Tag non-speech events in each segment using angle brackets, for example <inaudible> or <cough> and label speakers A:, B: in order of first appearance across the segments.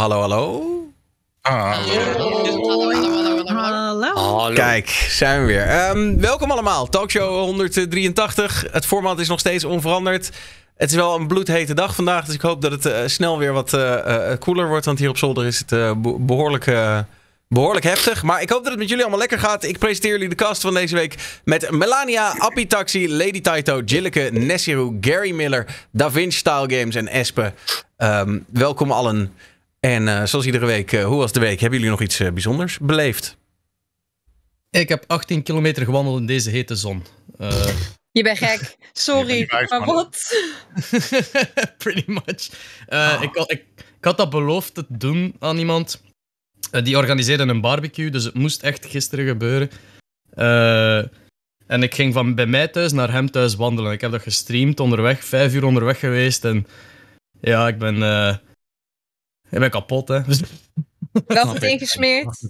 A: Hallo, hallo. Hallo. Kijk, zijn we weer. Ehm, welkom allemaal, Talkshow 183. Het format is nog steeds onveranderd. Het is wel een bloedhete dag vandaag, dus ik hoop dat het eh, snel weer wat eh, eh, koeler wordt. Want hier op zolder is het behoorlijk, behoorlijk heftig. Maar ik hoop dat het met jullie allemaal lekker gaat. Ik presenteer jullie de cast van deze week met Melania, Appy Taxi, Lady Taito, Jilleke, Nessiru, Gary Miller, Da Vinci Style Games en Espe. Ehm, welkom allen. En eh, zoals iedere week, eh, hoe was de week? Hebben jullie nog iets eh, bijzonders beleefd?
B: Ik heb 18 kilometer gewandeld in deze hete zon. je bent gek. <laughs> Sorry, maar wat? <laughs> Pretty much. Ah. Ik, ik, had dat beloofd te doen aan iemand. die organiseerde een barbecue, dus het moest echt gisteren gebeuren. en ik ging van bij mij thuis naar hem thuis wandelen. Ik heb dat gestreamd onderweg, vijf uur onderweg geweest. En ja, ik ben ik ben kapot, hè. Dus... <laughs> het ingesmeerd?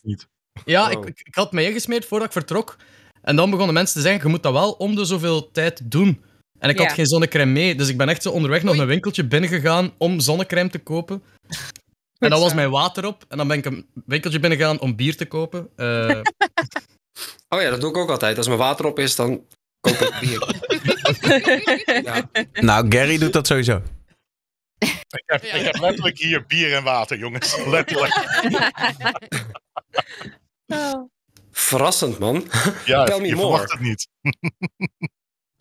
B: Ja, ik, ik, had me ingesmeerd voordat ik vertrok. En dan begonnen mensen te zeggen, je moet dat wel om de zoveel tijd doen. En ik had geen zonnecrème mee, dus ik ben echt zo onderweg nog een winkeltje binnengegaan om zonnecrème te kopen. En dan was mijn water op. En dan ben ik een winkeltje binnengegaan om bier te kopen. Eh, <laughs>
C: oh ja, dat doe ik ook altijd. Als mijn water op is, dan koop ik bier. <laughs>
A: Nou, Gary doet dat sowieso.
D: Ik heb, ik letterlijk hier bier en water, jongens. <laughs> Letterlijk.
E: Oh.
F: Verrassend, man. Ja, Tell je verwacht het niet. <laughs>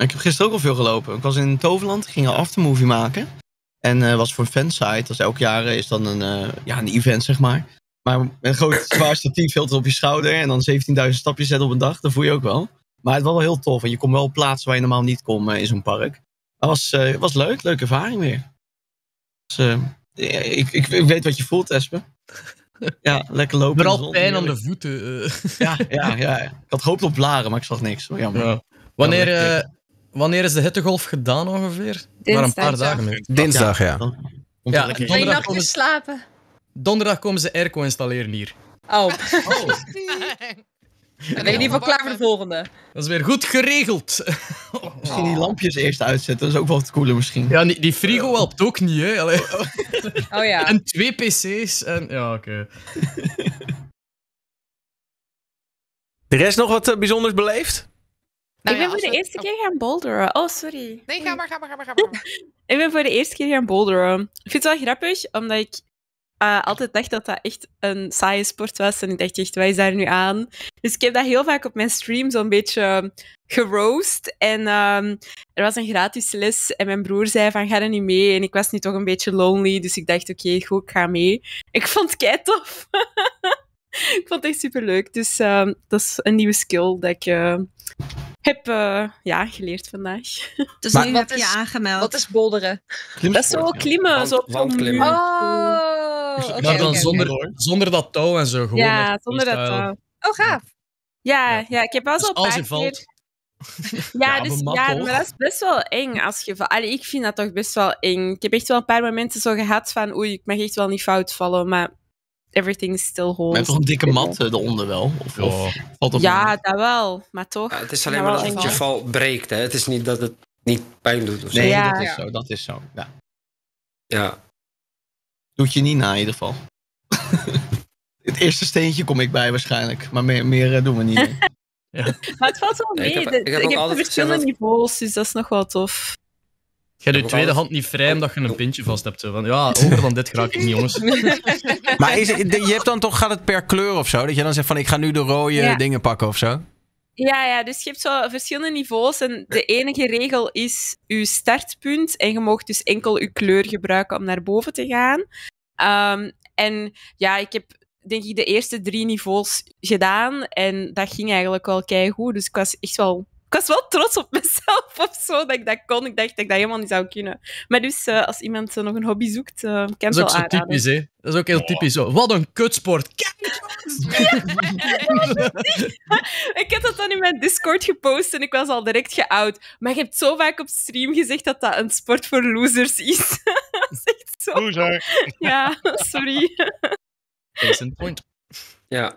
F: ik heb gisteren ook al veel gelopen. Ik was in Toverland, ging een aftermovie maken. En uh, was voor een fansite. Dat is elk jaar eh, is dan een, eh, ja, een event, zeg maar. Maar met een groot <laughs> zwaar statief, veel op je schouder. En dan 17.000 stapjes zetten op een dag. Dat voel je ook wel. Maar het was wel heel tof. En je komt wel plaatsen waar je normaal niet komt in zo'n park. Dat was, was leuk. Leuke ervaring weer. Dus, eh, ik, ik, weet wat je voelt, Espen. <laughs> Ja, lekker lopen. Vooral pijn aan de
B: voeten. Eh. Ja, ja, <laughs> ja, Ik
F: had gehoopt op blaren, maar ik zag niks. Jammer. Wanneer, eh, wanneer is de hittegolf gedaan
B: ongeveer? Dinsdag, maar een paar dagen. Dinsdag, ja. ja. ja Twee nachtjes slapen. Donderdag komen ze airco installeren hier.
G: Oh. oh. <laughs> En ben in ieder geval
B: klaar voor de volgende. Dat is weer goed geregeld. Misschien die lampjes eerst uitzetten, dat is ook wel wat cooler misschien. Ja, die, die frigo helpt ook niet, hè. <laughs> Oh ja. En twee pc's en... Ja, oké. De rest nog
A: wat
H: eh, bijzonders beleefd? Nou ik ben voor de eerste keer gaan boulderen. Oh, sorry. Nee, ga maar, ga maar, ga
I: maar, ga <laughs> maar.
H: ik ben voor de eerste keer gaan boulderen. Ik vind het wel grappig, omdat ik eh, altijd dacht dat dat echt een saaie sport was. En ik dacht echt, wat is daar nu aan? Dus ik heb dat heel vaak op mijn stream zo'n beetje geroast. En ehm, er was een gratis les en mijn broer zei van, ga er niet mee? En ik was nu toch een beetje lonely, dus ik dacht, oké, goed, ik ga mee. Ik vond het kei tof. <laughs> ik vond het echt superleuk. Dus ehm, dat is een nieuwe skill dat ik... Eh, heb eh, ja, geleerd vandaag. Dus nu heb je aangemeld. Wat is bolderen? Dat is zo klimmen, zo op Oh, Oh, maar
B: dan zonder, zonder dat touw en zo. Gewoon ja, zonder dat touw.
H: Oh, gaaf. Ja, ja. ik heb wel dus zo'n dus Als je valt. ja, <laughs> dus, ja maar dat is best wel eng. Als je, Allee, ik vind dat toch best wel eng. Ik heb echt wel een paar momenten zo gehad van oei, ik mag echt wel niet fout vallen, maar everything is still holds. Met toch een dikke mat
F: eh, eronder wel?
C: Of, ja,
H: dat wel, maar toch. Ja, het is alleen maar dat het je
C: valt breekt. Hè? Het is niet dat het niet pijn doet of zo. Nee, dat is zo.
F: Dat is zo. Ja. ja. Doet je niet na in ieder geval. <laughs> het eerste steentje kom ik bij waarschijnlijk. Maar meer, meer eh, doen we niet. <laughs>
H: ja. Maar het valt wel mee. ik heb, verschillende niveaus, dus dat is nog wel tof.
B: Je hebt je tweede hand niet vrij omdat je een pintje vast hebt. Van, ja, hoger dan dit raak ik niet, jongens.
H: <laughs> maar is,
A: je hebt dan toch, gaat het per kleur of zo? Dat je dan zegt van ik ga nu de rode dingen pakken of zo?
H: Ja, ja, dus je hebt zo verschillende niveaus. En de enige regel is je startpunt. En je mag dus enkel je kleur gebruiken om naar boven te gaan. Ehm, en ja, ik heb denk ik de eerste drie niveaus gedaan. En dat ging eigenlijk wel keigoed. Dus ik was echt wel ik was wel trots op mezelf of zo, dat ik dat kon. Ik dacht dat ik dat helemaal niet zou kunnen. Maar dus, eh, als iemand eh, nog een hobby zoekt, uh, kan Dat is ook zo typisch, hè?
B: Dat is ook heel typisch. Wat een kutsport! Kijk!
H: <laughs> ik heb dat dan in mijn Discord gepost en ik was al direct geout. Maar je hebt zo vaak op stream gezegd dat dat een sport voor losers is. <laughs> dat zo. Loser. ja, sorry. een point.
C: Ja,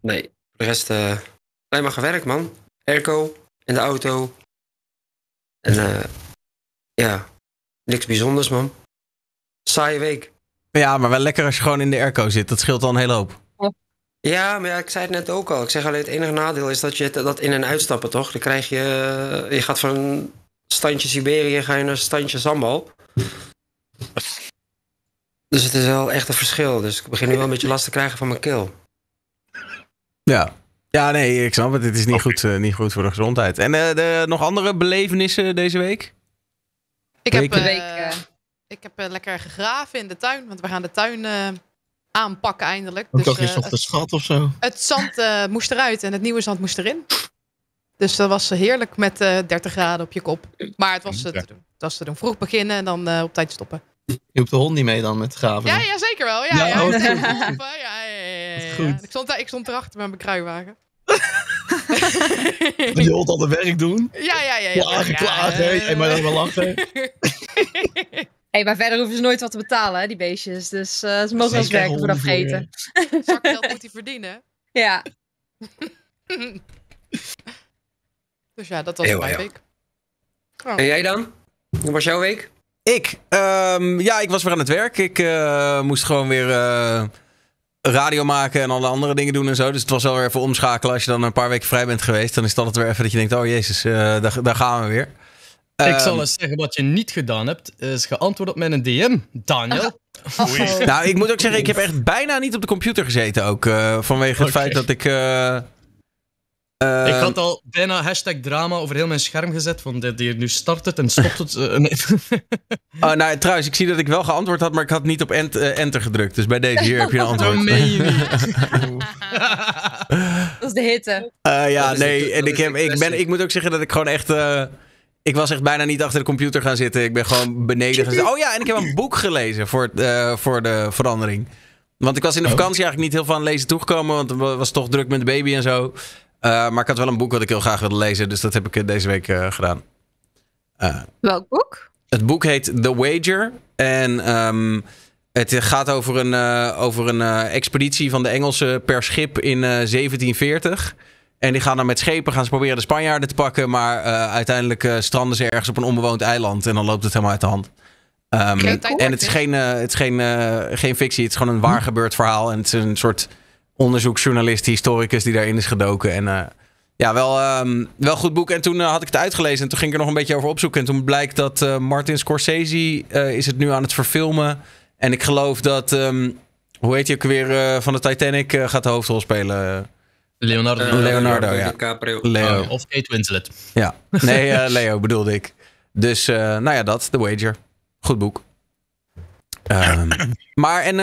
C: nee. De rest... Uh... alleen maar gewerkt, man. Erko in de auto. En eh, ja,
A: niks bijzonders, man. Saaie week. Ja, maar wel lekker als je gewoon in de airco zit. Dat scheelt al een hele hoop.
C: Ja, maar ja, ik zei het net ook al. Ik zeg alleen het enige nadeel is dat je dat in- en uitstappen, toch? Dan krijg je... Eh, je gaat van standje Siberië ga je naar standje Zambal Dus het is wel echt een verschil. Dus ik begin nu wel een beetje last te krijgen van mijn keel.
A: Ja. Ja, nee, ik snap het. Het is niet, goed, eh, niet goed voor de gezondheid. En eh, de, nog andere belevenissen deze week?
F: Ik heb, eh,
I: ik heb lekker gegraven in de tuin, want we gaan de tuin aanpakken eindelijk. Ik dacht, dus, je uh, de
F: schat of zo?
I: Het zand moest eruit en het nieuwe zand moest erin. Dus dat was heerlijk met 30 graden op je kop. Maar het was, ja. te, doen. het was te Vroeg beginnen en dan op tijd stoppen.
F: Je hoeft de hond niet mee dan met graven? Ja, ja
I: zeker wel. Ja, ja, ja. Oh, <laughs> Ja. Ik, stond daar, ik stond erachter met mijn kruiwagen. <laughs>
F: Die hoort al de werk doen.
I: Ja, ja,
G: ja. ja klagen, klagen.
F: Hé, maar dan wel lachen. <laughs>
G: hey, maar verder hoeven ze nooit wat te betalen, hè, die beestjes. Dus uh, ze mogen wel eens werken voor dat vergeten.
I: Zakgeld <laughs> moet hij verdienen. Ja. dus ja, dat was Eeuw, mijn week. Oh. En jij
A: dan? Hoe was jouw week? Ik? Ehm, ja, ik was weer aan het werk. Ik eh, moest gewoon weer... Eh, radio maken en alle andere dingen doen en zo. Dus het was wel weer even omschakelen. Als je dan een paar weken vrij bent geweest, dan is dat het weer even dat je denkt: oh jezus, eh, daar, daar, gaan we weer. Ik ehm, zal eens
B: zeggen wat je niet gedaan hebt, is geantwoord op mijn DM, Daniel. <laughs> nou, ik moet ook zeggen, ik heb echt
A: bijna niet op de computer gezeten ook. Eh, vanwege het feit dat ik eh, ik ehm, had
B: al bijna hashtag drama over heel mijn scherm gezet. Van dit die nu start het en stopt het. Uh, eh, nee.
A: <laughs> oh, nou, trouwens, ik zie dat ik wel geantwoord had, maar ik had niet op eh, enter gedrukt. Dus bij deze hier heb je een <laughs> antwoord. <laughs>
G: dat is de hitte.
A: Eh, ja, nee. En ik, heb, ik, ben, ik moet ook zeggen dat ik gewoon echt. ik was echt bijna niet achter de computer gaan zitten. Ik ben gewoon beneden gaan zitten. Oh ja, en ik heb een boek gelezen voor, voor de verandering. Want ik was in de oh. vakantie eigenlijk niet heel van lezen toegekomen. Want het was toch druk met de baby en zo. Eh, maar ik had wel een boek wat ik heel graag wilde lezen. Dus dat heb ik eh, deze week eh, gedaan.
E: Welk boek?
A: Het boek heet The Wager. En ehm, het gaat over een, over een expeditie van de Engelsen per schip in 1740. En die gaan dan met schepen gaan ze proberen de Spanjaarden te pakken. Maar uiteindelijk stranden ze ergens op een onbewoond eiland. En dan loopt het helemaal uit de hand. Um, en het is, geen, het is geen, geen fictie. Het is gewoon een waar hm. gebeurd verhaal. En het is een soort onderzoeksjournalist, historicus die daarin is gedoken. En eh, ja, wel, ehm, wel goed boek. En toen eh, had ik het uitgelezen en toen ging ik er nog een beetje over opzoeken. En toen blijkt dat uh, Martin Scorsese is het nu aan het verfilmen. En ik geloof dat, ehm, hoe heet je ook weer, van de Titanic gaat de hoofdrol spelen. Leonardo, Leonardo, Leonardo, ja. DiCaprio. Leo. Oh,
B: of Kate Winslet.
A: Ja, <laughs> nee, Leo bedoelde ik. Dus nou ja, dat, The Wager. Goed boek. Ehm, maar en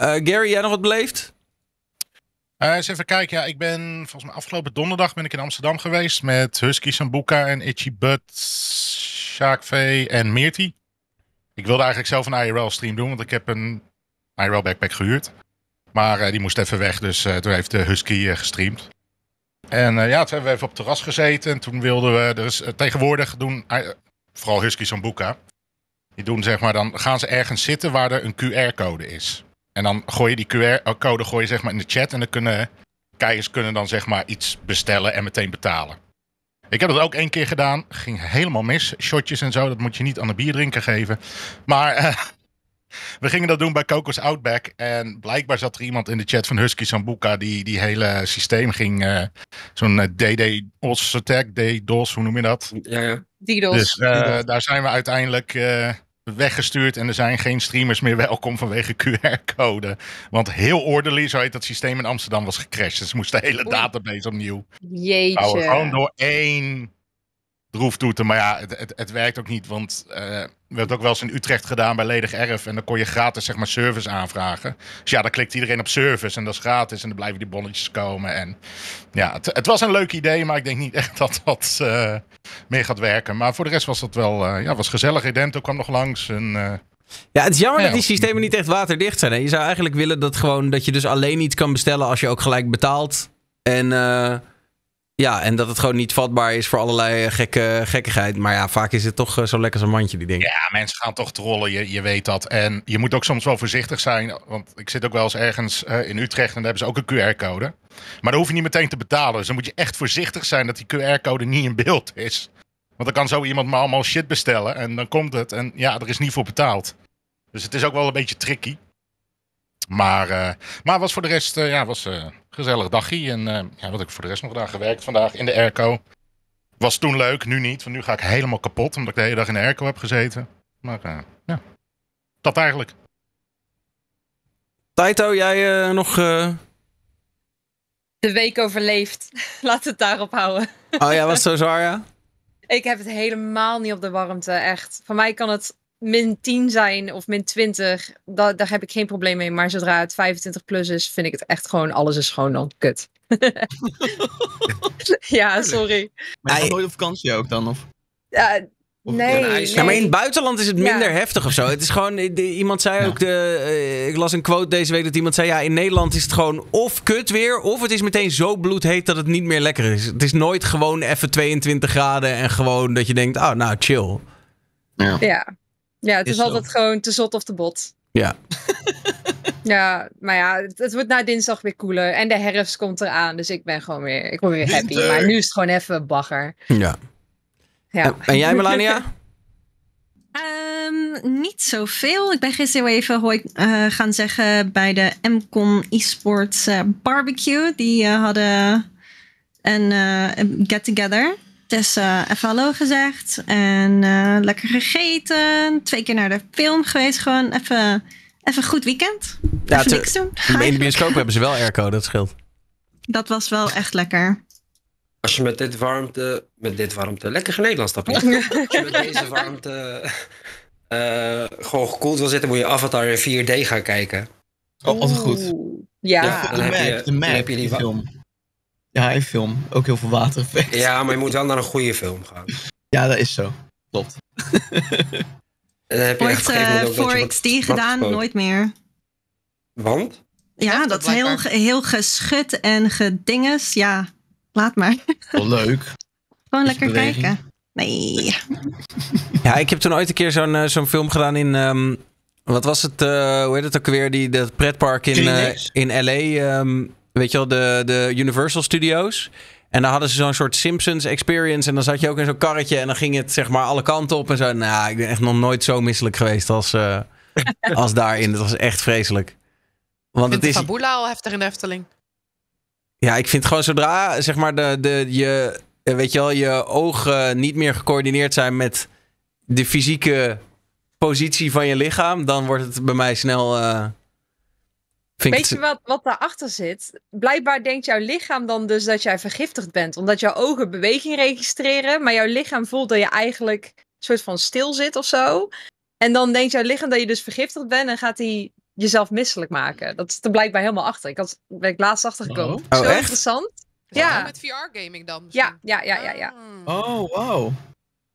A: Gary, jij nog wat beleefd?
D: Eh, eens even kijken. Ja, ik ben volgens mij afgelopen donderdag ben ik in Amsterdam geweest met Husky Sambuca en Itchy Butt, en Meerty. Ik wilde eigenlijk zelf een IRL stream doen, want ik heb een IRL backpack gehuurd. Maar eh, die moest even weg, dus eh, toen heeft de Husky gestreamd. En ja, toen hebben we even op het terras gezeten en toen wilden we, dus tegenwoordig doen, vooral Husky Sambuca, die doen zeg maar, dan gaan ze ergens zitten waar er een QR-code is. En dan gooi je die QR-code gooi je zeg maar in de chat. En dan kunnen kijkers kunnen dan zeg maar iets bestellen en meteen betalen. Ik heb dat ook één keer gedaan. Ging helemaal mis. Shotjes en zo, dat moet je niet aan de bierdrinker geven. Maar eh, <laughs> we gingen dat doen bij Cocos Outback. En blijkbaar zat er iemand in de chat van Husky Sambuka die die hele systeem ging. Eh, zo'n DD eh, DDoS attack, DDoS, hoe noem je dat? Ja, ja. DDoS. Dus daar zijn we uiteindelijk weggestuurd en er zijn geen streamers meer welkom vanwege QR-code. Want heel orderly, zo heet dat systeem in Amsterdam, was gecrashed. Dus moest de hele database opnieuw.
G: Jeetje. Gewoon door
D: één droef doet. Maar ja, het, het, werkt ook niet. Want uh, eh, we ook wel eens in Utrecht gedaan bij ledig erf. En dan kon je gratis zeg maar service aanvragen. Dus ja, dan klikt iedereen op service en dat is gratis. En dan blijven die bonnetjes komen. En ja, het, het was een leuk idee, maar ik denk niet echt dat dat uh, meer gaat werken. Maar voor de rest was dat wel, uh, ja, was gezellig. Redento kwam nog langs en...
A: Ja, het is jammer dat die systemen niet echt waterdicht zijn. Hè? Je zou eigenlijk willen dat, gewoon, dat je dus alleen iets kan bestellen als je ook gelijk betaalt. En ja, en dat het gewoon niet vatbaar is voor allerlei eh, gekke, eh, gekkigheid. Maar ja, vaak is het toch eh, zo lekker als een mandje, die dingen.
D: Ja, mensen gaan toch trollen, je, je weet dat. En je moet ook soms wel voorzichtig zijn. Want ik zit ook wel eens ergens in Utrecht en daar hebben ze ook een QR-code. Maar dan hoef je niet meteen te betalen. Dus dan moet je echt voorzichtig zijn dat die QR-code niet in beeld is. Want dan kan zo iemand maar allemaal shit bestellen en dan komt het. En ja, er is niet voor betaald. Dus het is ook wel een beetje tricky. Maar, maar was voor de rest, ja, was gezellig dagje. En eh, ja, wat ik voor de rest nog gedaan? Gewerkt vandaag in de airco. Was toen leuk, nu niet. Want nu ga ik helemaal kapot, omdat ik de hele dag in de airco heb gezeten. Maar eh, ja, dat eigenlijk. Taito,
A: jij eh, nog
G: de week overleefd. <laughs> Laat het daarop houden. Oh ja, was
A: zo zwaar, ja?
G: Ik heb het helemaal niet op de warmte, echt. voor mij kan het min 10 zijn of min 20, daar heb ik geen probleem mee. Maar zodra het 25 plus is, vind ik het echt gewoon, alles is gewoon dan kut. <laughs>
A: ja, sorry.
D: Maar je
F: nooit op vakantie ook dan? Of?
D: Ja, Nee, Ja, maar in het buitenland is het minder
A: heftig of zo. Het is gewoon, iemand zei ook, de, eh, ik las een quote deze week dat iemand zei: Ja, in Nederland is het gewoon of kut weer, of het is meteen zo bloedheet dat het niet meer lekker is. Het is nooit gewoon even 22 graden en gewoon dat je denkt: Oh, nou chill.
E: Ja.
G: Ja, het is, altijd gewoon te zot of te bot. Ja. <laughs> ja, maar ja, het, wordt na dinsdag weer koeler. En de herfst komt eraan. Dus ik ben gewoon weer, ik word weer happy. Maar nu is het gewoon even bagger.
E: Ja. ja. En, jij,
G: Melania?
J: Um, niet zoveel. Ik ben gisteren even hooi, eh, gaan zeggen bij de MCON eSports eh, Barbecue. Die eh, hadden een get-together. Tessa eh, hallo gezegd. En eh, lekker gegeten. Twee keer naar de film geweest. Gewoon even, even goed weekend. Ja, niks doen.
A: In de <laughs> bioscoop hebben ze wel airco, dat scheelt.
J: Dat was wel echt lekker.
A: Als je
C: met dit warmte, met dit warmte, lekker Nederlands dat <laughs> Als
J: je
A: met deze warmte
C: eh, gewoon gekoeld wil zitten, moet je Avatar in 4D gaan kijken. Oh, altijd goed.
D: Ja, ja dan, heb je,
F: heb je die film. Ja, film. Ook heel veel water.
C: Ja, maar je moet wel naar een goede film gaan.
F: Ja, dat is zo. Klopt. <laughs>
C: en dan heb je eh, XD gedaan, nooit meer. Want?
J: Ja, dat, heel, heel geschut en gedinges. Ja, laat maar. leuk. Gewoon lekker kijken. Nee. <laughs>
A: Ja, ik heb toen ooit een keer zo'n eh, zo'n film gedaan in... Ehm, wat was het? Eh, hoe heet het ook weer? Die, dat pretpark in, in L.A. Um, ehm, Weet je wel, de, de Universal Studios. En dan hadden ze zo'n soort Simpsons experience. En dan zat je ook in zo'n karretje. En dan ging het zeg maar alle kanten op. En zo. Nou, ik ben echt nog nooit zo misselijk geweest als, eh, <laughs> als daarin. Dat was echt vreselijk. Want het is.
I: Fabula al heftig in de Efteling.
A: Ja, ik vind gewoon zodra zeg maar de, de, je, eh, weet je wel, je ogen niet meer gecoördineerd zijn met de fysieke positie van je lichaam. Dan wordt het bij mij snel. Eh, Weet je wat,
G: wat daarachter zit? Blijkbaar denkt jouw lichaam dan dus dat jij vergiftigd bent. Omdat jouw ogen beweging registreren. Maar jouw lichaam voelt dat je eigenlijk een soort van stil zit of zo. En dan denkt jouw lichaam dat je dus vergiftigd bent. En gaat hij jezelf misselijk maken. Dat is er blijkbaar helemaal achter. Ik had, ben ik laatst achter gekomen. Oh. Zo oh, interessant. Ja. Met
I: VR-gaming dan? Ja,
G: ja, ja, ja, ja.
E: Ah. Oh, wow.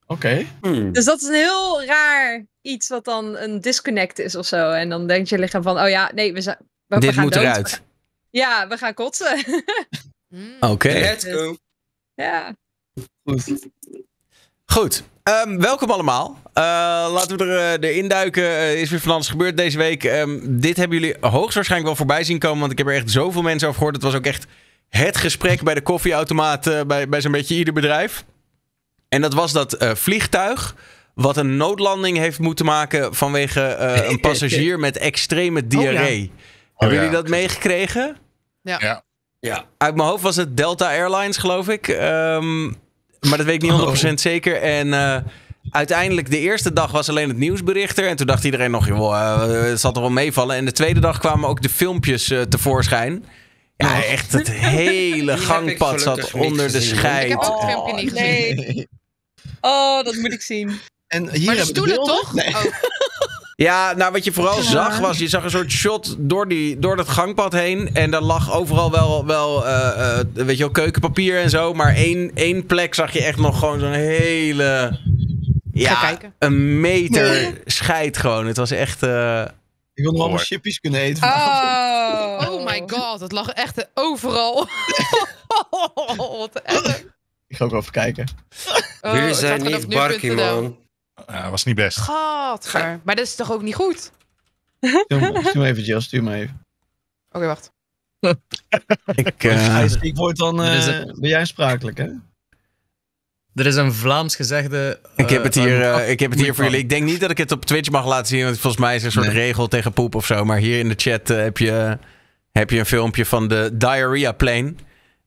E: Oké. Hmm. Dus
G: dat is een heel raar iets wat dan een disconnect is of zo. En dan denkt je lichaam van, oh ja, nee, we zijn, dit moet eruit. Ja, we gaan kotsen. <laughs> Mm. Oké. Let's go.
E: Ja.
A: Goed. Ehm, welkom allemaal. Eh, laten we er, uh, erin duiken. Eh, is weer van alles gebeurd deze week. Ehm, dit hebben jullie hoogstwaarschijnlijk wel voorbij zien komen. Want ik heb er echt zoveel mensen over gehoord. Het was ook echt het gesprek bij de koffieautomaat bij, bij zo'n beetje ieder bedrijf. En dat was dat vliegtuig wat een noodlanding heeft moeten maken vanwege een <laughs> passagier met extreme diarree. Oh hebben oh, jullie dat meegekregen? Ja. ja. Uit mijn hoofd was het Delta Airlines, geloof ik. Ehm, maar dat weet ik niet 100% zeker. En eh, uiteindelijk, de eerste dag was alleen het nieuwsberichter. En toen dacht iedereen nog, joh, uh, het zal toch wel meevallen. En de tweede dag kwamen ook de filmpjes eh, tevoorschijn. Ja, echt het hele <laughs> gangpad zat onder de scheid. Ik heb ook het filmpje niet gezien.
F: Oh, dat moet ik zien. En hier maar de stoelen toch? Nee. Oh.
A: <laughs> Ja, nou wat je vooral zag was, je zag een soort shot door, die, door dat gangpad heen. En dan lag overal wel, wel eh, eh, weet je wel, keukenpapier en zo. Maar één, één plek zag je echt nog gewoon zo'n hele... Ja, een meter nee. scheid gewoon. Het was echt... Uh, ik wil nog allemaal chippies kunnen eten. Oh.
I: oh. my god, het lag echt overal. <laughs> <laughs> Wat erg.
D: Ik ga ook even kijken. Hier oh, zijn niet barkie, man. Ja, was niet best.
I: Gadver. Maar dat is toch ook niet goed? Stuur
F: me, even, Jill. Stuur me even. Oké, wacht. <laughs> Eh, ik, word dan... Eh, ben jij sprakelijk, hè?
B: Er is een Vlaams gezegde. ik heb het eh, hier, ik heb het hier voor jullie. Ik denk
F: niet dat
A: ik het op Twitch mag laten zien. Want volgens mij is er een soort regel tegen poep of zo. Maar hier in de chat heb, je, heb je een filmpje van de Diarrhea Plane.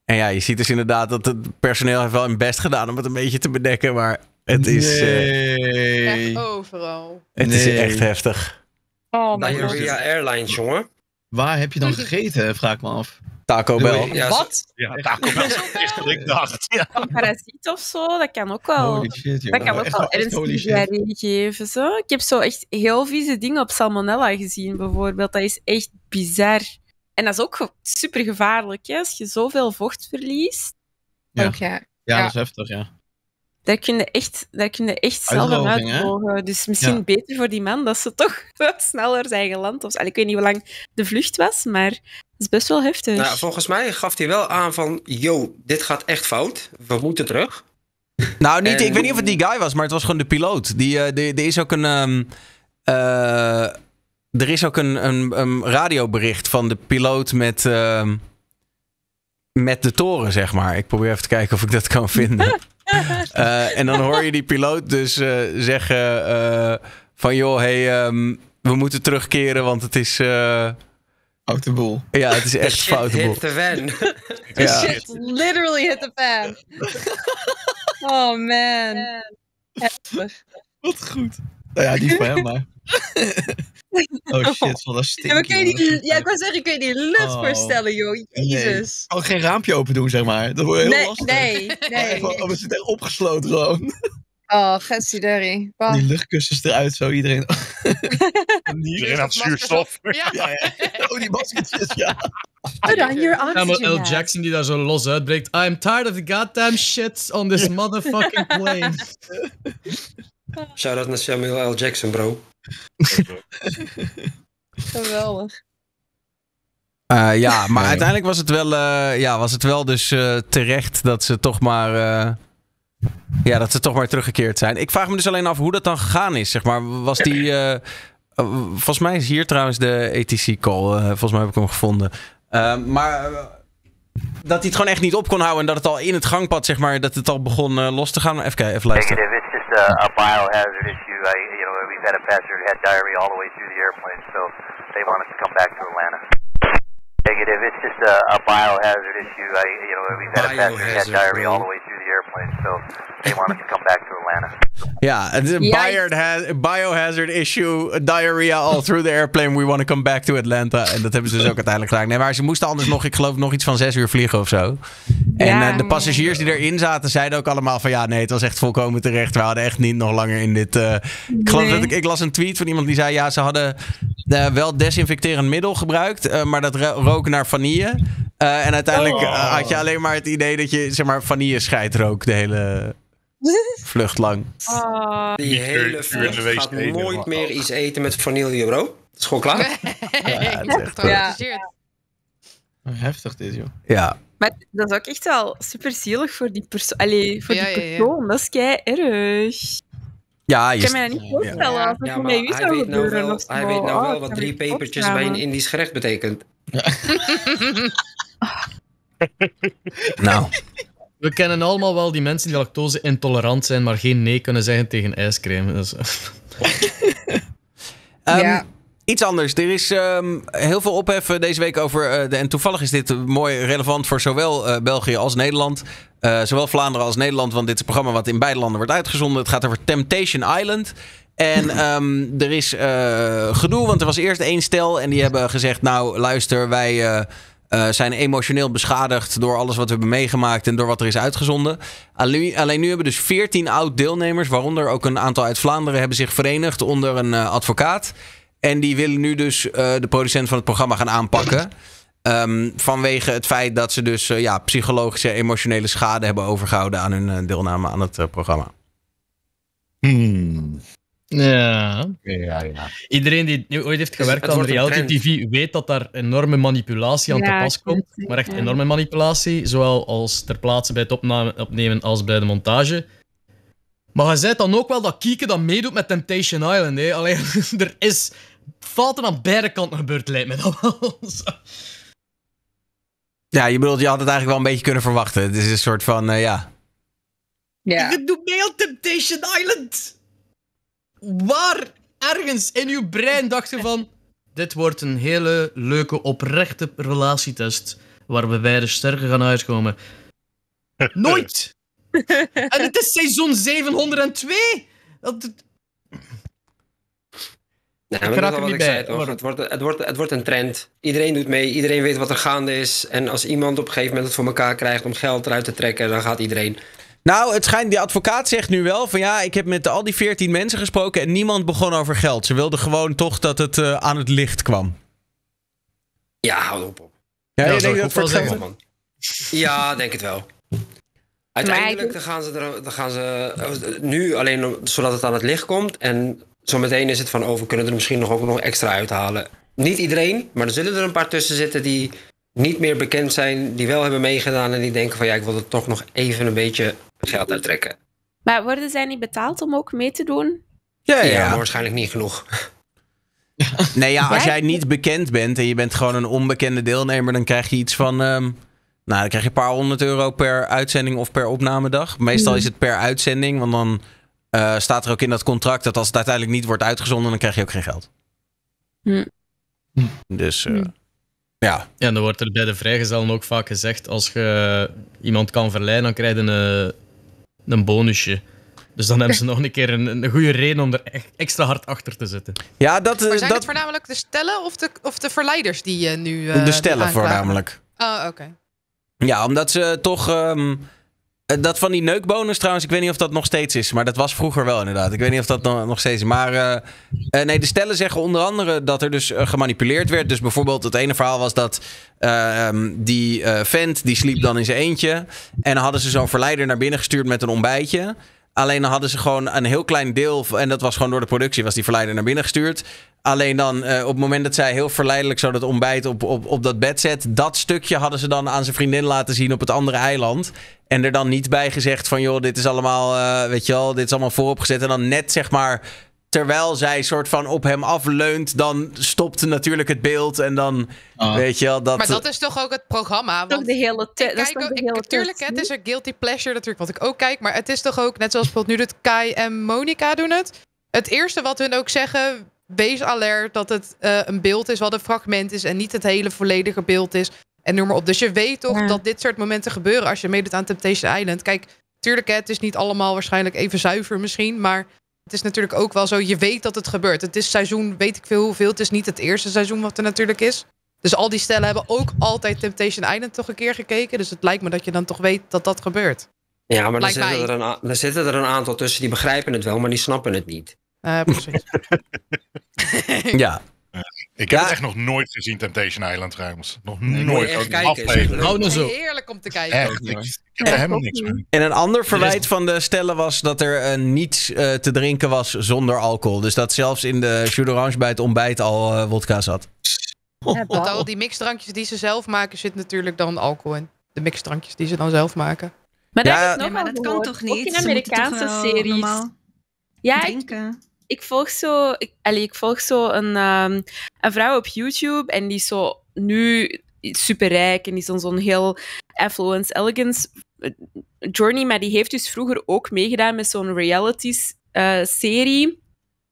A: En ja, je ziet dus inderdaad dat het personeel heeft wel hun best gedaan om het een beetje te bedekken. Maar het is, eh, echt
F: overal.
A: Het is echt heftig.
D: Oh, Nigeria
F: Airlines, jongen. Waar heb je dan gegeten, eh, vraag ik me af. Taco Bell. Ja, Wat?
D: Ja, Taco Bell is <laughs> echt wat ik dacht. Een
H: parasiet of zo, dat kan ook wel. dat kan ook wel ernstig diarree geven. Zo. Ik heb zo echt heel vieze dingen op salmonella gezien, bijvoorbeeld. Dat is echt bizar. En dat is ook super gevaarlijk, hè? als je zoveel vocht verliest. ja. ja dat is
F: heftig, ja.
H: Daar kunnen echt, daar kun echt zelf aan uitmogen. Dus misschien beter voor die man dat ze toch <laughs> wat sneller zijn geland. Of, ik weet niet hoe lang de vlucht was, maar het is best wel heftig. Nou,
C: volgens mij gaf hij wel aan van, yo, dit gaat echt fout. We moeten terug.
A: Nou, niet, ik weet niet of het die guy was, maar het was gewoon de piloot. Die, uh, die, is ook een... Um, er is ook een, een, een, radiobericht van de piloot met, ehm, met de toren, zeg maar. Ik probeer even te kijken of ik dat kan vinden. <laughs> Uh, <laughs> en dan hoor je die piloot dus uh, zeggen uh, van joh, hey, um, we moeten terugkeren, want het is... Foute boel. Ja, het is echt foute boel. hit
C: the fan. <laughs> The shit
I: literally hit the fan.
G: oh man. Wat
F: goed. Nou ja, die van hem maar. <laughs> Oh, oh shit, wat een stink. Ja, kun die,
G: ja, ik wou zeggen, kun je die lucht oh. voorstellen, joh. Jezus.
F: Nee. geen raampje open doen, zeg maar. Dat wordt heel nee, lastig.
G: Nee, <laughs> nee.
F: Oh, we zitten echt opgesloten gewoon.
G: Oh, getsideri. Die
F: luchtkussens eruit, zo iedereen. <laughs> iedereen had zuurstof.
B: Ja. ja. Oh, die maskertjes, ja. Put on your oxygen L. Jackson die daar zo los uitbreekt. I'm tired of the goddamn shit on this motherfucking plane. <laughs>
C: Shout-out naar Samuel L. Jackson,
A: bro. <laughs>
B: Geweldig.
A: Eh, ja, <laughs> maar uiteindelijk was het wel, eh, ja, was het wel dus eh, terecht dat ze toch maar. ja, dat ze toch maar teruggekeerd zijn. Ik vraag me dus alleen af hoe dat dan gegaan is. Zeg maar, was die. volgens mij is hier trouwens de ETC-call. volgens mij heb ik hem gevonden. maar dat hij het gewoon echt niet op kon houden. En dat het al in het gangpad, zeg maar, dat het al begon los te gaan. Even kijken, even luisteren.
D: a, a biohazard issue. I, you know, we've had a passenger who had diarrhea all the way through the airplane, so they want us to come back to Atlanta. Negative. It's just a, a biohazard issue. I, you know, we've had a passenger who had diarrhea all the way through the airplane, so they want us to come Atlanta.
A: Yeah, biohazard issue, diarrhea all through the airplane. We want to come back to Atlanta. En dat hebben ze dus ook uiteindelijk gedaan. Nee, maar ze moesten anders nog, ik geloof, nog iets van zes uur vliegen of zo. En eh, de passagiers die erin zaten, zeiden ook allemaal van ja, nee, het was echt volkomen terecht. We hadden echt niet nog langer in dit. Eh, ik, geloof dat ik, ik, las een tweet van iemand die zei ja, ze hadden eh, wel desinfecterend middel gebruikt, maar dat rook naar vanille. en uiteindelijk oh. had je alleen maar het idee dat je zeg maar, vanille scheidt de hele <laughs> Vlucht lang.
E: Ah. Die hele vlucht gaat nooit
C: meer iets eten met vanille, bro. <laughs> Dat is gewoon klaar. ja, is echt
H: eh,
F: Heftig dit, joh. Ja.
H: Maar dat is ook echt wel super zielig voor die, Allee, voor die persoon. dat is kei erg.
F: Ja,
C: ik kan me dat niet voorstellen
H: als dat met zou nou gebeuren. hij weet nou wel ah, wat drie
C: pepertjes bij een Indisch gerecht betekent.
E: <laughs>
B: nou, we kennen allemaal wel die mensen die lactose intolerant zijn, maar geen nee kunnen zeggen tegen ijscreme. <laughs>
A: Ehm, ja. Iets anders. Er is ehm, heel veel opheffen eh, deze week over. Eh, de, en toevallig is dit mooi relevant voor zowel eh, België als Nederland. zowel Vlaanderen als Nederland, want dit is een programma wat in beide landen wordt uitgezonden. Het gaat over Temptation Island. En <clears throat> ehm, er is gedoe, want er was eerst één stel. En die hebben gezegd: Nou, luister, wij eh, zijn emotioneel beschadigd door alles wat we hebben meegemaakt en door wat er is uitgezonden. Alleen, nu hebben dus 14 oud-deelnemers, waaronder ook een aantal uit Vlaanderen, hebben zich verenigd onder een eh, advocaat. En die willen nu dus eh, de producent van het programma gaan aanpakken. Ehm, vanwege het feit dat ze dus ja, psychologische, emotionele schade hebben overgehouden aan hun deelname aan het programma.
D: Hmm. Ja.
B: ja, ja. Iedereen die ooit heeft gewerkt aan reality TV weet dat daar enorme manipulatie aan te pas komt. Maar echt enorme manipulatie, zowel als ter plaatse bij het opname, opnemen als bij de montage. Maar je zei dan ook wel dat Kieke dan meedoet met Temptation Island. Alleen <laughs> er is fouten aan beide kanten gebeurd, lijkt mij dan. wel.
A: Ja, je bedoelt, je had het eigenlijk wel een beetje kunnen verwachten. Het is een soort van, eh, ja.
B: ja. Ik doe mee op Temptation Island! waar ergens in uw brein dacht je van... Dit wordt een hele leuke, oprechte relatietest. Waar we beide sterker gaan uitkomen. <laughs> Nooit! en het is seizoen 702! Dat... Nee, ik
C: niet bij. Zei, maar... het, wordt, het, wordt, het wordt een trend. Iedereen doet mee, iedereen weet wat er gaande is. En als iemand op een gegeven moment het voor elkaar krijgt om geld eruit te trekken, dan gaat iedereen.
A: Nou, het schijnt, die advocaat zegt nu wel van ja, ik heb met al die veertien mensen gesproken en niemand begon over geld. Ze wilden gewoon toch dat het eh, aan het licht kwam.
C: Ja, hou op. op.
A: Ja, denk dat wel, man.
C: Ja, denk het wel. Uiteindelijk gaan, ze er, dan gaan ze eh, nu alleen zodat het aan het licht komt. En zometeen is het van over, oh, kunnen er misschien nog ook nog extra uithalen. Niet iedereen, maar er zullen er een paar tussen zitten die niet meer bekend zijn, die wel hebben meegedaan en die denken van ja, ik wil het toch nog even een beetje
A: geld uittrekken.
C: trekken.
H: Maar worden zij niet betaald om ook mee te doen?
A: Ja, ja, waarschijnlijk niet genoeg. <laughs> nee, ja, als jij niet bekend bent en je bent gewoon een onbekende deelnemer, dan krijg je iets van. Ehm, nou, dan krijg je een paar honderd euro per uitzending of per opnamedag. Meestal hmm. is het per uitzending, want dan eh, staat er ook in dat contract dat als het uiteindelijk niet wordt uitgezonden,
B: dan krijg je ook geen geld.
A: Hmm. Dus eh, hmm.
B: ja. Ja, en dan wordt er bij de vrijgezellen ook vaak gezegd: als je iemand kan verleiden, dan krijg je een een bonusje. Dus dan hebben ze nog een keer een, een goede reden om er echt extra hard achter te zitten. Ja, dat, maar zijn dat... het
I: voornamelijk de stellen of de, of de verleiders die je eh, nu. Eh, de stellen voornamelijk. Oh, oké.
A: Ja, omdat ze toch. Ehm, eh, dat van die neukbonus trouwens, ik weet niet of dat nog steeds is. Maar dat was vroeger wel inderdaad. Ik weet niet of dat nog steeds is. Maar eh, eh, nee, de stellen zeggen onder andere dat er dus gemanipuleerd werd. Dus bijvoorbeeld het ene verhaal was dat ehm, die vent, die sliep dan in zijn eentje. En dan hadden ze zo'n verleider naar binnen gestuurd met een ontbijtje. Alleen dan hadden ze gewoon een heel klein deel, en dat was gewoon door de productie, was die verleider naar binnen gestuurd. Alleen dan eh, op het moment dat zij heel verleidelijk zo dat ontbijt op, op, op dat bed zet. Dat stukje hadden ze dan aan zijn vriendin laten zien op het andere eiland. En er dan niet bij gezegd van joh, dit is allemaal, eh, weet je wel, dit is allemaal vooropgezet. En dan net zeg maar, terwijl zij soort van op hem afleunt, dan stopt natuurlijk het beeld. En dan, ah. weet je wel, dat... Maar dat
I: is toch ook het programma? Want de hele tijd. Natuurlijk, het is een guilty pleasure natuurlijk, wat ik ook kijk. Maar het is toch ook, net zoals bijvoorbeeld nu dat Kai en Monica doen het. Het eerste wat hun ook zeggen Wees alert dat het eh, een beeld is wat een fragment is en niet het hele volledige beeld is. En noem maar op. Dus je weet toch dat dit soort momenten gebeuren als je meedoet aan Temptation Island. Kijk, tuurlijk, het is niet allemaal waarschijnlijk even zuiver misschien. Maar het is natuurlijk ook wel zo, je weet dat het gebeurt. Het is seizoen, weet ik veel hoeveel. Het is niet het eerste seizoen wat er natuurlijk is. Dus al die stellen hebben ook altijd Temptation Island toch een keer gekeken. Dus het lijkt me dat je dan toch weet dat dat gebeurt. Ja, maar dan zitten,
C: er een, zitten, er een, aantal tussen die begrijpen het wel, maar die snappen het niet.
I: Uh, precies. <laughs>
D: <laughs> ja. Eh, ik heb echt nog nooit gezien, Temptation Island trouwens. Nog nooit. Echt kijken. zo.
I: Heerlijk om te kijken.
D: ik, heb er helemaal niks mee. En een ander
A: verwijt van de stellen was dat er uh, niets eh, te drinken was zonder alcohol. Dus dat zelfs in de jus orange bij het ontbijt al uh, wodka zat.
I: want al die mixdrankjes die ze zelf maken zit natuurlijk dan alcohol in. De mixdrankjes die ze dan zelf maken. Maar, dat, maar
H: dat kan toch niet? in Amerikaanse series. Ja, drinken ik volg zo, ik, ik volg zo een, ehm, een vrouw op YouTube en die is zo nu superrijk en die is zo'n heel affluence elegance eh, journey, maar die heeft dus vroeger ook meegedaan met zo'n realities eh, serie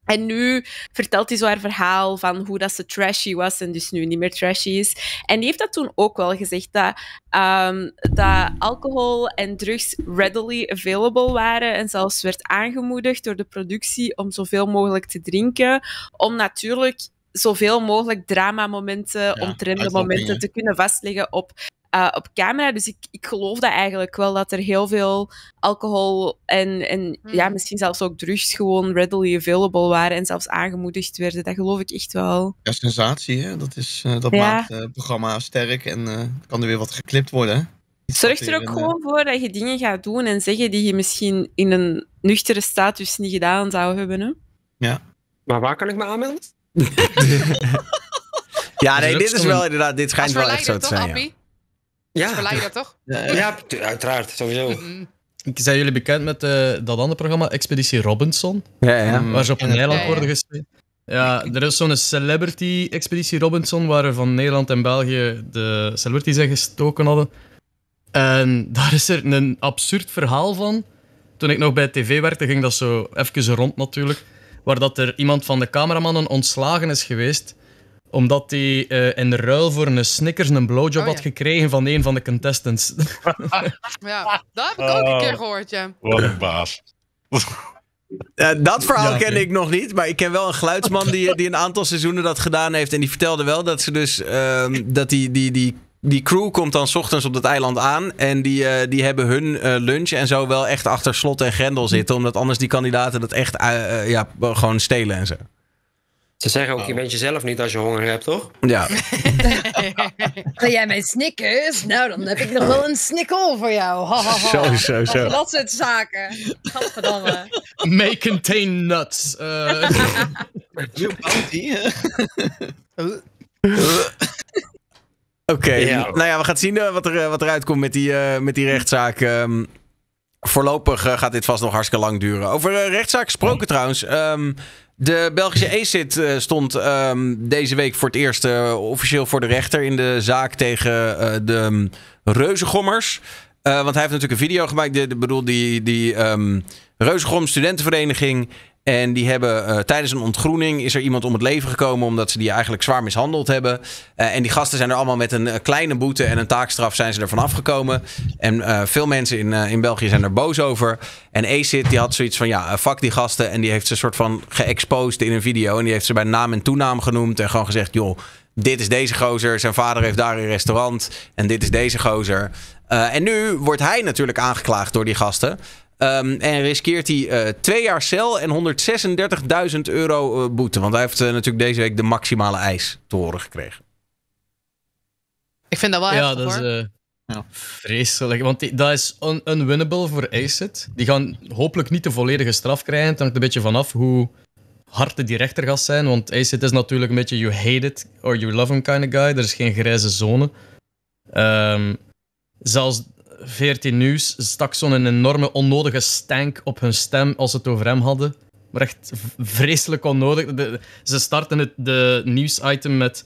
H: en nu vertelt hij zo haar verhaal van hoe dat ze trashy was en dus nu niet meer trashy is. En die heeft dat toen ook wel gezegd, dat, ehm, dat alcohol en drugs readily available waren en zelfs werd aangemoedigd door de productie om zoveel mogelijk te drinken. Om natuurlijk zoveel mogelijk dramamomenten, momenten, omtrende momenten te kunnen vastleggen op eh, op camera. Dus ik, ik geloof dat eigenlijk wel dat er heel veel alcohol en, en hmm. ja, misschien zelfs ook drugs gewoon readily available waren en zelfs aangemoedigd werden. Dat geloof ik echt wel.
F: Ja, sensatie, hè? Dat, is, eh, dat maakt eh, het programma sterk en kan er weer wat geklipt worden. Het Zorg er ook gewoon
H: voor dat je dingen gaat doen en zeggen die je misschien in een nuchtere status niet gedaan zou hebben. Hè?
F: Ja. Maar waar
A: kan ik me aanmelden? <laughs> ja,
C: <laughs> nee,
H: dus dit is
A: wel inderdaad, dit schijnt wel echt zo
C: te zijn. Ja. Ja. Dat toch?
B: Ja, <laughs> uiteraard, sowieso. ik Zijn jullie bekend met eh, dat andere programma, Expeditie Robinson? Ja, ja. Mm. Waar ze op een eiland worden gespeeld. Ja, er is zo'n celebrity-expeditie Robinson, waar er van Nederland en België de celebrities in gestoken hadden. En daar is er een absurd verhaal van. Toen ik nog bij tv werkte, ging dat zo even rond natuurlijk. Waar dat er iemand van de cameramannen ontslagen is geweest omdat hij eh, in in ruil voor een Snickers een blowjob oh, had gekregen van een van de contestants. <laughs>
I: ja, dat heb ik ook een keer oh. gehoord, ja.
B: Wat een baas. <laughs> Eh, dat verhaal ja, ken ik nog niet, maar ik ken wel een
A: geluidsman die, die een aantal seizoenen dat gedaan heeft. En die vertelde wel dat ze dus ehm, dat die, die, die, die crew komt dan s ochtends op dat eiland aan. En die, eh, die hebben hun lunch en zo wel echt achter slot en grendel zitten. Omdat anders die kandidaten dat echt ja, gewoon stelen en zo. Ze zeggen ook, je oh. bent
C: jezelf niet als je honger hebt, toch?
A: Ja.
G: Wil <laughs> jij mijn snickers? Nou, dan heb ik nog wel een snikkel voor jou. Ha, Zo, zo, zo. Dat soort zaken.
B: Make May contain nuts. Uh. Oké, okay.
A: nou ja, we gaan zien eh, wat, er, eh, wat eruit komt met die, met die rechtszaak. Ehm, voorlopig gaat dit vast nog hartstikke lang duren. Over rechtszaak gesproken oh. trouwens. Um, de Belgische e-zit eh, stond ehm, deze week voor het eerst eh, officieel voor de rechter in de zaak tegen eh, de um, reuzengommers. want hij heeft natuurlijk een video gemaakt. Ik bedoel, die, die um, studentenvereniging en die hebben eh, tijdens een ontgroening is er iemand om het leven gekomen omdat ze die eigenlijk zwaar mishandeld hebben. Eh, en die gasten zijn er allemaal met een eh, kleine boete en een taakstraf zijn ze er vanaf gekomen. En veel mensen in, in België zijn er boos over. En ACID die had zoiets van ja, fuck die gasten. En die heeft ze een soort van geëxposed in een video. En die heeft ze bij naam en toenaam genoemd. En gewoon gezegd joh, dit is deze gozer. Zijn vader heeft daar een restaurant. En dit is deze gozer. en nu wordt hij natuurlijk aangeklaagd door die gasten. Ehm, en riskeert hij eh, twee jaar cel en 136.000 euro eh, boete. Want hij heeft eh, natuurlijk deze week de maximale eis te horen gekregen.
B: Ik vind dat wel ja, dat Is, ja. Vreselijk, want dat is unwinnable voor ACID. Die gaan hopelijk niet de volledige straf krijgen. Het hangt een beetje vanaf hoe hard die rechter gaat zijn. Want ACID is natuurlijk een beetje you hate it or you love him kind of guy. Er is geen grijze zone. Ehm, zelfs 14 Nieuws stak zo'n enorme onnodige stank op hun stem als ze het over hem hadden. Maar echt vreselijk onnodig. ze starten het de nieuwsitem met...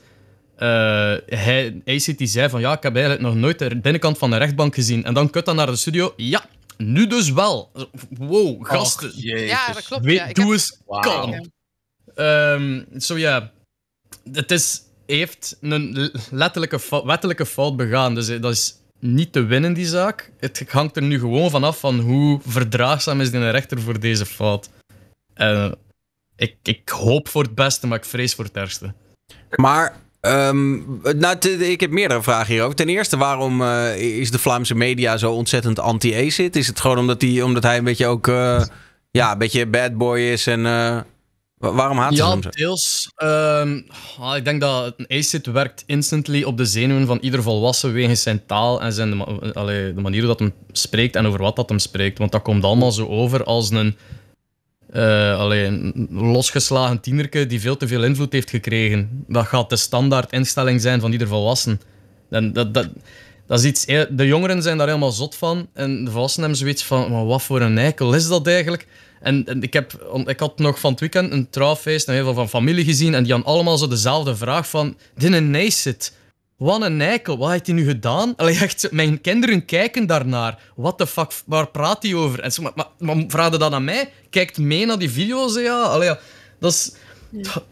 B: Uh, hij, ACT zei van ja, ik heb eigenlijk nog nooit de binnenkant van de rechtbank gezien. En dan kut dan naar de studio. Ja, nu dus wel. Wow, gasten. ja, dat klopt. Ja. Doe eens heb... kalm. Zo ehm, ja, het is, heeft een letterlijke wettelijke fout begaan. Dus eh, dat is niet te winnen, die zaak. Het hangt er nu gewoon vanaf van hoe verdraagzaam is de rechter voor deze fout. Eh, ik, ik hoop voor het beste, maar ik vrees voor het ergste.
A: Maar ehm, nou, ik heb meerdere vragen hier ook. Ten eerste, waarom eh, is de Vlaamse media zo ontzettend anti-acid? Is het gewoon omdat, omdat hij een beetje ook eh, ja, een beetje bad boy is en Waarom haat je ja, hem Ja,
B: deels. Ehm, ah, ik denk dat een ACID werkt instantly op de zenuwen van ieder volwassen wegens zijn taal en zijn de, de manier dat hem spreekt en over wat dat hem spreekt. Want dat komt allemaal zo over als eh, een, losgeslagen tienerke die veel te veel invloed heeft gekregen. Dat gaat de standaard instelling zijn van ieder volwassen. En dat, dat, dat is iets, eh, de jongeren zijn daar helemaal zot van en de volwassenen hebben zoiets van, maar wat voor een eikel is dat eigenlijk? En, en, ik, heb, ik had nog van het weekend een trouwfeest en heel veel van familie gezien. En die hadden allemaal zo dezelfde vraag van... Dit een zit. Wat een eikel. Wat heeft hij nu gedaan? Allee, echt, mijn kinderen kijken daarnaar. What the fuck? Waar praat hij over? En zo, maar, maar, maar dat aan mij? Kijkt mee naar die video's? Ja, Allee, dat is...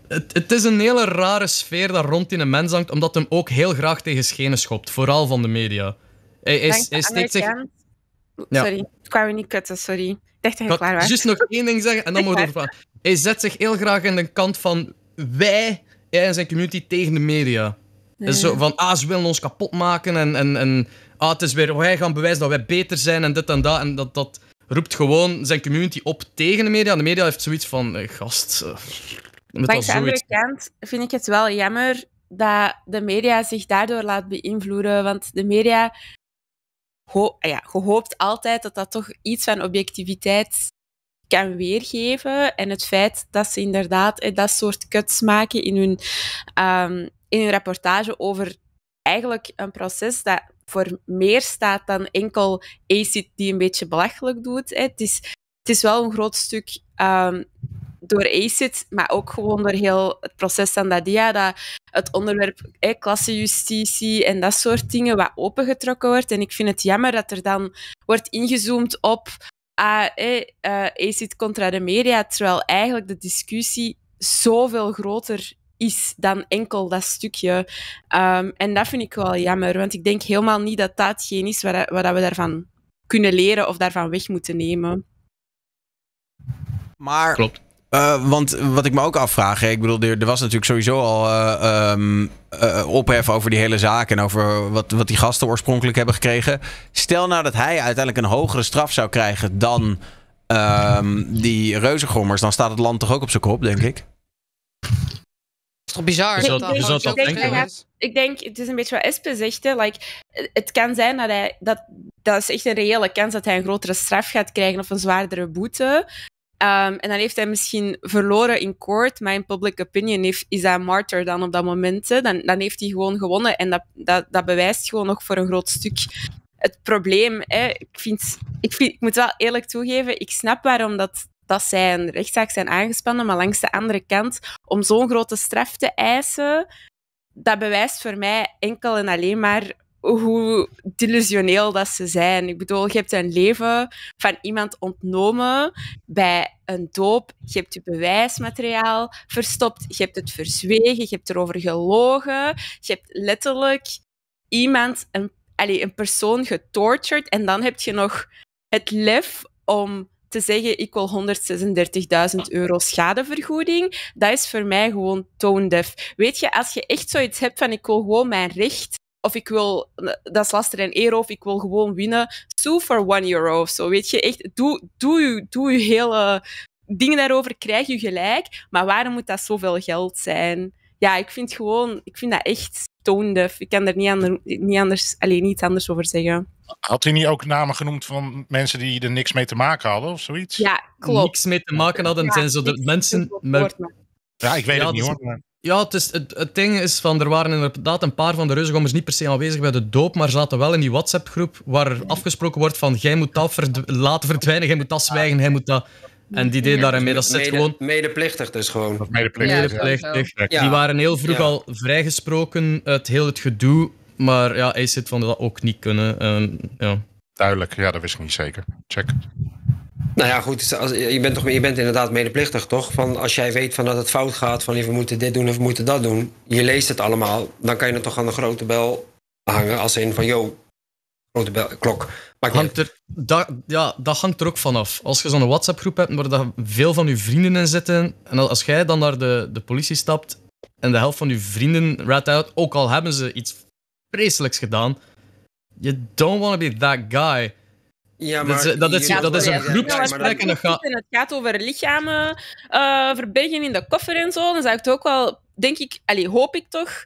B: Het, het, is een hele rare sfeer dat rond in een mens hangt, omdat hem ook heel graag tegen schenen schopt. Vooral van de media. Hij, hij, hij steekt zich...
H: Sorry, ik kwam niet kutten, sorry. Ik moet klaar Juist nog <laughs>
B: één ding zeggen en dan moet ik vragen: Hij zet zich heel graag in de kant van wij, hij en zijn community, tegen de media. Nee. zo van, ah, ze willen ons kapot maken en, en, en ah, het is weer, wij oh, gaan bewijzen dat wij beter zijn en dit en dat. En dat, dat roept gewoon zijn community op tegen de media. de media heeft zoiets van, eh, gast... Eh, maar aan de andere
H: kant vind ik het wel jammer dat de media zich daardoor laat beïnvloeden. Want de media Ah ja, gehoopt altijd dat dat toch iets van objectiviteit kan weergeven. En het feit dat ze inderdaad eh, dat soort cuts maken in hun, ehm, in hun rapportage over eigenlijk een proces dat voor meer staat dan enkel ACIT die een beetje belachelijk doet. Het is, het is wel een groot stuk ehm, door ACID, maar ook gewoon door heel het proces van dat dia, dat het onderwerp eh, klassenjustitie en dat soort dingen wat opengetrokken wordt. En ik vind het jammer dat er dan wordt ingezoomd op ah, eh, ACID contra de media, terwijl eigenlijk de discussie zoveel groter is dan enkel dat stukje. Ehm, en dat vind ik wel jammer, want ik denk helemaal niet dat dat hetgeen is wat, wat we daarvan kunnen leren of daarvan weg moeten nemen. Maar
A: Klopt. Eh, want wat ik me ook afvraag, ik bedoel, er, er was natuurlijk sowieso al uh, ophef over die hele zaak en over wat, wat die gasten oorspronkelijk hebben gekregen. Stel nou dat hij uiteindelijk een hogere straf zou krijgen dan ehm, die reuzengrommers, dan staat het land toch ook op zijn kop, denk ik?
I: bizar. Is dat, bizar? dus dat, ik, denk,
H: ik denk, het is een beetje wat Espe zegt. Like, het kan zijn dat hij. Dat, dat is echt een reële kans dat hij een grotere straf gaat krijgen of een zwaardere boete. Ehm, en dan heeft hij misschien verloren in court, maar in public opinion is hij martyr dan op dat moment. Dan, dan heeft hij gewoon gewonnen en dat, dat, dat bewijst gewoon nog voor een groot stuk het probleem. Hè. Ik, vind, ik, vind, ik moet wel eerlijk toegeven, ik snap waarom dat, dat zij een rechtszaak zijn aangespannen, maar langs de andere kant, om zo'n grote straf te eisen, dat bewijst voor mij enkel en alleen maar hoe delusioneel dat ze zijn. Ik bedoel, je hebt een leven van iemand ontnomen bij een doop. Je hebt je bewijsmateriaal verstopt. Je hebt het verzwegen. Je hebt erover gelogen. Je hebt letterlijk iemand, een, allez, een persoon getortured. En dan heb je nog het lef om te zeggen, ik wil 136.000 euro schadevergoeding, dat is voor mij gewoon toondef. Weet je, als je echt zoiets hebt van, ik wil gewoon mijn recht of ik wil, dat is laster en eer, of ik wil gewoon winnen. Sue for one euro of zo. Weet je, echt, doe, doe, je, doe je hele dingen daarover, krijg je gelijk. Maar waarom moet dat zoveel geld zijn? Ja, ik vind gewoon, ik vind dat echt toondef. Ik kan er niet, ander, niet anders, alleen niets anders over zeggen.
D: Had u niet ook namen genoemd van mensen die er niks mee te maken hadden of zoiets?
H: Ja, klopt. Niks
D: mee te maken hadden, zijn zo de mensen. Ja, ik weet het niet hoor. Maar...
B: Ja, het, het, ding is van, er waren inderdaad een paar van de reuzegommers niet per se aanwezig bij de doop, maar zaten wel in die WhatsApp-groep waar afgesproken wordt van, jij moet dat laten verdwijnen, jij moet dat zwijgen, jij moet dat... En die deed daarmee, dat zit gewoon...
C: Medeplichtig dus gewoon. Medeplichtig. Die waren heel vroeg al
B: vrijgesproken uit heel het gedoe, maar ja, zit van dat ook niet kunnen. ja. Duidelijk, ja, dat wist ik niet zeker. Check.
C: Nou ja, goed, je, bent toch, je bent inderdaad medeplichtig, toch? Van als jij weet van dat het fout gaat, van we moeten dit doen of we moeten dat doen. Je leest het allemaal, dan kan je het toch aan de grote bel hangen.
B: Als een van, yo, grote bel, klok. dat, ja, dat hangt er ook vanaf. Als je zo'n WhatsApp-groep hebt waar daar veel van je vrienden in zitten, en als jij dan naar de, de politie stapt en de helft van je vrienden rat out, ook al hebben ze iets vreselijks gedaan, you don't want to be that guy. Ja, maar... Dat is, dat is, dat is een en, dat
H: het gaat over lichamen uh, eh, verbergen in de koffer en zo. Dan zou ik het ook wel, denk ik, allee, hoop ik toch,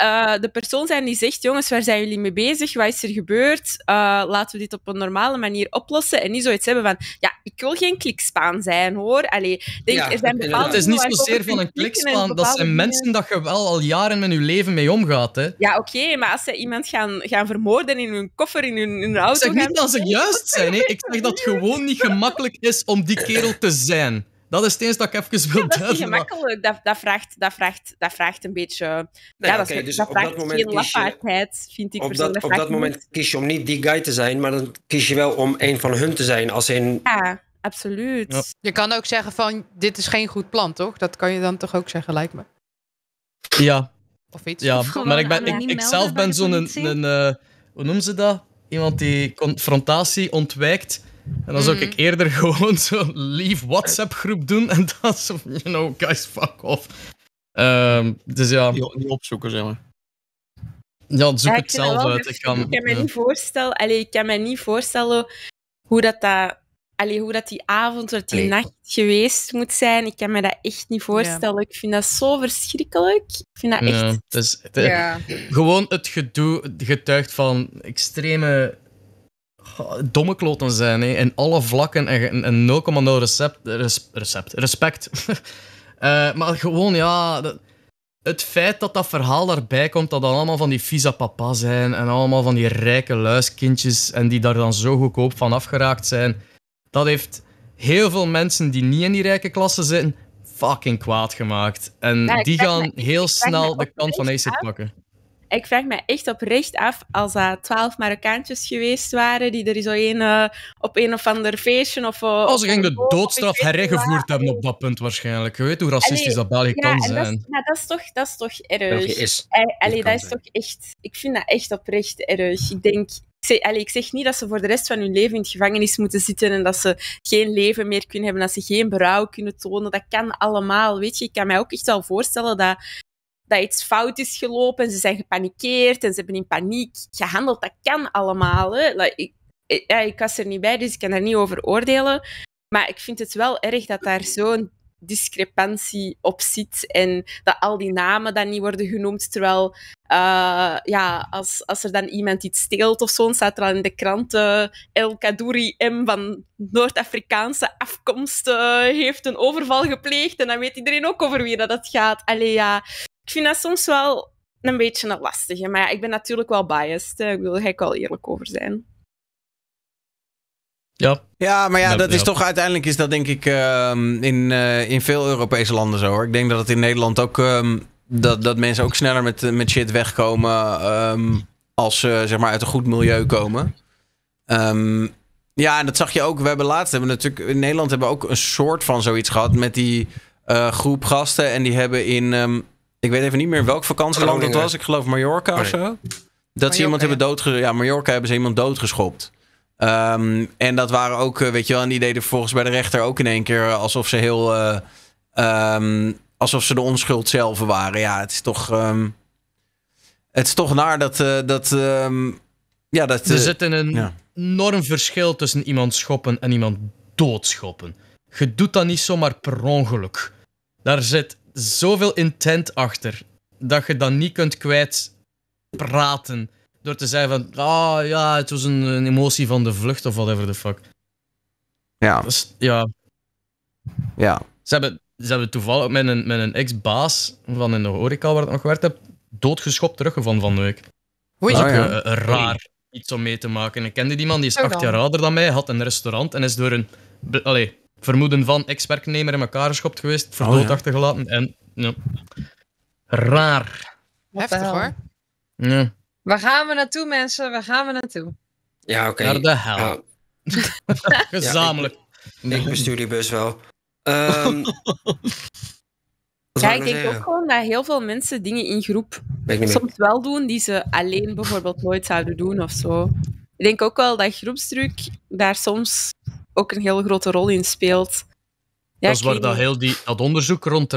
H: eh, de persoon zijn die zegt: jongens, waar zijn jullie mee bezig? Wat is er gebeurd? Eh, laten we dit op een normale manier oplossen. En niet zoiets hebben van: ja, ik wil geen klikspaan zijn hoor. Allee, denk, er zijn bepaalde het is niet zozeer van een klikspaan, dat zijn mensen
B: dat je wel al jaren met je leven mee omgaat. Hè.
H: Ja, oké, maar als ze iemand gaan, gaan vermoorden in hun koffer, in hun, auto. Ik zeg niet dat ze juist zijn, hè. ik zeg dat het gewoon niet
B: gemakkelijk is om die kerel te zijn. Dat is het dat ik even wil Dat is niet gemakkelijk.
H: Dat, vraagt, dat, vraagt, dat vraagt een beetje... ja, dat, dus dat geen lafaardheid, vind ik Op dat, op dat moment
C: kies je om niet die guy te zijn, maar dan kies je wel om een van hun te zijn. Als in...
I: Ja, absoluut. Je kan ook zeggen van, dit is geen goed plan, toch? Dat kan je dan toch ook zeggen, lijkt me.
B: Ja. Of iets. Ja, maar ik, ben, ik, zelf ben zo'n... Een, eh, hoe noemen ze dat? Iemand die confrontatie ontwijkt en dan zou mm. ik eerder <laughs> gewoon zo'n leave WhatsApp-groep doen en dan zo, you know, guys, fuck off. Ehm, dus ja. Niet opzoeken, zeg maar. Ja, zoek het zelf uit. Ik kan, ik kan me niet
H: voorstellen, allee, ik kan me niet voorstellen hoe dat, dat, allee, hoe dat die avond of die nacht geweest moet zijn. Ik kan me dat echt niet voorstellen. Ik vind dat zo verschrikkelijk. Ik vind dat
B: echt... Ja. Gewoon het gedoe getuigt van extreme domme kloten zijn. Hè. In alle vlakken en, en 0,0 recept, recept, respect. <laughs> Eh, maar gewoon, ja... Dat, het feit dat dat verhaal daarbij komt, dat dan allemaal van die visa papa zijn en allemaal van die rijke luiskindjes en die daar dan zo goedkoop van afgeraakt zijn, dat heeft heel veel mensen die niet in die rijke klasse zitten fucking kwaad gemaakt. En die gaan heel snel de kant van ACE pakken.
H: Ik vraag me echt oprecht af, als dat twaalf Marokkaantjes geweest waren, die er zo een, eh, op een of ander feestje of... als eh, oh, ze ging de doodstraf hergevoerd hebben op dat
B: punt waarschijnlijk. Je weet hoe racistisch dat België kan zijn. Dat is,
H: maar dat is toch, dat is toch erg. Eh, dat is toch echt... Ik vind dat echt oprecht erg. Ik denk, ik zeg, ik zeg niet dat ze voor de rest van hun leven in de gevangenis moeten zitten en dat ze geen leven meer kunnen hebben, dat ze geen berouw kunnen tonen. Dat kan allemaal. Weet je, ik kan mij ook echt wel voorstellen dat dat iets fout is gelopen en ze zijn gepanikeerd en ze hebben in paniek gehandeld. Dat kan allemaal. Hè. ik, ja, ik was er niet bij, dus ik kan daar niet over oordelen. Maar ik vind het wel erg dat daar zo'n discrepantie op zit en dat al die namen dan niet worden genoemd, terwijl eh, ja, als, als er dan iemand iets steelt of zo, staat er al in de kranten El Kadouri M van Noord-Afrikaanse afkomst heeft een overval gepleegd en dan weet iedereen ook over wie dat gaat. Allee, ja, ik vind dat soms wel een beetje een lastige. Maar ja, ik ben natuurlijk wel biased. Ik wil ik al eerlijk over zijn.
A: Ja. ja, maar ja, nou, dat is toch uiteindelijk is dat denk ik ehm, in, eh, in veel Europese landen zo hoor. Ik denk dat het in Nederland ook ehm, dat, dat mensen ook sneller met, eh, met shit wegkomen ehm, als ze zeg maar uit een goed milieu komen. ja, en dat zag je ook. We hebben laatst hebben we natuurlijk in Nederland hebben we ook een soort van zoiets gehad met die eh, groep gasten. En die hebben in ik weet even niet meer welk vakantieland dat was. Ik geloof Mallorca of oh, zo. Dat ze iemand hebben doodgeschopt. Ja, Mallorca hebben ze iemand doodgeschopt. Ehm, en dat waren ook, eh, weet je wel, en die deden volgens bij de rechter ook in één keer eh, alsof ze heel. Eh, ehm, alsof ze de onschuld zelf waren. Ja, het is toch. Ehm, het is toch naar dat. dat ja, dat, er zit een
B: enorm verschil tussen iemand schoppen en iemand doodschoppen. Je doet dat niet zomaar per ongeluk. Daar zit zoveel intent achter dat je dan niet kunt kwijtpraten. Door te zeggen van, ah ja, het was een, emotie van de vlucht of whatever the fuck. Ja. Is, ja. Ja. Ze hebben, ze hebben toevallig met een, met een ex-baas van in de horeca waar ik nog gewerkt heb, doodgeschopt teruggevonden van de week. Hoe is dat? Oh, raar iets om mee te maken. Ik kende die man, die is acht jaar ouder dan mij, had een restaurant en is door een... Allee, vermoeden van ex-werknemer in elkaar geschopt geweest, oh, voor achtergelaten. En, ja. Raar.
G: Heftig hoor. Ja. Waar gaan we naartoe, mensen? Waar gaan we naartoe?
C: Ja, oké. Naar de hel. Ja. <laughs> Gezamenlijk. ik, bestuur die bus wel. Ehm, <laughs> ja, ik denk ook
H: gewoon dat heel veel mensen dingen in groep soms wel doen die ze alleen bijvoorbeeld nooit zouden doen of zo. Ik denk ook wel dat groepsdruk daar soms ook een heel grote rol in speelt. Ja, dat is waar dat,
B: heel die, dat onderzoek rond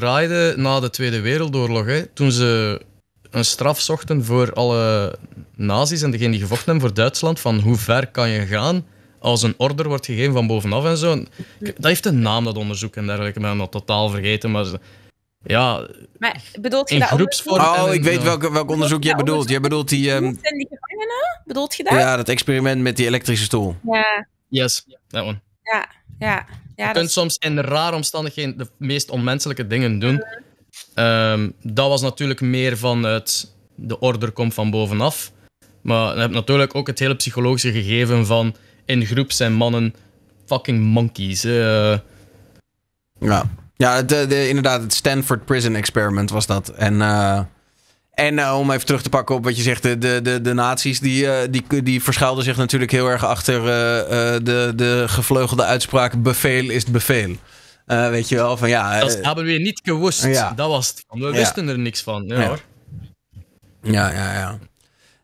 B: na de Tweede Wereldoorlog. Hè, toen ze een straf zochten voor alle nazi's en degene die gevochten hebben voor Duitsland. Van hoe ver kan je gaan als een order wordt gegeven van bovenaf en zo. dat heeft een naam, dat onderzoek en dergelijke. Ik ben dat totaal vergeten, maar... Ja,
H: maar bedoelt je dat Oh, ik weet eh, welk, welk onderzoek jij bedoelt.
B: Jij bedoelt die. Um...
H: die gevangenen? Bedoelt je dat? Ja, dat
B: experiment met die elektrische stoel. Ja. Yes, dat one.
H: Ja, ja. je kunt
B: soms in rare omstandigheden de meest onmenselijke dingen doen. Ehm, dat was natuurlijk meer vanuit de order komt van bovenaf. Maar je hebt natuurlijk ook het hele psychologische gegeven van in groep zijn mannen fucking monkeys.
A: Ja, ja inderdaad, het Stanford Prison Experiment was dat. En eh, en eh, om even terug te pakken op wat je zegt, de, de, de, de nazi's die, eh, die, die verschuilden zich natuurlijk heel erg achter eh, de, de gevleugelde uitspraak: bevel is bevel. weet je wel, van ja. Dat
B: hebben we niet gewust. Ja. Dat was het. We wisten er niks van. Ja, ja. Hoor.
A: ja, ja, ja.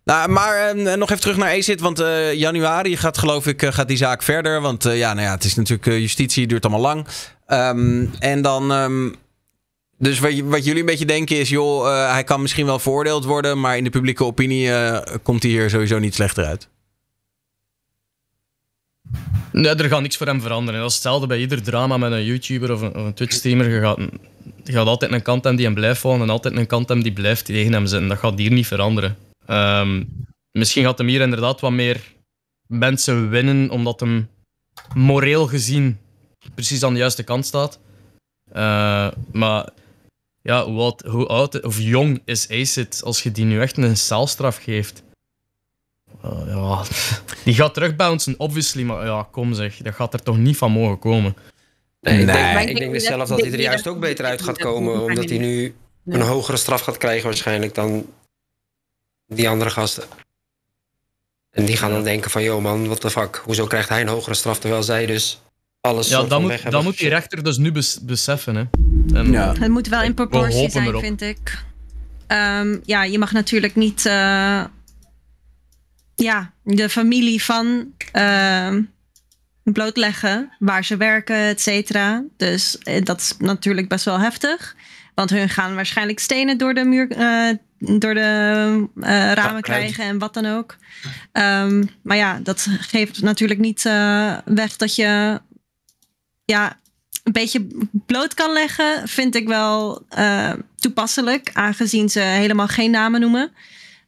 A: Nou, maar ehm, nog even terug naar EZIT. Want januari gaat, geloof ik, gaat die zaak verder. Want ja, nou ja, het is natuurlijk justitie, duurt allemaal lang. Ehm, en dan ehm, dus wat, wat, jullie een beetje denken is, joh, eh, hij kan misschien wel veroordeeld worden, maar in de publieke opinie eh, komt hij hier sowieso niet slechter uit.
B: Nee, er gaat niks voor hem veranderen. Dat is hetzelfde bij ieder drama met een YouTuber of een, een Twitch-streamer. Je gaat, altijd een kant hem die hem blijft volgen en altijd een kant hem die blijft tegen hem zitten. Dat gaat hier niet veranderen. Ehm, misschien gaat hem hier inderdaad wat meer mensen winnen, omdat hem moreel gezien precies aan de juiste kant staat. Eh, maar ja, hoe, oud, hoe oud of jong is Acid als je die nu echt een celstraf geeft? Eh, ja, <laughs> die gaat terugbouncen, obviously, maar ja, kom zeg, dat gaat er toch niet van mogen komen. Nee, ik denk, Ik denk
C: dus zelf dat hij er juist ook beter uit gaat komen, omdat hij nu een hogere straf gaat krijgen waarschijnlijk dan die andere gasten. En die gaan dan denken van, joh man, wat de fuck, hoezo krijgt hij een hogere straf terwijl zij dus
B: alles
J: ja, dan
C: moet, je moet die
B: rechter dus nu beseffen. Hè.
C: En, Het
J: moet wel in proportie zijn, vind ik. Ehm, ja, je mag natuurlijk niet eh, ja, de familie van ehm, blootleggen waar ze werken, et cetera. Dus eh, dat is natuurlijk best wel heftig. Want hun gaan waarschijnlijk stenen door de muur, eh, door de ramen krijgen en wat dan ook. Ehm, maar ja, dat geeft natuurlijk niet weg dat je ja, een beetje bloot kan leggen, vind ik wel eh, toepasselijk, aangezien ze helemaal geen namen noemen.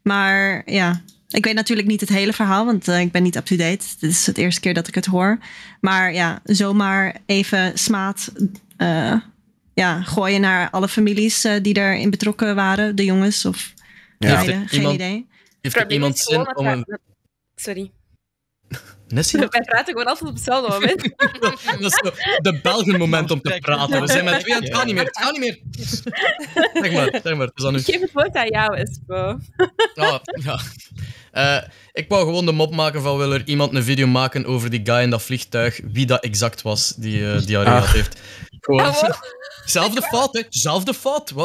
J: Maar ja, ik weet natuurlijk niet het hele verhaal, want eh, ik ben niet up-to-date. Dit is het eerste keer dat ik het hoor. Maar ja, zomaar even smaad eh, ja, gooien naar alle families die erin betrokken waren, de jongens of ja. geen idee.
B: Heeft er iemand zin om Sorry. Nessie
H: Wij praten gewoon altijd op hetzelfde moment. <laughs> dat is
B: de Belgen-moment om te praten. We zijn met twee aan het gaan niet meer. Het
H: gaat niet meer. Zeg maar, zeg
B: maar. Het is aan Ik geef
H: het woord aan jou, Espo.
B: ah, ja. Eh, ik wou gewoon de mop maken van wil er iemand een video maken over die guy in dat vliegtuig, wie dat exact was die eh, die diarree ah. heeft. Gewoon. Ah, zelfde <laughs> fout, hè? Zelfde fout. <laughs>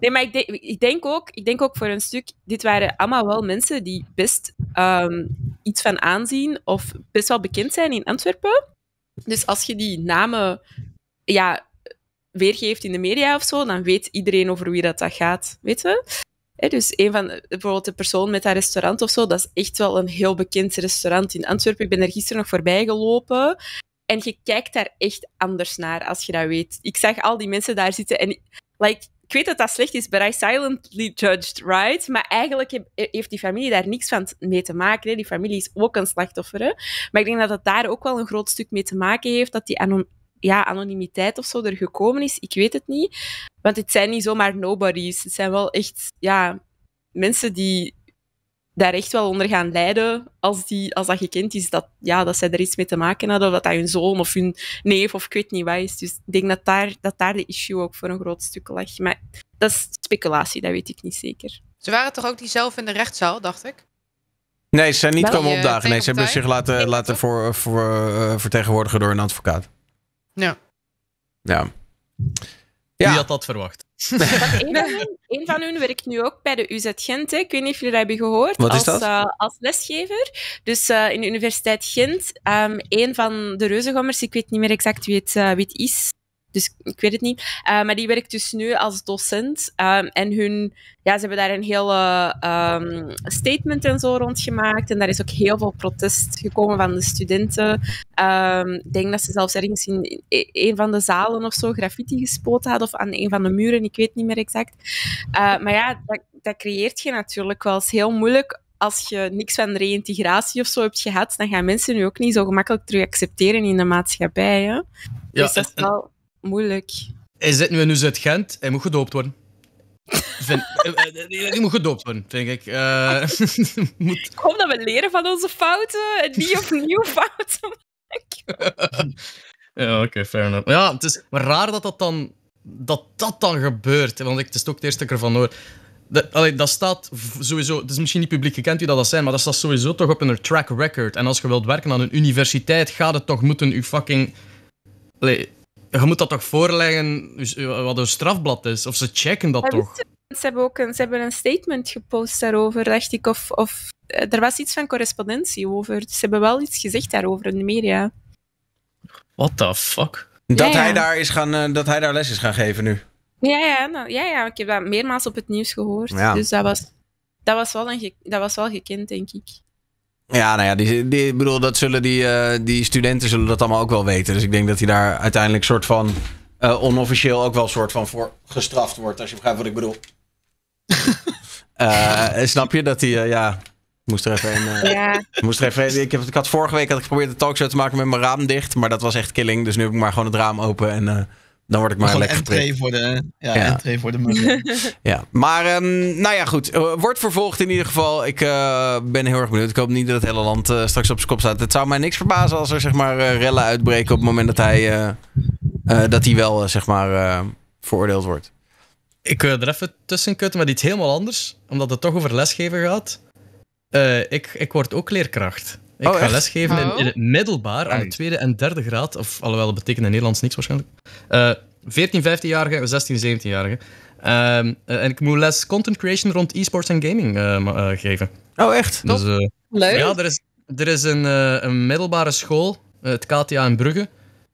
H: nee, maar ik, denk ook, ik denk ook voor een stuk, dit waren allemaal wel mensen die best ehm, iets van aanzien of best wel bekend zijn in Antwerpen. Dus als je die namen ja, weergeeft in de media of zo, dan weet iedereen over wie dat, dat gaat. weten? dus een van bijvoorbeeld de persoon met dat restaurant of zo, dat is echt wel een heel bekend restaurant in Antwerpen. Ik ben er gisteren nog voorbij gelopen. En je kijkt daar echt anders naar als je dat weet. Ik zag al die mensen daar zitten en like, ik weet dat dat slecht is, but I silently judged, right? Maar eigenlijk heeft die familie daar niks van mee te maken. Hè? Die familie is ook een slachtoffer. Maar ik denk dat het daar ook wel een groot stuk mee te maken heeft, dat die ja, anonimiteit of zo er gekomen is. Ik weet het niet. Want het zijn niet zomaar nobodies. Het zijn wel echt ja, mensen die daar echt wel onder gaan lijden als, die, als dat gekend is dat, ja, dat zij er iets mee te maken hadden. Of dat dat hun zoon of hun neef of ik weet niet wat is. Dus ik denk dat daar, dat daar de issue ook voor een groot stuk lag. Maar dat is speculatie, dat weet ik niet zeker. Ze waren toch ook
I: niet zelf in de rechtszaal, dacht ik?
A: Nee, ze zijn niet komen opdagen. Nee, ze hebben zich laten, laten voor, voor, eh, vertegenwoordigen door een advocaat. Ja. Ja. ja. Wie had dat
B: verwacht? <laughs>
H: een, van hun, werkt nu ook bij de UZ Gent. Hè. Ik weet niet of jullie dat hebben gehoord. Wat als, dat? Eh, als lesgever. Dus eh, in de Universiteit Gent, ehm, een van de Reuzegommers, ik weet niet meer exact wie het, eh, wie het is, dus ik weet het niet. Eh, maar die werkt dus nu als docent. Ehm, en hun, ja, ze hebben daar een hele ehm, statement en zo rond gemaakt. En daar is ook heel veel protest gekomen van de studenten. Ehm, ik denk dat ze zelfs ergens in e-, een van de zalen of zo graffiti gespoten hadden. Of aan een van de muren, ik weet niet meer exact. Eh, maar ja, dat, dat creëert je natuurlijk wel eens heel moeilijk als je niks van reïntegratie of zo hebt gehad, dan gaan mensen nu ook niet zo gemakkelijk terug accepteren in de maatschappij. Hè? Ja, dus dat is wel moeilijk.
B: Hij zit nu in uit Gent, hij moet gedoopt worden. Vind, <laughs> eh, eh, die moet gedoopt worden, denk ik. Uh, <laughs> moet...
H: Kom dat we leren van onze fouten en niet opnieuw <laughs> fouten maken.
B: ja, oké, fair enough. Ja, het is raar dat dat dan, dat dat dan gebeurt. Want ik, het is ook de eerste keer van hoor. Dat, allee, dat staat sowieso, het is misschien niet publiek gekend wie dat, dat zijn, maar dat staat sowieso toch op een track record. En als je wilt werken aan een universiteit, gaat het toch moeten je fucking je moet dat toch voorleggen dus, eh, wat een strafblad is? Of ze checken dat, toch?
H: Ze hebben ook een, ze hebben een statement gepost daarover, dacht ik. Of, of eh, er was iets van correspondentie over. Dus ze hebben wel iets gezegd daarover in de media.
A: What the fuck? Dat, Hij, daar is gaan, eh, dat hij daar les is gaan geven nu.
H: Ja, ja, nou, ja, ja, ik heb dat meermaals op het nieuws gehoord. Dus dat was, dat was, wel, een dat was wel gekend, denk ik.
A: Ja, nou ja, die, die, bedoel, dat zullen die, eh, die studenten zullen dat allemaal ook wel weten. Dus ik denk dat hij daar uiteindelijk soort van eh, onofficieel ook wel soort van voor gestraft wordt, als je begrijpt wat ik bedoel. <laughs> Eh, snap je dat hij, ja, moest er even ja. moest er even, ik, heb, ik had vorige week had ik geprobeerd de talkshow te maken met mijn raam dicht, maar dat was echt killing. Dus nu heb ik maar gewoon het raam open en dan word ik maar lekker entree
F: voor de, ja, ja. Entree voor de
E: <laughs>
A: ja, maar ehm, nou ja, goed. Eh, wordt vervolgd in ieder geval. Ik eh, ben heel erg benieuwd. Ik hoop niet dat het hele land eh, straks op zijn kop staat. Het zou mij niks verbazen als er zeg maar rellen uitbreken op het moment dat hij, dat hij wel zeg maar veroordeeld wordt.
B: Ik wil er even tussen kutten met iets helemaal anders. Omdat het toch over lesgeven gaat. ik, ik word ook leerkracht. Ik ga oh, lesgeven oh. in, het middelbaar aan de tweede en derde graad. Of, alhoewel, dat betekent in Nederlands niks waarschijnlijk. Uh, 14, 15 jarige 16, 17 jarige en ik moet les content creation rond e-sports en gaming eh, eh, geven. Oh, echt? Dus, eh, Leuk. Ja, er is, er is een, een middelbare school, het KTA in Brugge.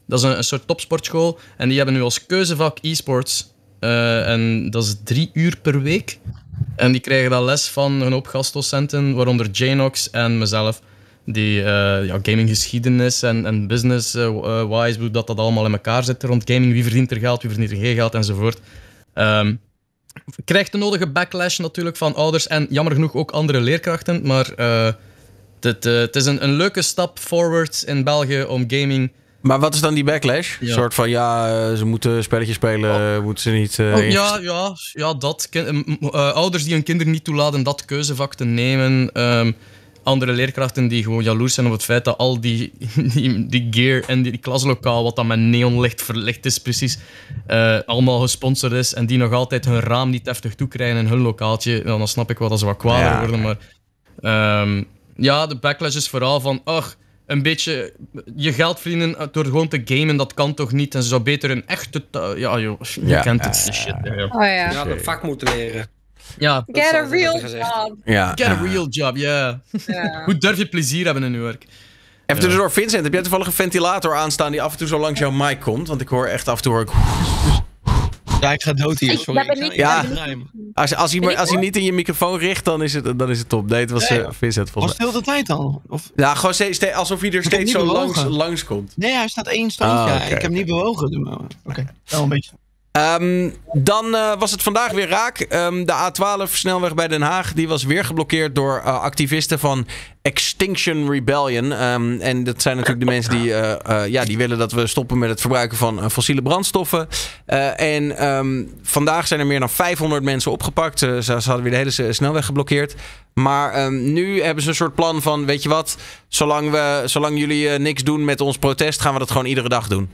B: Dat is een, een soort topsportschool. En die hebben nu als keuzevak e-sports. en dat is drie uur per week. En die krijgen dan les van een hoop gastdocenten, waaronder Janox en mezelf die eh, ja, gaminggeschiedenis en, en business-wise, eh, eh, hoe dat, dat allemaal in elkaar zit rond gaming. Wie verdient er geld, wie verdient er geen geld enzovoort. Um, krijgt de nodige backlash natuurlijk van ouders en jammer genoeg ook andere leerkrachten. Maar het is een, een, leuke stap forward in België om gaming. Maar wat is dan die backlash? Een soort
A: van ja, ze moeten spelletjes spelen, oh. moeten ze niet. Uh, oh, ja,
B: ja, ja, dat. ouders die hun kinderen niet toelaten dat keuzevak te nemen. Ehm, andere leerkrachten die gewoon jaloers zijn op het feit dat al die, <laughs> die, die gear en die, klaslokaal, wat dan met neonlicht verlicht is, precies eh, allemaal gesponsord is en die nog altijd hun raam niet heftig toekrijgen in hun lokaaltje, dan snap ik wel dat ze wat kwaler worden. Maar ehm, ja, de backlash is vooral van, ach, een beetje je geld verdienen door gewoon te gamen, dat kan toch niet? En ze zou beter een echte. Ja, joh, je kent het. shit. Ja, ja. Oh, ja, dat vak moeten leren. Ja, Get a real job. Ja. Get a real job, ja. <laughs> Hoe durf je plezier hebben in je werk? Even ja. tussendoor, Vincent, heb jij toevallig een
A: ventilator aanstaan die af en toe zo langs jouw mic komt? Want ik hoor echt af en toe hoor ik... <laughs> Ja, ik ga dood hier, sorry. Ik, niet, ja, als, als, hij, als hij niet in je microfoon richt, dan is het, dan is het top. Nee, het was nee, eh, Vincent volgens
F: mij. Was het de tijd al? Of?
A: Ja, gewoon steeds, alsof hij er steeds zo langs, langs komt.
F: Nee, hij staat één standje. Ah, ik heb niet bewogen. Dus, oké, wel een beetje. Ehm,
A: dan eh, was het vandaag weer raak. Ehm, de A12 snelweg bij Den Haag die was weer geblokkeerd door eh, activisten van Extinction Rebellion. Ehm, en dat zijn natuurlijk de mensen die, eh, ja, die willen dat we stoppen met het verbruiken van fossiele brandstoffen. en vandaag zijn er meer dan 500 mensen opgepakt. Ze, ze, hadden weer de hele snelweg geblokkeerd. Maar nu hebben ze een soort plan van, weet je wat, zolang, we, zolang jullie niks doen met ons protest, gaan we dat gewoon iedere dag doen.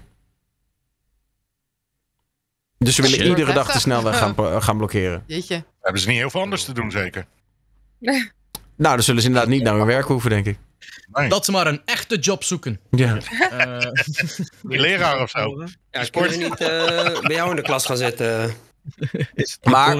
A: Dus ze willen iedere dag de snelweg eh, gaan, gaan blokkeren. Jeetje. Hebben ze niet heel veel anders te doen, zeker? <laughs> Nou, dan zullen ze inderdaad niet naar hun werk hoeven, denk ik.
B: Nee. Dat ze maar een echte job zoeken. Ja. Uh, <laughs> Die leraar of zo.
D: Ja, sport. niet
B: eh, bij jou in de klas gaan zitten?
A: maar,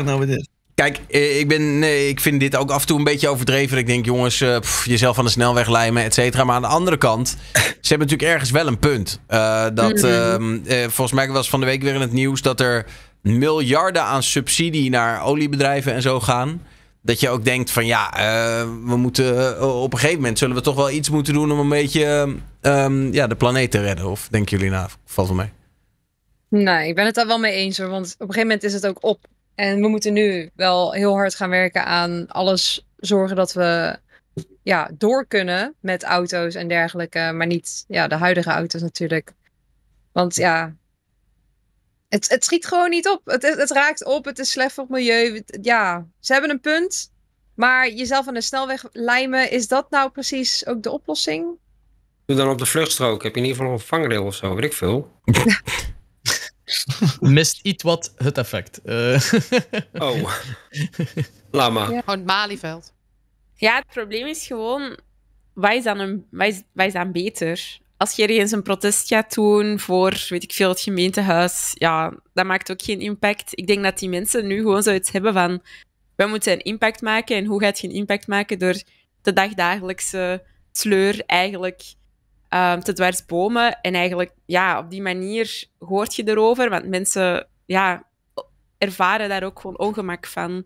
A: Kijk, eh, ik, ben, ik vind dit ook af en toe een beetje overdreven. Ik denk, jongens, eh, jezelf aan de snelweg lijmen, et cetera. Maar aan de andere kant, ze hebben natuurlijk ergens wel een punt. Eh, dat, mhm. ehm, volgens mij was van de week weer in het nieuws dat er miljarden aan subsidie naar oliebedrijven en zo gaan. Dat je ook denkt van ja, we moeten op een gegeven moment zullen we toch wel iets moeten doen om een beetje ehm, ehm, ja, de planeet te redden. Of denken jullie na, valt wel mee?
G: Nee, ik ben het daar wel mee eens hoor. Want op een gegeven moment is het ook op. En we moeten nu wel heel hard gaan werken aan alles zorgen dat we ja, door kunnen met auto's en dergelijke. Maar niet ja, de huidige auto's natuurlijk. Want ja, het, het schiet gewoon niet op. Het, het raakt op, het is slecht voor het milieu. ja, ze hebben een punt. Maar jezelf aan de snelweg lijmen, is dat nou precies ook de oplossing?
C: Doe dan op de vluchtstrook. Heb je in ieder geval
B: een vangrail of zo, weet ik veel. <laughs> <laughs> mist iets wat het effect. Uh. <laughs> oh. Lama. Ja.
H: Gewoon Malieveld. Ja, het probleem is gewoon... Wat is, dan een, wat, is, wat is beter? Als je ergens een protest gaat doen voor, weet ik veel, het gemeentehuis... Ja, dat maakt ook geen impact. Ik denk dat die mensen nu gewoon zoiets hebben van... Wij moeten een impact maken. En hoe ga je een impact maken? Door de dagdagelijkse sleur eigenlijk Ehm, te dwarsbomen. En eigenlijk, ja, op die manier hoort je erover, want mensen ja, ervaren daar ook gewoon ongemak van.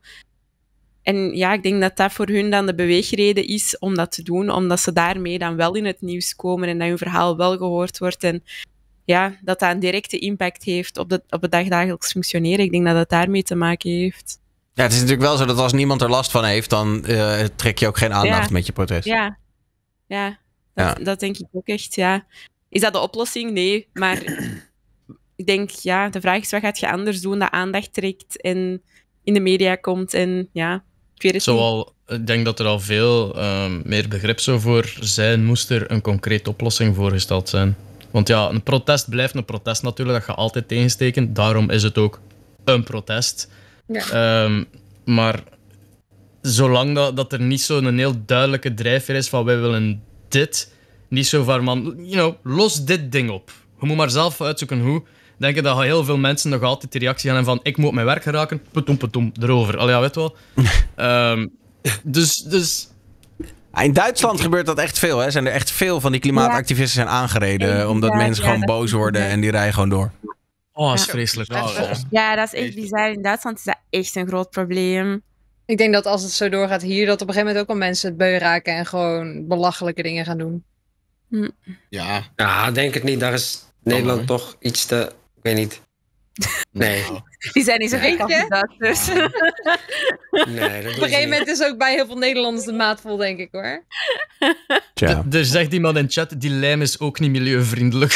H: En ja, ik denk dat dat voor hun dan de beweegreden is om dat te doen, omdat ze daarmee dan wel in het nieuws komen en dat hun verhaal wel gehoord wordt. En ja, dat dat een directe impact heeft op, de, op het dagdagelijks functioneren. Ik denk dat dat daarmee te maken heeft.
A: Ja, het is natuurlijk wel zo dat als niemand er last van heeft, dan eh, trek je ook geen aandacht met je protest.
H: Ja, ja. Dat, ja. dat denk ik ook echt, ja. Is dat de oplossing? Nee. Maar <clears throat> ik denk, ja, de vraag is, wat gaat je anders doen dat aandacht trekt en in de media komt en ja, ik weet het Zoal,
B: niet. Ik denk dat er al veel ehm, meer begrip zo voor zijn moest er een concrete oplossing voorgesteld zijn. Want ja, een protest blijft een protest natuurlijk, dat ga altijd tegensteken. Daarom is het ook een protest. Ja. Ehm, maar zolang dat, dat er niet zo'n heel duidelijke drijfveer is van wij willen dit. Niet zo van, man, you know, los dit ding op. Je moet maar zelf uitzoeken hoe. Denk ik dat heel veel mensen nog altijd de reactie gaan hebben van ik moet mijn werk geraken, Patom, patom, erover. Allee, ja, weet wel. <laughs> Ehm, dus, dus
A: in Duitsland gebeurt dat echt veel. Hè? Zijn er echt veel van die klimaatactivisten zijn aangereden. omdat mensen gewoon boos worden en die rijden gewoon door.
B: Oh, dat is vreselijk.
H: Ja, dat is echt bizar. In Duitsland is dat echt een groot probleem. Ik denk dat als het zo doorgaat hier, dat op een gegeven moment ook al mensen
G: het beu raken en gewoon belachelijke dingen gaan doen.
C: Hm. Ja. Ja, denk het niet. Daar is Nederland toch iets te. Ik weet niet. Nee. <laughs> Nou.
G: Die zijn niet zo gek, ja. dus. nee, <laughs>
B: Op een gegeven moment
G: is ook bij heel veel Nederlanders de maat
I: vol, denk ik hoor.
B: Ja. Er zegt iemand in chat: die lijm is ook niet milieuvriendelijk.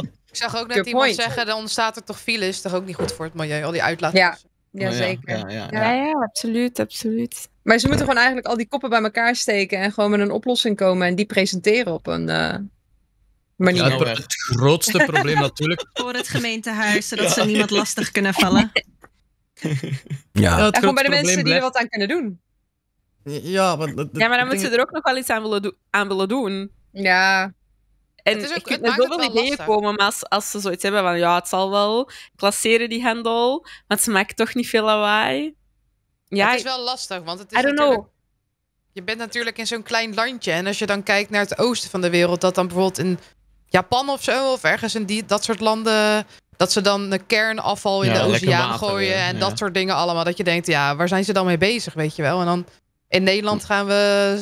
I: ik zag ook net iemand zeggen: dan ontstaat er toch files, toch ook niet goed voor het milieu, al die uitlaat. Ja. Jazeker. Nou
E: ja,
G: ja, ja, ja, absoluut, absoluut. Maar ze moeten gewoon eigenlijk al die koppen bij elkaar steken en gewoon met een oplossing komen en die presenteren op een uh,
J: manier. Nou, het, eh, het, grootste <laughs> probleem natuurlijk. Voor het gemeentehuis, zodat ze niemand lastig kunnen
H: vallen. <laughs> Ja, en gewoon bij de mensen die er wat aan kunnen doen. Ja, maar, ja, maar dan moeten ze er ook nog wel iets aan willen, aan willen doen. Ja, en het is ook, je kunt ideeën komen, maar als, als, ze zoiets hebben van ja, het zal wel, klasseren die handel, want ze maken toch niet veel lawaai. Ja, het is wel
I: lastig, want het is I don't know. Je bent natuurlijk in zo'n klein landje. En als je dan kijkt naar het oosten van de wereld, dat dan bijvoorbeeld in Japan of zo, of ergens in die, dat soort landen, dat ze dan de kernafval in de oceaan gooien en dat soort dingen allemaal. Dat je denkt, ja, waar zijn ze dan mee bezig, weet je wel? En dan in Nederland hm. gaan we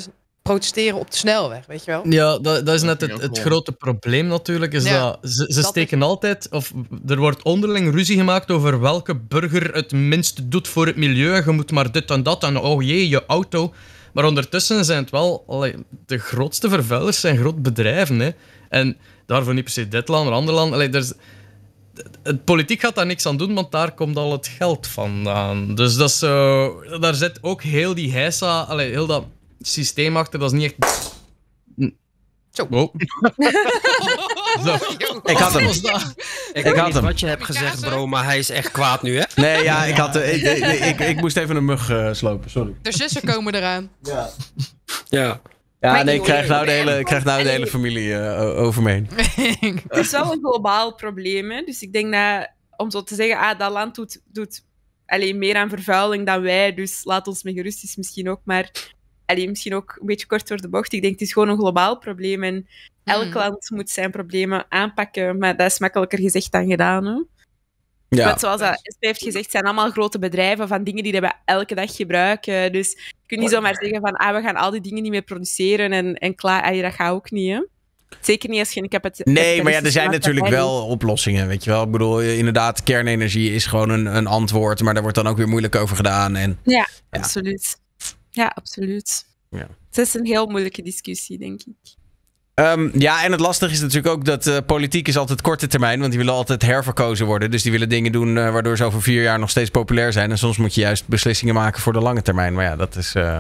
I: protesteren op de snelweg,
B: weet je wel? Ja, dat, dat is net het, grote probleem natuurlijk. Is dat ze, ze steken altijd, of er wordt onderling ruzie gemaakt over welke burger het minst doet voor het milieu. Je moet maar dit en dat en oh jee, je auto. Maar ondertussen zijn het wel, de grootste vervuilers zijn groot bedrijven. Hè. En daarvoor niet per se dit land, maar ander land. Dus, het politiek gaat daar niks aan doen, want daar komt al het geld vandaan. Dus dat is, daar zit ook heel die heisa, allee, heel dat systeem achter, dat is niet echt... Zo. Oh. <laughs> Ik had hem. Ik, had hem. wat je hebt gezegd, bro, maar hij is echt kwaad
A: nu, hè? Nee, ja, ik, had, eh, ik, ik, moest even een mug eh, slopen, sorry.
I: De zussen komen eraan.
H: Ja.
A: Ja. Ja, nee, nou ik krijg nou de hele, ik krijg nou de hele familie uh, over me heen. <laughs>
H: Het is wel een globaal probleem, hè? Dus ik denk dat, om zo te zeggen, ah, dat land doet, doet alleen meer aan vervuiling dan wij, dus laat ons met gerust is misschien ook maar allee, misschien ook een beetje kort door de bocht. Ik denk, het is gewoon een globaal probleem. En elk hmm. land moet zijn problemen aanpakken. Maar dat is makkelijker gezegd dan gedaan. Ja. Want zoals dat heeft gezegd, zijn allemaal grote bedrijven van dingen die we elke dag gebruiken. Dus je kunt niet zomaar zeggen van ah, we gaan al die dingen niet meer produceren en, en klaar. Allee, dat gaat ook niet, Zeker niet als je heb het. Nee, maar ja, er zijn natuurlijk wel
A: oplossingen, weet je wel. Ik bedoel, eh, inderdaad, kernenergie is gewoon een, een antwoord, maar daar wordt dan ook weer moeilijk over gedaan. En,
H: ja. absoluut. Ja, absoluut. Ja. Het is een heel moeilijke discussie, denk ik.
A: Ehm, ja, en het lastige is natuurlijk ook dat eh, politiek is altijd korte termijn. Want die willen altijd herverkozen worden. Dus die willen dingen doen eh, waardoor ze over vier jaar nog steeds populair zijn. En soms moet je juist beslissingen maken voor de lange termijn. Maar ja, dat is... Eh,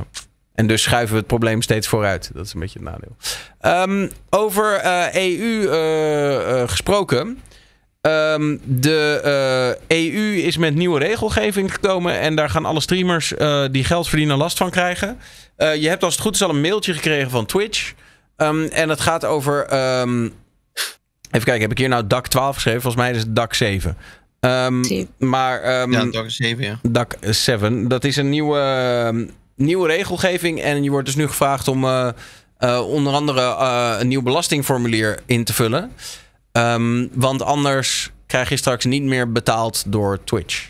A: en dus schuiven we het probleem steeds vooruit. Dat is een beetje het nadeel. Ehm, over EU e gesproken. Ehm, de EU eh, e is met nieuwe regelgeving gekomen. En daar gaan alle streamers eh, die geld verdienen last van krijgen. Eh, je hebt als het goed is al een mailtje gekregen van Twitch. Ehm, en het gaat over. Ehm, even kijken, heb ik hier nou dak 12 geschreven? Volgens mij is het dak 7. maar. ja, DAC 7, ja. DAC 7. Dat is een nieuwe, nieuwe regelgeving. En je wordt dus nu gevraagd om onder andere een nieuw belastingformulier in te vullen. Ehm, want anders krijg je straks niet meer betaald door Twitch.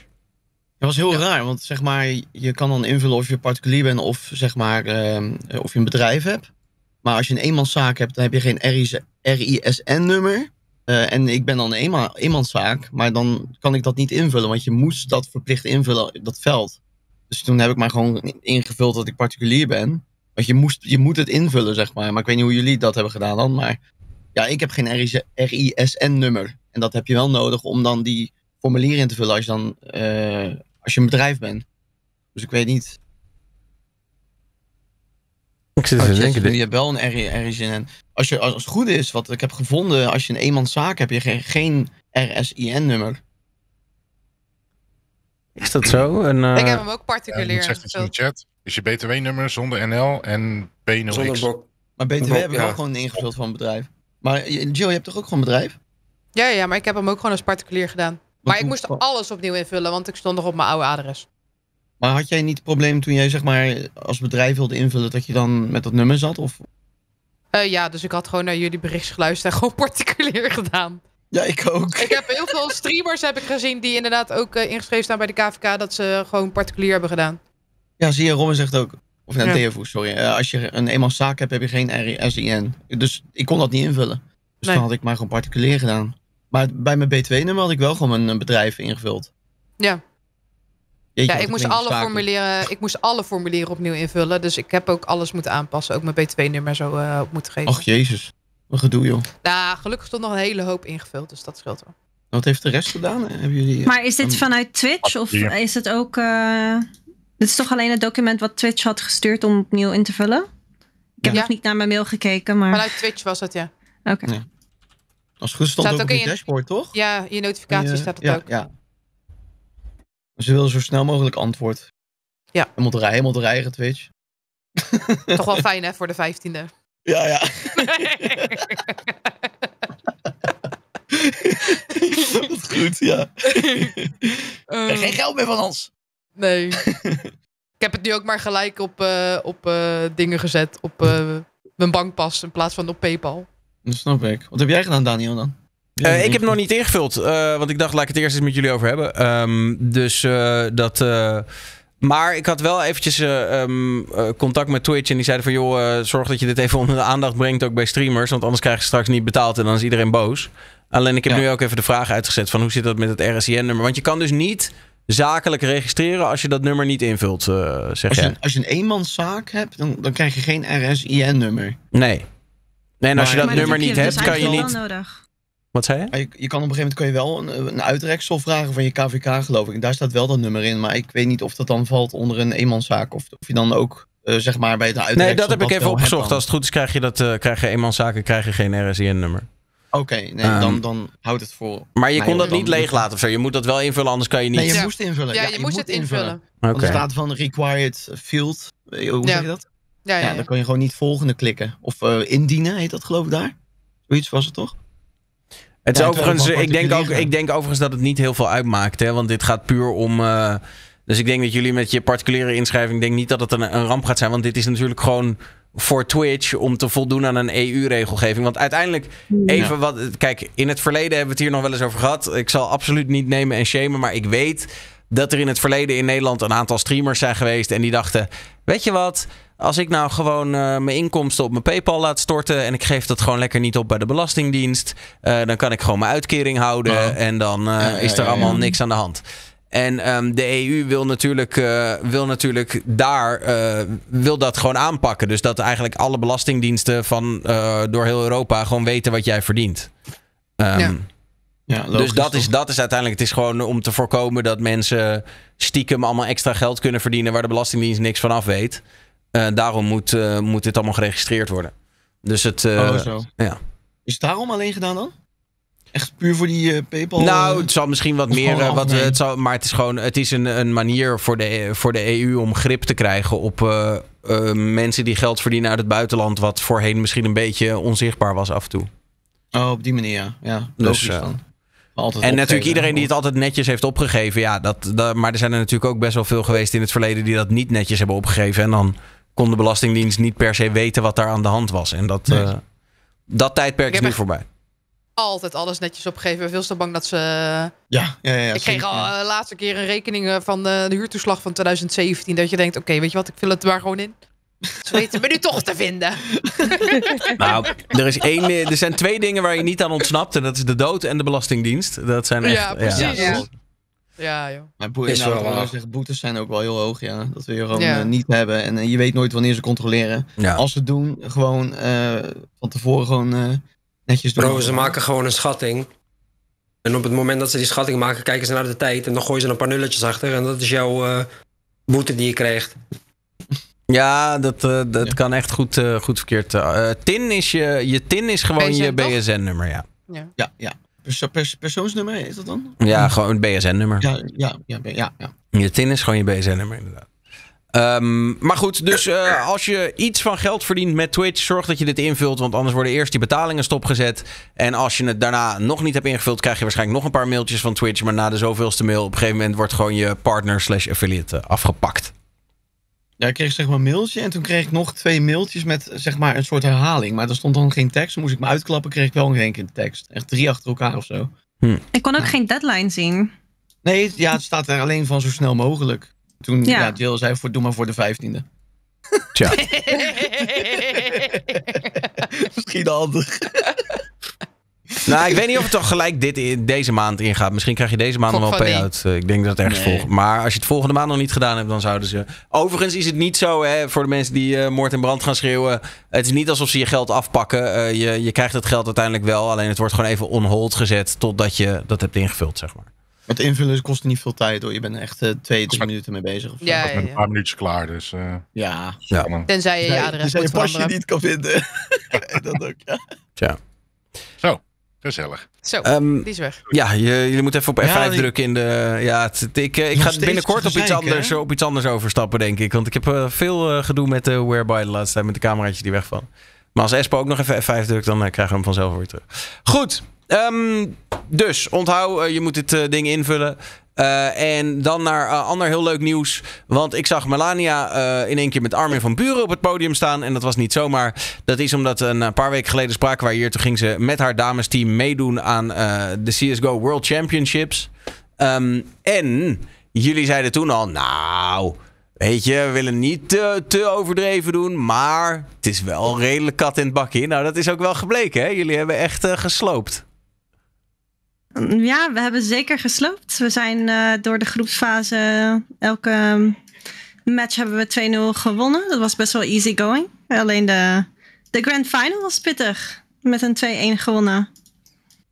F: Dat was heel raar, want zeg maar, je kan dan invullen of je particulier bent of zeg maar, ehm, of je een bedrijf hebt. Maar als je een eenmanszaak hebt, dan heb je geen RISN-nummer. Eh, en ik ben dan een eenmanszaak, maar dan kan ik dat niet invullen, want je moest dat verplicht invullen, dat veld. Dus toen heb ik maar gewoon ingevuld dat ik particulier ben. Want je, moest, je moet het invullen, zeg maar. Maar ik weet niet hoe jullie dat hebben gedaan dan, maar ja, ik heb geen RISN-nummer. En dat heb je wel nodig om dan die formulier in te vullen als je, dan, eh, als je een bedrijf bent. Dus ik weet niet.
E: Ik zit oh, te denken. Je,
F: wel een RISN. Als, je, als, het goed is, wat ik heb gevonden, als je een eenmanszaak hebt, heb je geen, geen RSIN-nummer.
D: Is dat zo? Eh, ik heb hem ook particulier. Ja, Is in de chat. Dus je BTW-nummer zonder NL en B0X. maar BTW heb ik wel gewoon ingevuld van bedrijf. Maar eh, Jill,
F: je hebt toch ook gewoon een bedrijf?
I: Ja, ja, maar ik heb hem ook gewoon als particulier gedaan. Maar ik moest alles opnieuw invullen, want ik stond nog op mijn oude adres.
F: Maar had jij niet het probleem toen jij zeg maar als bedrijf wilde invullen dat je dan met dat nummer zat? Of?
I: Eh, ja, dus ik had gewoon naar jullie berichts geluisterd en <laughs> gewoon particulier gedaan.
F: Ja, ik ook.
I: Ik heb heel veel streamers heb ik gezien die inderdaad ook eh, ingeschreven staan bij de KVK dat ze gewoon particulier hebben gedaan.
F: Ja, zie je, Robin zegt ook. Of een ja. sorry. Eh, als je een eenmaal zaak hebt, heb je geen SIN. Dus ik kon dat niet invullen. Dus dan had ik maar gewoon particulier gedaan. Maar bij mijn B2-nummer had ik wel gewoon mijn eh, bedrijf ingevuld. Ja. ja, ik moest, alle formulieren,
I: ik moest alle formulieren opnieuw invullen. Dus ik heb ook alles moeten aanpassen. Ook mijn B2-nummer zo eh, op moeten geven. Ach,
F: jezus. Wat gedoe, joh.
I: Nou, gelukkig stond nog een hele hoop ingevuld. Dus dat scheelt wel.
F: Wat heeft de rest gedaan? Hebben jullie, maar is dit vanuit
J: Twitch of is het ook... Dit is toch alleen het document wat Twitch had gestuurd om opnieuw in te vullen? Ik heb nog niet naar mijn mail gekeken, maar... Vanuit
I: Twitch was het, ja.
J: Oké. Ja.
F: Als goed stond staat ook, in je dashboard, toch?
I: Ja, je notificatie eh, staat het ook.
F: Ja. Dus ze willen zo snel mogelijk antwoord. Ja. En moet rijden, moet rijden, Twitch.
I: <laughs> Toch wel fijn, hè, voor de vijftiende.
F: Ja, ja.
E: <laughs> goed, ja. <laughs>
I: Eh. geen geld meer van ons. Nee. <laughs> ik heb het nu ook maar gelijk op, eh, op eh, dingen gezet. Op eh, mijn bankpas in plaats van op PayPal.
F: Dat snap ik. Wat heb jij gedaan, Daniel, dan? ik heb nog niet
A: ingevuld, want ik dacht, laat ik het eerst eens met jullie over hebben. Ehm, dus dat. maar ik had wel eventjes ehm, contact met Twitch en die zeiden van joh, zorg dat je dit even onder de aandacht brengt ook bij streamers, want anders krijg je straks niet betaald en dan is iedereen boos. Alleen ik heb nu ook even de vraag uitgezet van hoe zit dat met het RSIN-nummer? Want je kan dus niet zakelijk registreren als je dat nummer niet invult, eh, zeg je,
F: Als je een eenmanszaak hebt, dan, dan krijg je geen RSIN-nummer.
A: Nee. Nee,
F: en als je dat nummer niet hebt, kan je niet... Nodig. Wat zei ah, je? je? kan op een gegeven moment kan je wel een, een uitreksel vragen van je KVK, geloof ik. En daar staat wel dat nummer in, maar ik weet niet of dat dan valt onder een eenmanszaak. Of, of je dan ook, eh, zeg maar, bij de uitreksel... Nee, dat heb ik even opgezocht. Als
A: het goed is, krijg je, dat, uh, krijg je eenmanszaken krijg je geen RSIN-nummer. Oké, nee, ehm, dan, dan houdt het voor. Maar je kon dat niet leeg laten of zo. Je moet dat wel invullen, anders kan je niet. Nee, je moest
F: invullen. Ja, je, moest het invullen. invullen. er staat van required field. Eh, hoe zeg je dat? Ja, ja, dan kan je gewoon niet volgende klikken. Of eh, indienen heet dat, geloof ik, daar. Zoiets was het toch? Het is overigens, ik denk, ook, ik denk overigens dat het niet heel veel uitmaakt. Hè? Want dit gaat
A: puur om. Eh, dus ik denk dat jullie met je particuliere inschrijving. denk niet dat het een ramp gaat zijn. Want dit is natuurlijk gewoon voor Twitch om te voldoen aan een EU-regelgeving. Want uiteindelijk, hmm. even wat. Kijk, in het verleden hebben we het hier nog wel eens over gehad. Ik zal absoluut niet nemen en shamen, maar ik weet dat er in het verleden in Nederland een aantal streamers zijn geweest en die dachten: Weet je wat? Als ik nou gewoon eh, mijn inkomsten op mijn PayPal laat storten en ik geef dat gewoon lekker niet op bij de Belastingdienst, eh, dan kan ik gewoon mijn uitkering houden en dan eh, is er allemaal niks aan de hand. En ehm, de EU wil natuurlijk, eh, wil natuurlijk daar eh, wil dat gewoon aanpakken. Dus dat eigenlijk alle belastingdiensten van, eh, door heel Europa gewoon weten wat jij verdient. Ehm, ja. Ja, dus dat is, dat is uiteindelijk. Het is gewoon om te voorkomen dat mensen stiekem allemaal extra geld kunnen verdienen waar de Belastingdienst niks van af weet. daarom moet, moet dit allemaal geregistreerd worden. Dus het. Oh, ja.
F: Is het daarom alleen gedaan dan? Echt puur voor die uh, PayPal? Nou, eh,
A: het zal misschien wat meer. Eh, wat, het zal, maar het is gewoon het is een, een manier voor de, voor de EU om grip te krijgen op mensen die geld verdienen uit het buitenland. Wat voorheen misschien een beetje onzichtbaar was af en toe.
F: Oh, op die manier, ja. dus, Altijd en natuurlijk iedereen die het
A: altijd netjes heeft opgegeven. Ja, dat, maar er zijn er natuurlijk ook best wel veel geweest in het verleden die dat niet netjes hebben opgegeven. En dan kon de Belastingdienst niet per se weten wat daar aan de hand was. En dat, dat tijdperk is nu voorbij
I: altijd alles netjes opgeven. Veel te bang dat ze. Eh,
A: ja, ja, ja. Ik kreeg al
I: eh, laatste keer een rekening eh, van de, de, huurtoeslag van 2017. Dat je denkt: oké, weet je wat, ik vul het maar gewoon in. Ze weten me nu toch te vinden. <laughs>
E: <laughs>
A: Nou, er, is één, er zijn twee dingen waar je niet aan ontsnapt. En dat is de dood en de Belastingdienst. Dat zijn echt... Ja, precies.
I: Ja. Ja, joh.
F: Maar boeien, boetes zijn ook wel heel hoog, ja. Dat we je gewoon niet hebben. En je weet nooit wanneer ze controleren. Als ze doen, gewoon van tevoren gewoon Bro, ze
C: maken gewoon een schatting. En op het moment dat ze die schatting maken, kijken ze naar de tijd. En dan gooien ze een paar nulletjes achter. En dat is jouw uh, boete die je krijgt.
A: Ja, dat, eh, dat kan echt goed, eh, goed verkeerd. tin is je, je tin is gewoon je BSN-nummer, ja.
F: Ja, ja. ja. persoonsnummer is dat dan?
A: Ja, gewoon het BSN-nummer. Ja,
F: ja, ja, ja,
A: ja. Je tin is gewoon je BSN-nummer, inderdaad. Ehm, maar goed, dus eh, als je iets van geld verdient met Twitch, zorg dat je dit invult. Want anders worden eerst die betalingen stopgezet. En als je het daarna nog niet hebt ingevuld, krijg je waarschijnlijk nog een paar mailtjes van Twitch. Maar na de zoveelste mail, op een gegeven moment wordt gewoon je partner slash affiliate eh, afgepakt.
F: Ja, ik kreeg zeg maar een mailtje en toen kreeg ik nog twee mailtjes met zeg maar een soort herhaling. Maar er stond dan geen tekst. Moest ik me uitklappen, kreeg ik wel een keer tekst. Echt drie achter elkaar of zo.
J: Hm. Ik kon ook geen deadline zien. Nee,
F: ja, het staat er alleen van zo snel mogelijk. Toen ja. ja Jill zei, voor, doe maar voor de vijftiende. Tja. <laughs> Misschien handig.
A: nou, ik weet niet of het toch gelijk dit, in, deze maand ingaat. Misschien krijg je deze maand nog wel payout. Ik denk dat het ergens volgt. Maar als je het volgende maand nog niet gedaan hebt, dan zouden ze. Overigens is het niet zo, hè, voor de mensen die eh, moord en brand gaan schreeuwen. Het is niet alsof ze je geld afpakken. Eh, je, je krijgt het geld uiteindelijk wel. Alleen het wordt gewoon even on hold gezet totdat je dat hebt ingevuld, zeg maar
F: het invullen kost niet veel tijd hoor. Je bent echt uh, twee, drie minuten mee bezig. Of ja, een paar minuutjes klaar, dus... Uh, ja. ja. Tenzij
I: je je adres Tenzij je niet
F: kan vinden. <laughs> dat ook, ja.
A: Zo,
D: gezellig. Zo, ehm, die is weg.
A: Ja, je, jullie moeten even op F5 drukken in de... Ja, ik, eh, ik ga binnenkort op, iets anders, op iets anders overstappen, denk ik. Want ik heb uh, veel gedoe met de Whereby de laatste tijd, met de cameraatje die wegvalt. Maar als Espo ook nog even F5 drukt, dan krijgen we hem vanzelf weer terug. Goed, Ehm, dus onthoud, eh, je moet dit eh, ding invullen. Eh, en dan naar ander heel leuk nieuws. Want ik zag Melania in één keer met Armin van Buren op het podium staan. En dat was niet zomaar. Dat is omdat een paar weken geleden spraken waar hier. Toen ging ze met haar damesteam meedoen aan de CSGO World Championships. Ehm, en jullie zeiden toen al, nou... Weet je, we willen niet te, te, overdreven doen, maar het is wel redelijk kat in het bakje. Nou, dat is ook wel gebleken, hè? Jullie hebben echt gesloopt.
J: Ja, we hebben zeker gesloopt. We zijn eh, door de groepsfase elke match hebben we 2-0 gewonnen. Dat was best wel easy going. Alleen de, de grand final was pittig. Met een 2-1 gewonnen.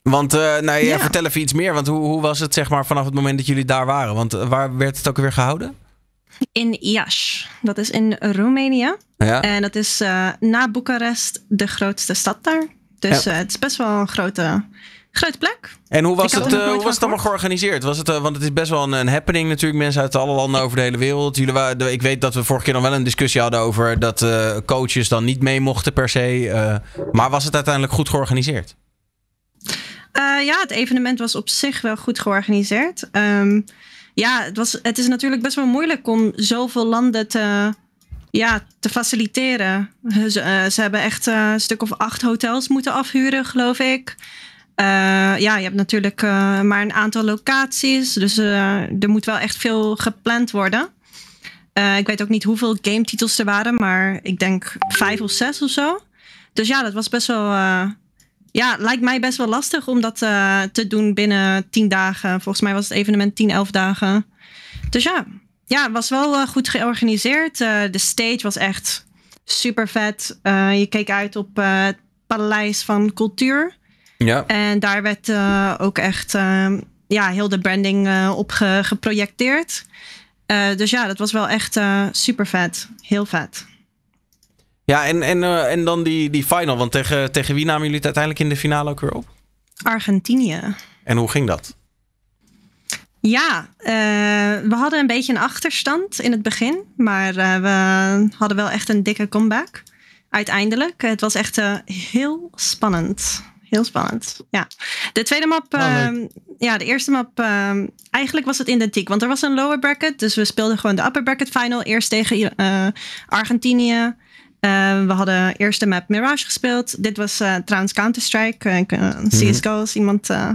A: Want eh, nou, ja, vertel even iets meer. Want hoe, hoe was het zeg maar, vanaf het moment dat jullie daar waren? Want eh, waar werd het ook weer gehouden?
J: In Iași. Dat is in Roemenië. Ja. En dat is na Boekarest de grootste stad daar. Dus ja. het is best wel een grote Grote plek. En hoe was, het, uh, hoe
A: was het allemaal georganiseerd? Was het, uh, want het is best wel een, een, happening natuurlijk. Mensen uit alle landen over de hele wereld. Jullie waren, ik weet dat we vorige keer nog wel een discussie hadden over dat eh, coaches dan niet mee mochten per se. maar was het uiteindelijk goed georganiseerd?
J: ja, het evenement was op zich wel goed georganiseerd. Ehm, ja, het, was, het is natuurlijk best wel moeilijk om zoveel landen te, ja, te faciliteren. Ze, ze hebben echt een stuk of acht hotels moeten afhuren, geloof ik. Eh, ja, je hebt natuurlijk eh, maar een aantal locaties. Dus eh, er moet wel echt veel gepland worden. ik weet ook niet hoeveel game titels er waren, maar ik denk vijf of zes of zo. Dus ja, dat was best wel. ja, lijkt mij best wel lastig om dat te doen binnen tien dagen. Volgens mij was het evenement tien, elf dagen. Dus ja, ja was wel goed georganiseerd. de stage was echt super vet. je keek uit op het Paleis van Cultuur. Ja. En daar werd eh, ook echt ehm, ja, heel de branding eh, op geprojecteerd. Eh, dus ja, dat was wel echt super vet. Heel vet.
A: Ja, en, en, en dan die, die final. Want tegen, tegen wie namen jullie het uiteindelijk in de finale ook weer op?
J: Argentinië.
A: En hoe ging dat?
J: Ja, we hadden een beetje een achterstand in het begin. Maar we hadden wel echt een dikke comeback. Uiteindelijk. Het was echt heel spannend heel spannend. Ja. De tweede map, ehm, ja, de eerste map, ehm, eigenlijk was het identiek. Want er was een lower bracket, dus we speelden gewoon de upper bracket final. Eerst tegen eh, Argentinië. Ehm, we hadden eerste map Mirage gespeeld. Dit was uh, trouwens Counter-Strike. Eh, mhm. CSGO als iemand <laughs>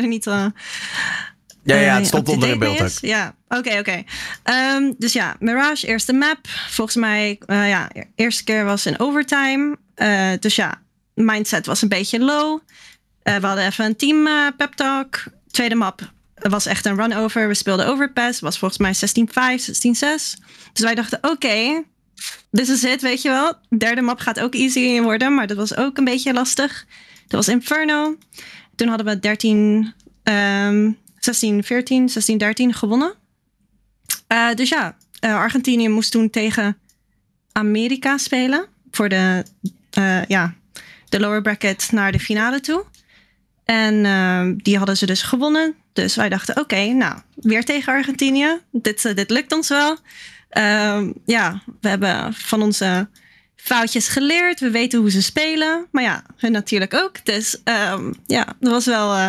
J: niet... Ja, ja, het stond onder beeld Ja, oké, oké. dus ja, Mirage, eerste map. Volgens mij, uh, ja, e-, eerste keer was in overtime. dus ja, mindset was een beetje low. Uh, we hadden even een team uh, pep talk. Tweede map was echt een run-over. We speelden overpass. Was volgens mij 16-5, 16-6. Dus wij dachten, oké, okay, dit is het, weet je wel. Derde map gaat ook easy worden, maar dat was ook een beetje lastig. Dat was Inferno. Toen hadden we 13, um, 16, 14, 16, 13 gewonnen. Uh, dus ja, Argentinië moest toen tegen Amerika spelen. Voor de, ja, de lower bracket naar de finale toe. En ehm, die hadden ze dus gewonnen. Dus wij dachten, oké, nou, weer tegen Argentinië. Dit, eh, dit lukt ons wel. Ehm, ja, we hebben van onze foutjes geleerd. We weten hoe ze spelen. Maar ja, hun natuurlijk ook. Dus ehm, ja, dat was wel, eh,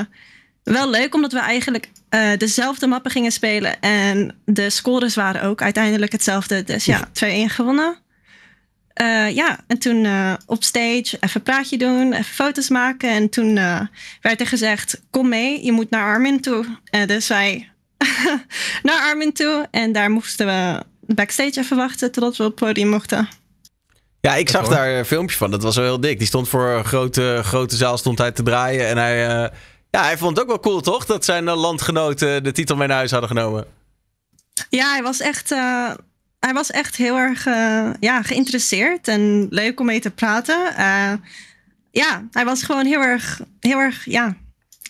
J: wel leuk, omdat we eigenlijk eh, dezelfde mappen gingen spelen. En de scores waren ook uiteindelijk hetzelfde. Dus ja, 2-1 gewonnen. Eh, ja, en toen eh, op stage even een praatje doen, even foto's maken. En toen eh, werd er gezegd: Kom mee, je moet naar Armin toe. dus wij <laughs> naar Armin toe. En daar moesten we backstage even wachten totdat we op het podium mochten.
A: Ja, ik zag daar een filmpje van. Dat was wel heel dik. Die stond voor een grote, grote zaal stond hij te draaien. En hij, ja, hij vond het ook wel cool, toch? Dat zijn landgenoten de titel mee naar huis hadden genomen.
J: Ja, hij was echt hij was echt heel erg eh, ja, geïnteresseerd en leuk om mee te praten. Eh, ja, hij was gewoon heel erg, heel erg ja,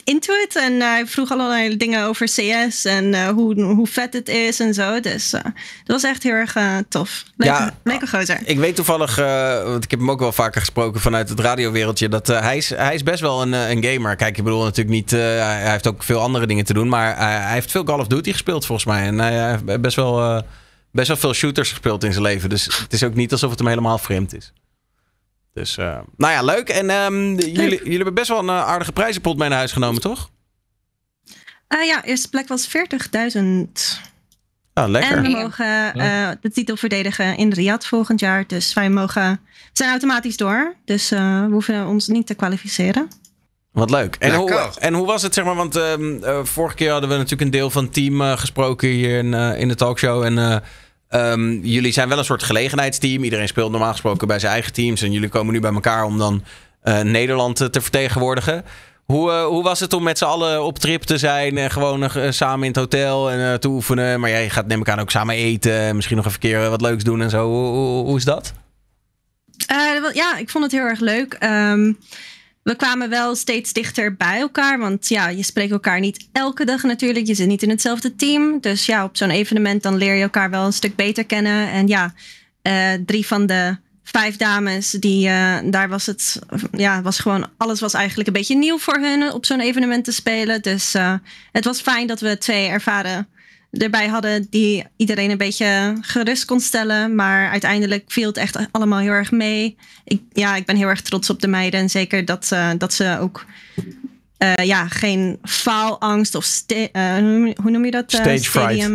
J: into it. En eh, hij vroeg allerlei dingen over CS en hoe, hoe vet het is en zo. Dus dat was echt heel erg tof. Leuke, ja, gozer.
A: Ik weet toevallig, want ik heb hem ook wel vaker gesproken vanuit het radiowereldje, dat hij, is, hij is best wel een, een gamer. Kijk, ik bedoel natuurlijk niet, hij heeft ook veel andere dingen te doen, maar hij, hij heeft veel Call of Duty gespeeld volgens mij. En hij, hij heeft best wel best wel veel shooters gespeeld in zijn leven. Dus het is ook niet alsof het hem helemaal vreemd is. Dus, eh, nou ja, leuk. En ehm, Jullie, jullie hebben best wel een eh, aardige prijzenpot mee naar huis genomen, toch?
J: Uh, ja, eerste plek was 40.000. Ah, lekker. En we mogen de titel verdedigen in Riyadh volgend jaar. Dus wij mogen, we zijn automatisch door. Dus we hoeven ons niet te kwalificeren.
A: Wat leuk. En, hoe, en hoe was het, zeg maar? Want ehm, eh, vorige keer hadden we natuurlijk een deel van het team eh, gesproken hier in, eh, in de talkshow. En ehm, jullie zijn wel een soort gelegenheidsteam. Iedereen speelt normaal gesproken bij zijn eigen teams. En jullie komen nu bij elkaar om dan Nederland te vertegenwoordigen. Hoe, hoe was het om met z'n allen op trip te zijn en gewoon samen in het hotel en te oefenen? Maar jij gaat neem ik aan ook samen eten, misschien nog even keer wat leuks doen en zo. Hoe, hoe, is dat?
J: ja, ik vond het heel erg leuk. Ehm, we kwamen wel steeds dichter bij elkaar. Want ja, je spreekt elkaar niet elke dag natuurlijk. Je zit niet in hetzelfde team. Dus ja, op zo'n evenement dan leer je elkaar wel een stuk beter kennen. En ja, eh, drie van de vijf dames, die, eh, daar was het, ja, was gewoon, alles was eigenlijk een beetje nieuw voor hun op zo'n evenement te spelen. Dus eh, het was fijn dat we twee ervaren erbij hadden die iedereen een beetje gerust kon stellen. Maar uiteindelijk viel het echt allemaal heel erg mee. Ik, ja, ik ben heel erg trots op de meiden. En zeker dat, eh, dat ze ook eh, ja, geen faalangst of eh, hoe noem je dat? Stage Fright.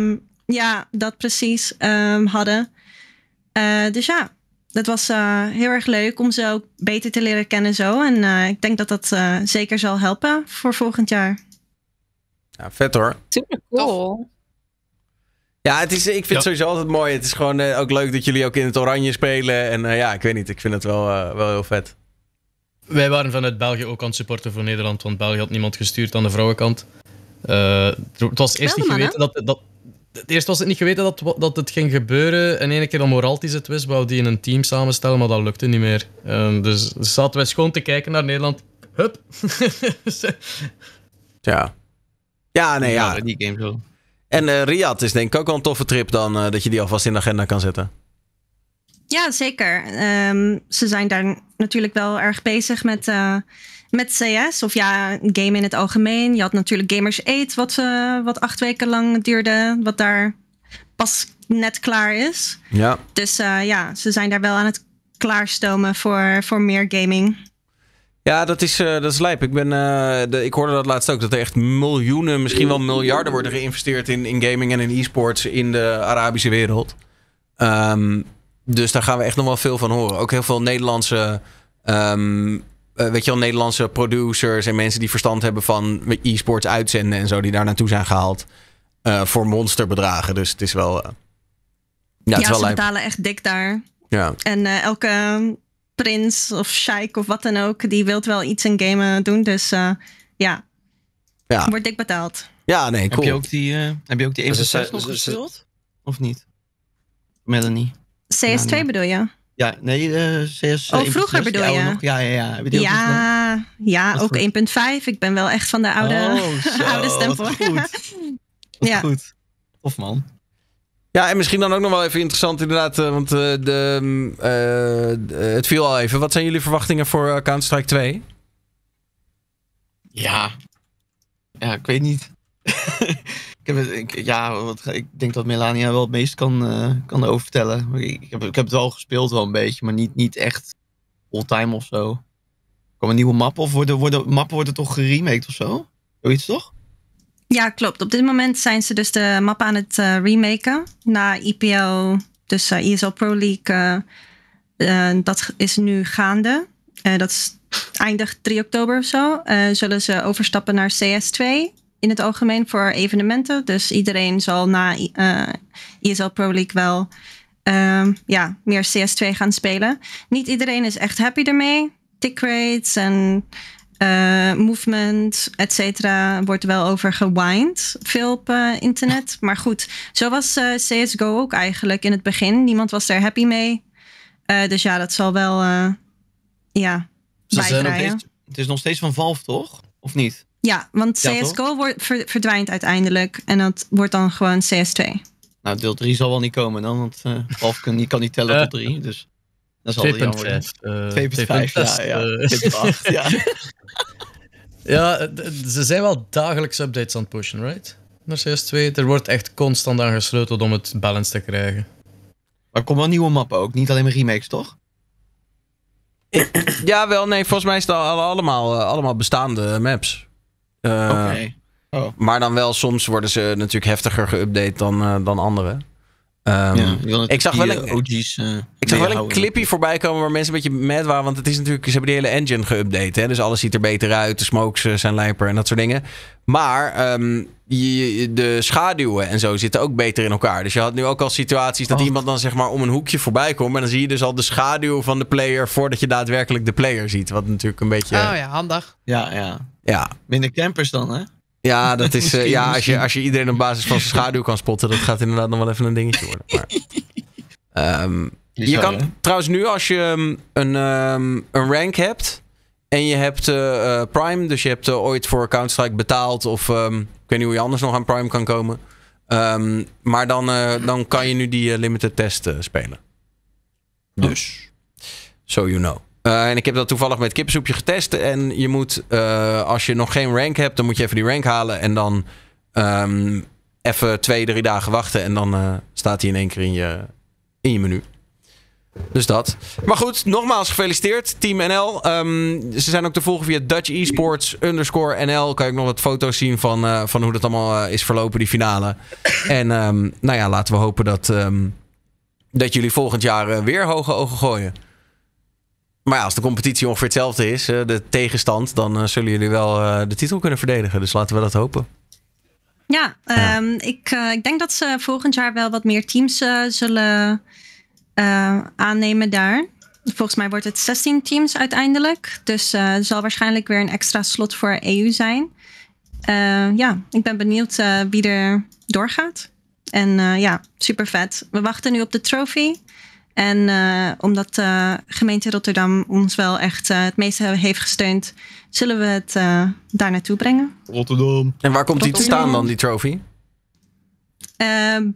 J: Ja, dat precies ehm, hadden. dus ja, dat was heel erg leuk om ze ook beter te leren kennen zo. En ik denk dat dat zeker zal helpen voor volgend jaar.
A: Ja, vet hoor.
J: Super cool.
A: Ja, het is, ik vind het sowieso altijd mooi. Het is gewoon eh, ook leuk dat jullie ook in het oranje spelen. En eh, ja, ik weet niet, ik vind het wel, eh, wel heel vet.
B: Wij waren vanuit België ook aan het supporten voor Nederland, want België had niemand gestuurd aan de vrouwenkant. het was eerst niet geweten dat, het eerst was het niet geweten dat, dat het ging gebeuren. En ene keer om Moraltis het wist, wou die in een team samenstellen, maar dat lukte niet meer. Ehm, dus zaten wij schoon te kijken naar Nederland. Hup! <laughs> ja. Ja, nee, ja. ja die game zo. En uh, Riyadh is denk
A: ik ook wel een toffe trip dan, eh, dat je die alvast in de agenda kan zetten.
J: Ja, zeker. Ehm, ze zijn daar natuurlijk wel erg bezig met, eh, met CS. Of ja, game in het algemeen. Je had natuurlijk Gamers Eat, wat, wat acht weken lang duurde. Wat daar pas net klaar is. Ja. Dus ja, ze zijn daar wel aan het klaarstomen voor, voor meer gaming.
A: Ja, dat is, eh, dat is lijp. Ik, ben, eh, de, ik hoorde dat laatst ook. Dat er echt miljoenen, misschien wel miljarden worden geïnvesteerd in, in gaming en in e-sports in de Arabische wereld. Ehm, dus daar gaan we echt nog wel veel van horen. Ook heel veel Nederlandse, ehm, eh, weet je wel, Nederlandse producers en mensen die verstand hebben van e-sports uitzenden en zo, die daar naartoe zijn gehaald voor monsterbedragen. Dus het is wel. ja, het is wel ze betalen
J: echt dik daar. Ja. En elke prins of sheik of wat dan ook, die wilt wel iets in gamen doen. Dus eh, ja. ja, wordt dik betaald.
F: Ja, nee, cool. Eh, heb je ook die, heb je ook die 1 nog gespeeld? Of niet? Melanie.
J: CS2 bedoel je?
F: Ja, nee, uh, eh, CS. Oh, vroeger dus bedoel je? Nog, ja, ja, ja. Ja,
J: ja ook 1.5. Ik ben wel echt van de oude, oh, zo, <laughs> oude stempel. goed. <laughs> ja.
F: goed. Of man.
A: Ja, en misschien dan ook nog wel even interessant inderdaad, eh, want eh, de, mm, eh, het viel al even. Wat zijn jullie verwachtingen voor Counter-Strike 2?
F: Ja. Ja, ik weet niet. <laughs> ik, heb ik, ja, ik denk dat Melania wel het meest kan, uh, kan over vertellen. Ik, heb, ik heb het wel gespeeld wel een beetje, maar niet, niet echt all-time of zo. een nieuwe map of worden, worden, mappen worden toch geremaked of zo? Zoiets toch?
J: Ja, klopt. Op dit moment zijn ze dus de map aan het uh, remaken. Na IPL, dus uh, eh, ESL Pro League, eh, dat is nu gaande. dat is, eindig 3 oktober of zo. zullen ze overstappen naar CS2 in het algemeen voor evenementen. Dus iedereen zal na ESL Pro League wel ehm, ja, meer CS2 gaan spelen. Niet iedereen is echt happy ermee. Tick rates en... Eh, movement, et cetera, wordt wel over gewind veel op eh, internet. Maar goed, zo was uh, eh, CSGO ook eigenlijk in het begin. Niemand was er happy mee. dus ja, dat zal wel, ja, dus nog steeds,
F: Het is nog steeds van Valve, toch? Of niet?
J: Ja, want CSGO wordt, verdwijnt uiteindelijk. En dat wordt dan gewoon CS2.
F: Nou, deel 3 zal wel niet komen dan, want Valve kan, niet, kan niet tellen tot 3, dus... Dat is 2.5. Uh, 2.5, ja. ja. Eh. ja. <laughs> ja,
B: ze zijn wel dagelijks updates aan het pushen, right? Naar CS2. Er wordt echt constant aan gesleuteld om het balance te krijgen. Maar komen wel nieuwe mappen ook, niet alleen maar remakes, toch?
A: <clears throat> ja, wel, nee, volgens mij staan allemaal, eh, allemaal bestaande maps. Eh, Oké. Oh. Maar dan wel, soms worden ze natuurlijk heftiger geüpdate dan, uh, dan andere. Ehm, eh, ik zag wel een,
F: OG's, ik zag wel een clipje
A: voorbij komen waar mensen een beetje mad waren. Want het is natuurlijk, ze hebben die hele engine geüpdate. Hè, dus alles ziet er beter uit. De smokes eh, zijn lijper en dat soort dingen. Maar ehm, de schaduwen en zo zitten ook beter in elkaar. Dus je had nu ook al situaties dat oh. iemand dan zeg maar om een hoekje voorbij komt. En dan zie je dus al de schaduw van de player voordat je daadwerkelijk de player ziet. Wat natuurlijk een beetje. Oh
F: ja, handig. Ja, ja. ja. Minder campers dan, hè?
A: Ja, dat is, <laughs> eh, ja als, je, als je iedereen op basis van zijn schaduw kan spotten, dat gaat inderdaad nog wel even een dingetje worden. Maar, <laughs> ehm, je kan
F: trouwens nu als je ehm,
A: een, ehm, een rank hebt en je hebt eh, eh, Prime, dus je hebt ooit voor Counter-Strike betaald of ik weet niet hoe je anders nog aan Prime kan komen. maar dan, dan kan je nu die limited test spelen. Dus, so you know. Eh, en ik heb dat toevallig met kippensoepje getest. En je moet, eh, als je nog geen rank hebt, dan moet je even die rank halen. En dan ehm, even twee, drie dagen wachten. En dan eh, staat hij in één keer in je, in je menu. Dus dat. Maar goed, nogmaals gefeliciteerd, Team NL. Ehm, ze zijn ook te volgen via Dutch Esports underscore NL. Kan ik nog wat foto's zien van, van hoe dat allemaal is verlopen, die finale. En ehm, nou ja, laten we hopen dat, dat jullie volgend jaar weer hoge ogen gooien. Maar als de competitie ongeveer hetzelfde is, eh, de tegenstand, dan eh, zullen jullie wel eh, de titel kunnen verdedigen. Dus laten we dat hopen.
J: Ja, ehm, ik, ik denk dat ze volgend jaar wel wat meer teams zullen aannemen daar. Volgens mij wordt het 16 teams uiteindelijk. Dus er zal waarschijnlijk weer een extra slot voor EU zijn. ja, ik ben benieuwd wie er doorgaat. En ja, super vet. We wachten nu op de trofee. En eh, omdat de eh, gemeente Rotterdam ons wel echt eh, het meeste heeft gesteund, zullen we het daar naartoe brengen.
A: Rotterdam. En waar komt die te staan dan, die trofee?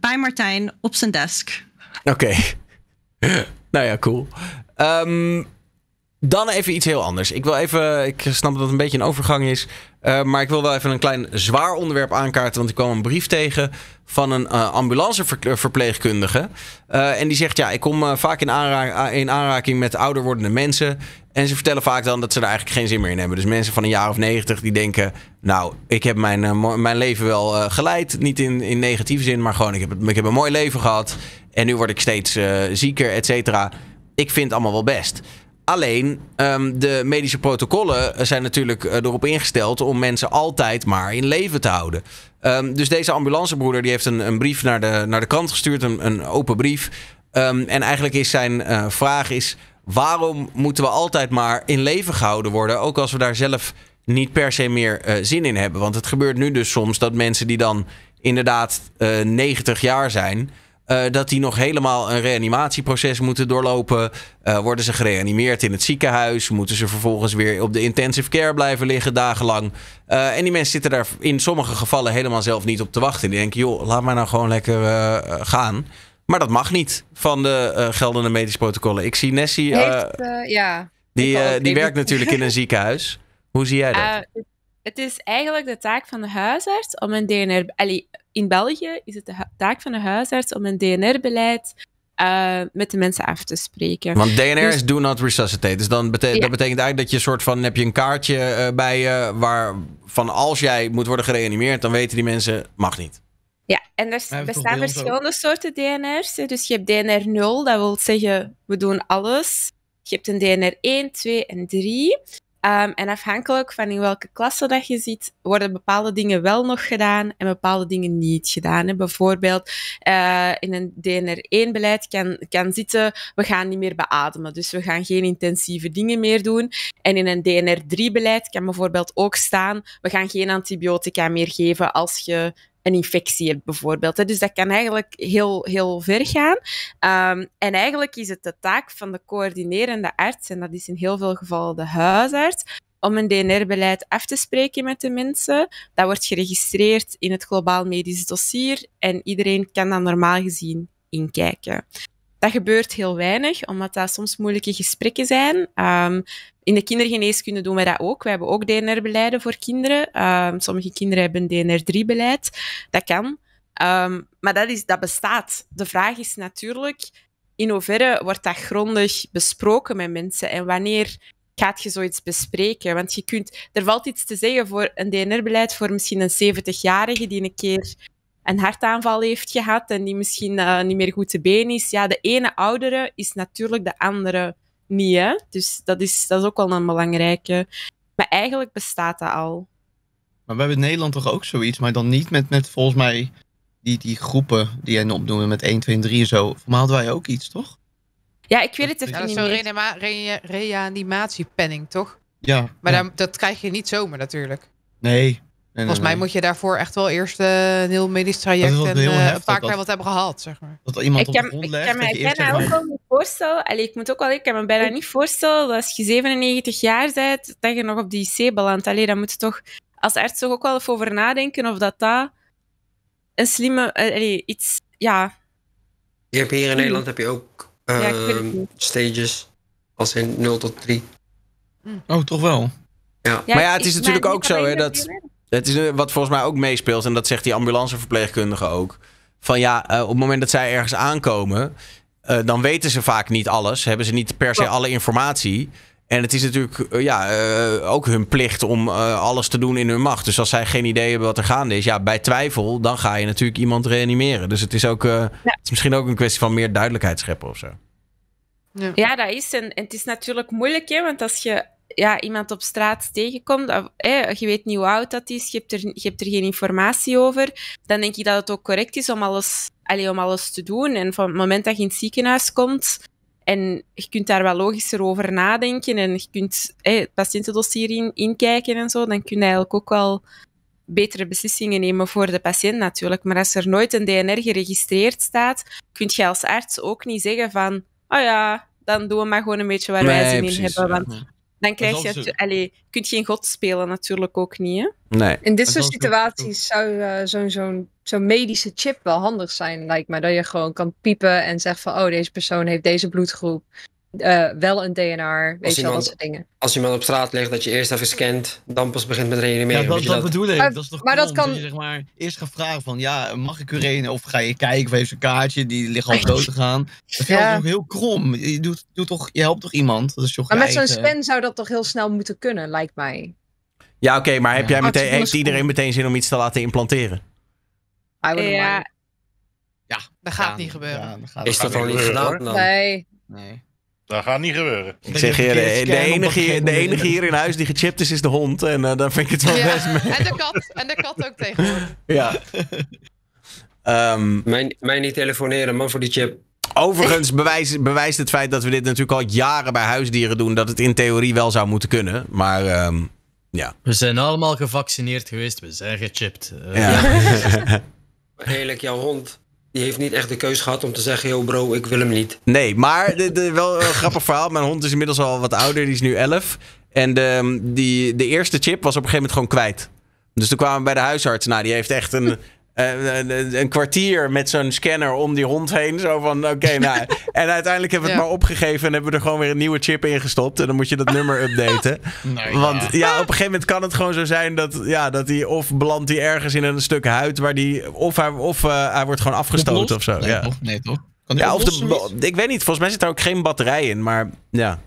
J: bij Martijn op zijn desk.
A: Oké. <laughs> nou ja, cool. Ehm, dan even iets heel anders. Ik wil even, ik snap dat het een beetje een overgang is, eh, maar ik wil wel even een klein zwaar onderwerp aankaarten. Want ik kwam een brief tegen van een eh, ambulanceverpleegkundige. Eh, en die zegt: Ja, ik kom vaak in, aanraking met ouder wordende mensen. En ze vertellen vaak dan dat ze daar eigenlijk geen zin meer in hebben. Dus mensen van een jaar of negentig die denken: Nou, ik heb mijn, mijn leven wel geleid. Niet in, in negatieve zin, maar gewoon: ik heb, ik heb een mooi leven gehad. En nu word ik steeds zieker, et cetera. Ik vind het allemaal wel best. Alleen ehm, de medische protocollen zijn natuurlijk eh, erop ingesteld om mensen altijd maar in leven te houden. Ehm, dus deze ambulancebroeder die heeft een, een, brief naar de, naar de krant gestuurd, een, een open brief. Ehm, en eigenlijk is zijn eh, vraag is: waarom moeten we altijd maar in leven gehouden worden, ook als we daar zelf niet per se meer eh, zin in hebben? Want het gebeurt nu dus soms dat mensen die dan inderdaad 90 jaar zijn. Eh, dat die nog helemaal een reanimatieproces moeten doorlopen. Eh, worden ze gereanimeerd in het ziekenhuis? Moeten ze vervolgens weer op de intensive care blijven liggen dagenlang? Eh, en die mensen zitten daar in sommige gevallen helemaal zelf niet op te wachten. Die denken, joh, laat mij nou gewoon lekker gaan. Maar dat mag niet van de geldende medische protocollen. Ik zie Nessie. ja, die, die werkt natuurlijk in een ziekenhuis. Hoe zie jij
H: dat? Het is eigenlijk de taak van de huisarts om een DNR... Allee, in België is het de taak van de huisarts om een DNR-beleid eh, met de mensen af te spreken. Want DNR is dus-
A: do not resuscitate. Dus dan bete dat betekent eigenlijk dat je een soort van heb je een kaartje eh, bij je waarvan waar van als jij moet worden gereanimeerd, dan weten die mensen mag niet.
H: Ja, en er bestaan verschillende soorten DNR's. Dus je hebt DNR 0, dat wil zeggen we doen alles. Je hebt een DNR 1, 2 en 3. Ehm, en afhankelijk van in welke klasse dat je zit, worden bepaalde dingen wel nog gedaan en bepaalde dingen niet gedaan. Bijvoorbeeld eh, in een DNR1-beleid kan, kan zitten, we gaan niet meer beademen, dus we gaan geen intensieve dingen meer doen. En in een DNR3-beleid kan bijvoorbeeld ook staan, we gaan geen antibiotica meer geven als je een infectie hebt, bijvoorbeeld. Dus dat kan eigenlijk heel, heel ver gaan. Ehm, en eigenlijk is het de taak van de coördinerende arts, en dat is in heel veel gevallen de huisarts, om een DNR-beleid af te spreken met de mensen. Dat wordt geregistreerd in het globaal medisch dossier en iedereen kan dan normaal gezien inkijken. Dat gebeurt heel weinig, omdat dat soms moeilijke gesprekken zijn. Ehm, in de kindergeneeskunde doen we dat ook. We hebben ook DNR-beleiden voor kinderen. Ehm, sommige kinderen hebben DNR-3-beleid. Dat kan. Ehm, maar dat, is, dat bestaat. De vraag is natuurlijk, in hoeverre wordt dat grondig besproken met mensen? En wanneer gaat je zoiets bespreken? Want je kunt, er valt iets te zeggen voor een DNR-beleid voor misschien een 70-jarige die een keer een hartaanval heeft gehad en die misschien eh, niet meer goed te been is. Ja, de ene oudere is natuurlijk de andere niet. Hè? Dus dat is, dat is ook wel een belangrijke. Maar eigenlijk bestaat dat al.
F: Maar we hebben in Nederland toch ook zoiets, maar dan niet met, met volgens mij die, die groepen die jij opnoemde met 1, 2 en 3 en zo. Maar hadden wij ook iets, toch?
H: Ja, ik weet het even ja, dat
I: is reanimatiepenning, toch?
F: Ja. Maar Dan,
I: dat krijg je niet zomaar natuurlijk.
F: Nee, Volgens mij moet
I: je daarvoor echt wel eerst eh, een heel medisch traject en eh, vaak dat, wat hebben gehad, zeg maar. Dat iemand ik heb op de grond Ik kan me bijna ook niet
H: voorstellen, ik moet ook wel, ik kan me bijna niet voorstellen dat als je 97 jaar bent, dat je nog op die IC belandt. Allee, dan moet je toch als arts toch ook wel even over nadenken of dat daar een slimme, eh, iets, ja...
C: Je hier in hmm. Nederland heb je ook ehm, stages als
A: in 0 tot 3.
F: Oh, toch wel? Ja. maar ja, het is natuurlijk ook
A: zo hè, dat... Het is eh, wat volgens mij ook meespeelt, en dat zegt die ambulanceverpleegkundige ook. Van ja, eh, op het moment dat zij ergens aankomen, eh, dan weten ze vaak niet alles. Hebben ze niet per se alle informatie. En het is natuurlijk ja, ook hun plicht om alles te doen in hun macht. Dus als zij geen idee hebben wat er gaande is, ja, bij twijfel, dan ga je natuurlijk iemand reanimeren. Dus het is, ook, het is misschien ook een kwestie van meer duidelijkheid scheppen of zo.
H: Ja, ja is. En, en, het is natuurlijk moeilijk, hè, want als je ja, iemand op straat tegenkomt, of, je weet niet hoe oud dat is, je hebt, er, je hebt er geen informatie over, dan denk ik dat het ook correct is om alles, allee, om alles te doen. En van het moment dat je in het ziekenhuis komt, en je kunt daar wel logischer over nadenken en je kunt het patiëntendossier in, inkijken en zo, dan kun je eigenlijk ook wel betere beslissingen nemen voor de patiënt natuurlijk. Maar als er nooit een DNR geregistreerd staat, kun je als arts ook niet zeggen van, oh ja, dan doen we maar gewoon een beetje waar wij zin in hebben. Want
G: dan krijg je, ze...
H: kun je geen god spelen natuurlijk ook niet. Hè?
G: Nee. In dit soort situaties zou eh, zo'n zo'n zo'n medische chip wel handig zijn, lijkt me. Dat je gewoon kan piepen en zeggen van, oh, deze persoon heeft deze bloedgroep. Eh, wel een
F: DNR, weet als je wel, dat soort dingen.
C: Als iemand op straat legt, dat je eerst even scant, dan pas begint met reanimeren. Ja, dat, dat, dat bedoel ik. dat
F: is toch maar dat kan... eerst gaat vragen van, ja, mag ik urenen? Of ga je kijken, of heeft een kaartje, die ligt al dood te gaan. Dat is ook heel krom. Je, doet, doet toch, je helpt toch iemand? Dat is toch maar met zo'n eh, scan
G: zou dat toch heel snel moeten kunnen, lijkt mij.
F: Ja, oké, maar heb jij meteen,
A: heeft iedereen meteen zin om iets te laten implanteren?
I: Ja, ja. dat gaat niet gebeuren.
D: is dat al niet gedaan dan? nee. Dat gaat niet gebeuren. Ik zeg de, enige, de enige hier in
A: huis die gechipt is, is de hond. En uh, daar vind ik het wel best mee. En de kat. En de kat ook tegenwoordig. <laughs> Ja. Um, mij, niet
B: telefoneren, man, voor die chip.
A: Overigens bewijst, bewijst het feit dat we dit natuurlijk al jaren bij huisdieren doen... dat het in theorie wel zou moeten kunnen. Maar ehm, ja.
B: We zijn allemaal gevaccineerd geweest. We zijn gechipt. Eh. ja. ja. <laughs> Heerlijk, jouw hond die heeft niet
A: echt de keus gehad om te zeggen: Yo, bro, ik wil hem niet. Nee, maar de, wel een <laughs> grappig verhaal. Mijn hond is inmiddels al wat ouder, die is nu 11. En de, ehm, die, de eerste chip was op een gegeven moment gewoon kwijt. Dus toen kwamen we bij de huisarts. Nou, die heeft echt een eh, eh, een, kwartier met zo'n scanner om die hond heen. Zo van, oké, <laughs> nou. En uiteindelijk hebben we het maar opgegeven en hebben we er gewoon weer een nieuwe chip in gestopt. En dan moet je dat nummer updaten. <laughs> Nou Want ja. op een gegeven moment kan het gewoon zo zijn dat, ja, dat hij of belandt hij ergens in een stuk huid waar die, of hij, of, eh, hij wordt gewoon afgestoten of zo. Nee, ja. Of, nee toch? ja, of de, ik weet niet, volgens mij zit er ook geen batterij in, maar ja.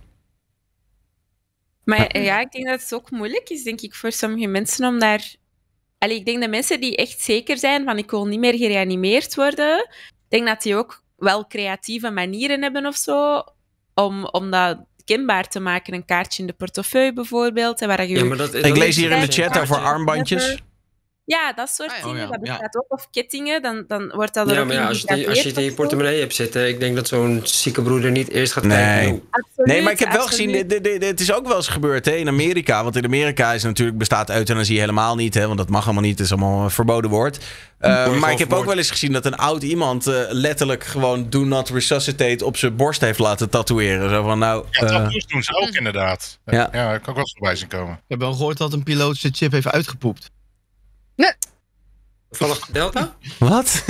H: Maar ja, ik denk dat het ook moeilijk is, denk ik, voor sommige mensen om daar Allee, ik denk de mensen die echt zeker zijn van ik wil niet meer gereanimeerd worden, denk dat die ook wel creatieve manieren hebben of zo om, om dat kenbaar te maken. Een kaartje in de portefeuille bijvoorbeeld. Waar je ja, maar dat, ik lees
A: hier in de chat over armbandjes.
H: Ja, dat soort ah, dingen, oh, dat bestaat ook. Of kettingen, dan, dan wordt dat er ja, maar als, je als je het in
A: je portemonnee hebt zitten, ik denk dat zo'n zieke broeder niet eerst gaat nee.
K: kijken.
C: nee, maar ik heb wel
E: gezien,
A: het is ook wel eens gebeurd hè, in Amerika. Want in Amerika is natuurlijk, bestaat euthanasie helemaal niet, hè, want dat mag allemaal niet, het is allemaal verboden woord. Eh, maar ik heb ook wel eens gezien dat een oud iemand eh, letterlijk gewoon do not resuscitate op zijn borst heeft laten tatoeëren. Zo van, nou, ja, dat eh,
D: doen ze ook mm. inderdaad. Ja, ja daar kan ik wel eens voorbij zien komen. Ik heb wel gehoord dat een piloot zijn chip heeft uitgepoept. Nee. Toevallig Delta? Wat?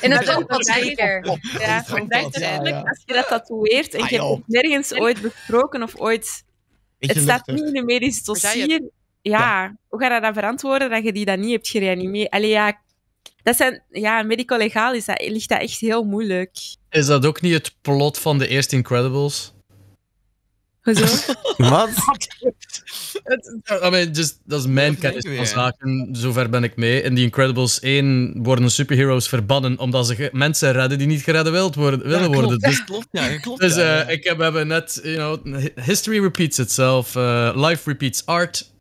H: En <laughs> het komt van zeker. Ja, als je dat tatoeëert en je hebt het nergens ooit besproken of ooit. het staat niet in een medisch dossier. Ja, hoe ga je dat verantwoorden dat je die dat niet hebt gereanimeerd? Allee, ja, dat zijn, ja, medico-legaal ligt dat echt heel moeilijk.
B: Is dat ook niet het plot van de eerste Incredibles? <laughs> Wat? I mean, just, dat is mijn kennis van zaken. Zover ben ik mee. In The Incredibles 1 worden superheroes verbannen omdat ze mensen redden die niet geredden wild worden, willen klopt, worden. Dus, klopt, ja, klopt. Dus ja, eh, ik heb, hebben net, you know, history repeats itself, eh, life repeats art.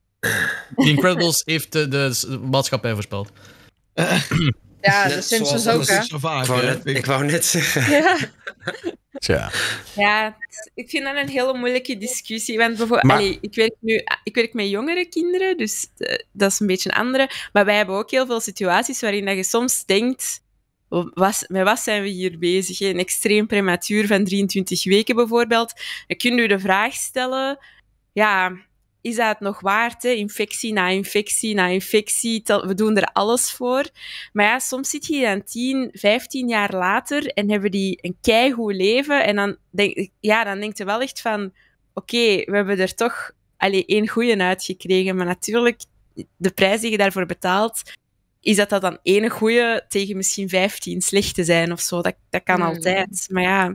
B: The Incredibles heeft de, de maatschappij voorspeld. <clears throat> Ja, de Simpsons dus ook, hè? Vaak, ik, wou net zeggen.
H: Ja. Tja. Ja, ik vind dat een hele moeilijke discussie. Want bijvoorbeeld, ik, werk nu, ik werk met jongere kinderen, dus eh, dat is een beetje een andere. Maar wij hebben ook heel veel situaties waarin dat je soms denkt: oh, met wat zijn we hier bezig? Een extreem prematuur van 23 weken bijvoorbeeld. Dan kun je de vraag stellen: ja, is dat het nog waard? Hè? Infectie na infectie na infectie. We doen er alles voor. Maar ja, soms zit je dan 10, 15 jaar later en hebben die een keigoed leven. En dan, denk, ja, dan denk je wel echt van... Oké, we hebben er toch alleen één goeie uitgekregen. Maar natuurlijk, de prijs die je daarvoor betaalt... Is dat dat dan ene goede tegen misschien 15 slechte zijn of zo? Dat, dat kan mm. altijd. Maar ja,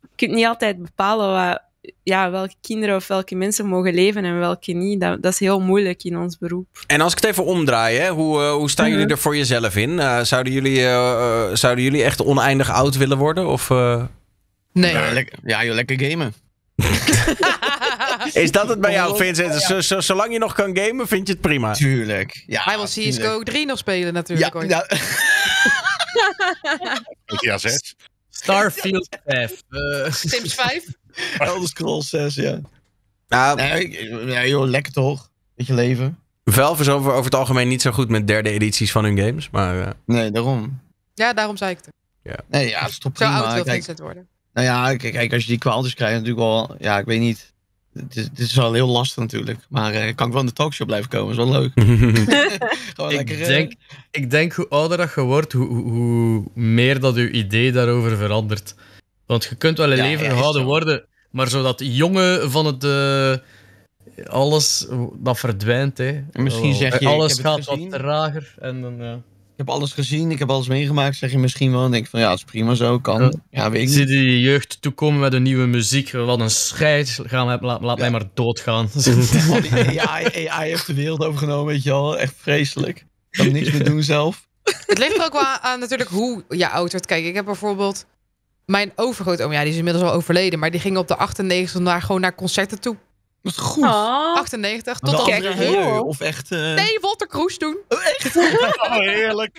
H: je kunt niet altijd bepalen wat, ja, welke kinderen of welke mensen mogen leven en welke niet. Dat, is heel moeilijk in ons beroep.
A: En als ik het even omdraai, hè, hoe, eh, hoe staan jullie mhm. er voor jezelf in? Eh, zouden, jullie, eh, zouden jullie echt oneindig oud willen worden? Of, Nee. Ja, lekker, lekker gamen. is dat het bij jou, Vincent? Zolang je nog kan gamen, vind je het prima? Tuurlijk. Ja, Hij wil
I: CSGO 3 nog spelen natuurlijk. Ja,
F: ja. <laughs> Starfield 5. <laughs> Eh. Sims 5? <laughs> Elder Scrolls 6, ja. Nou, nee, joh, lekker toch? Met je leven. Valve is over, over het algemeen niet zo goed met derde edities van hun games, maar... Eh. Nee, daarom.
I: Ja, daarom zei ik het.
F: Ja. Nee, ja, stop prima. Zo oud wil gezet worden. Nou ja, kijk, als je die kwaaltjes krijgt natuurlijk wel... Ja, ik weet niet het is, is, wel heel lastig natuurlijk. Maar uh, kan ik wel in de talkshow blijven komen, is wel leuk. <laughs> ik,
E: lekker, eh, denk,
F: ik denk hoe ouder dat je wordt, hoe, hoe meer dat je idee
B: daarover verandert. Want je kunt wel een leven ja, gehouden worden, maar zodat jongen van
F: het... Eh, alles, dat verdwijnt. Hè. misschien zeg je, alles gaat
B: wat trager. En dan,
F: heb alles gezien, ik heb alles meegemaakt, zeg je misschien wel. En denk van ja, het is prima zo, kan. Ja, weet ik Zit die jeugd komen met een nieuwe muziek? Wat een scheid. Gaan, laat, laat mij maar doodgaan. gaan. <laughs> AI, AI heeft de wereld overgenomen, weet je al? Echt vreselijk. Kan niks meer doen zelf.
I: Het ligt er ook wel aan natuurlijk hoe je oud wordt. Kijk, ik heb bijvoorbeeld mijn overgrootoom, ja, die is inmiddels al overleden, maar die ging op de 98e daar gewoon naar concerten toe. Dat is goed. 98, tot al andere Of
F: echt... Eh, nee,
I: Walter Kroes
D: doen. Oh, echt? <laughs> oh, heerlijk.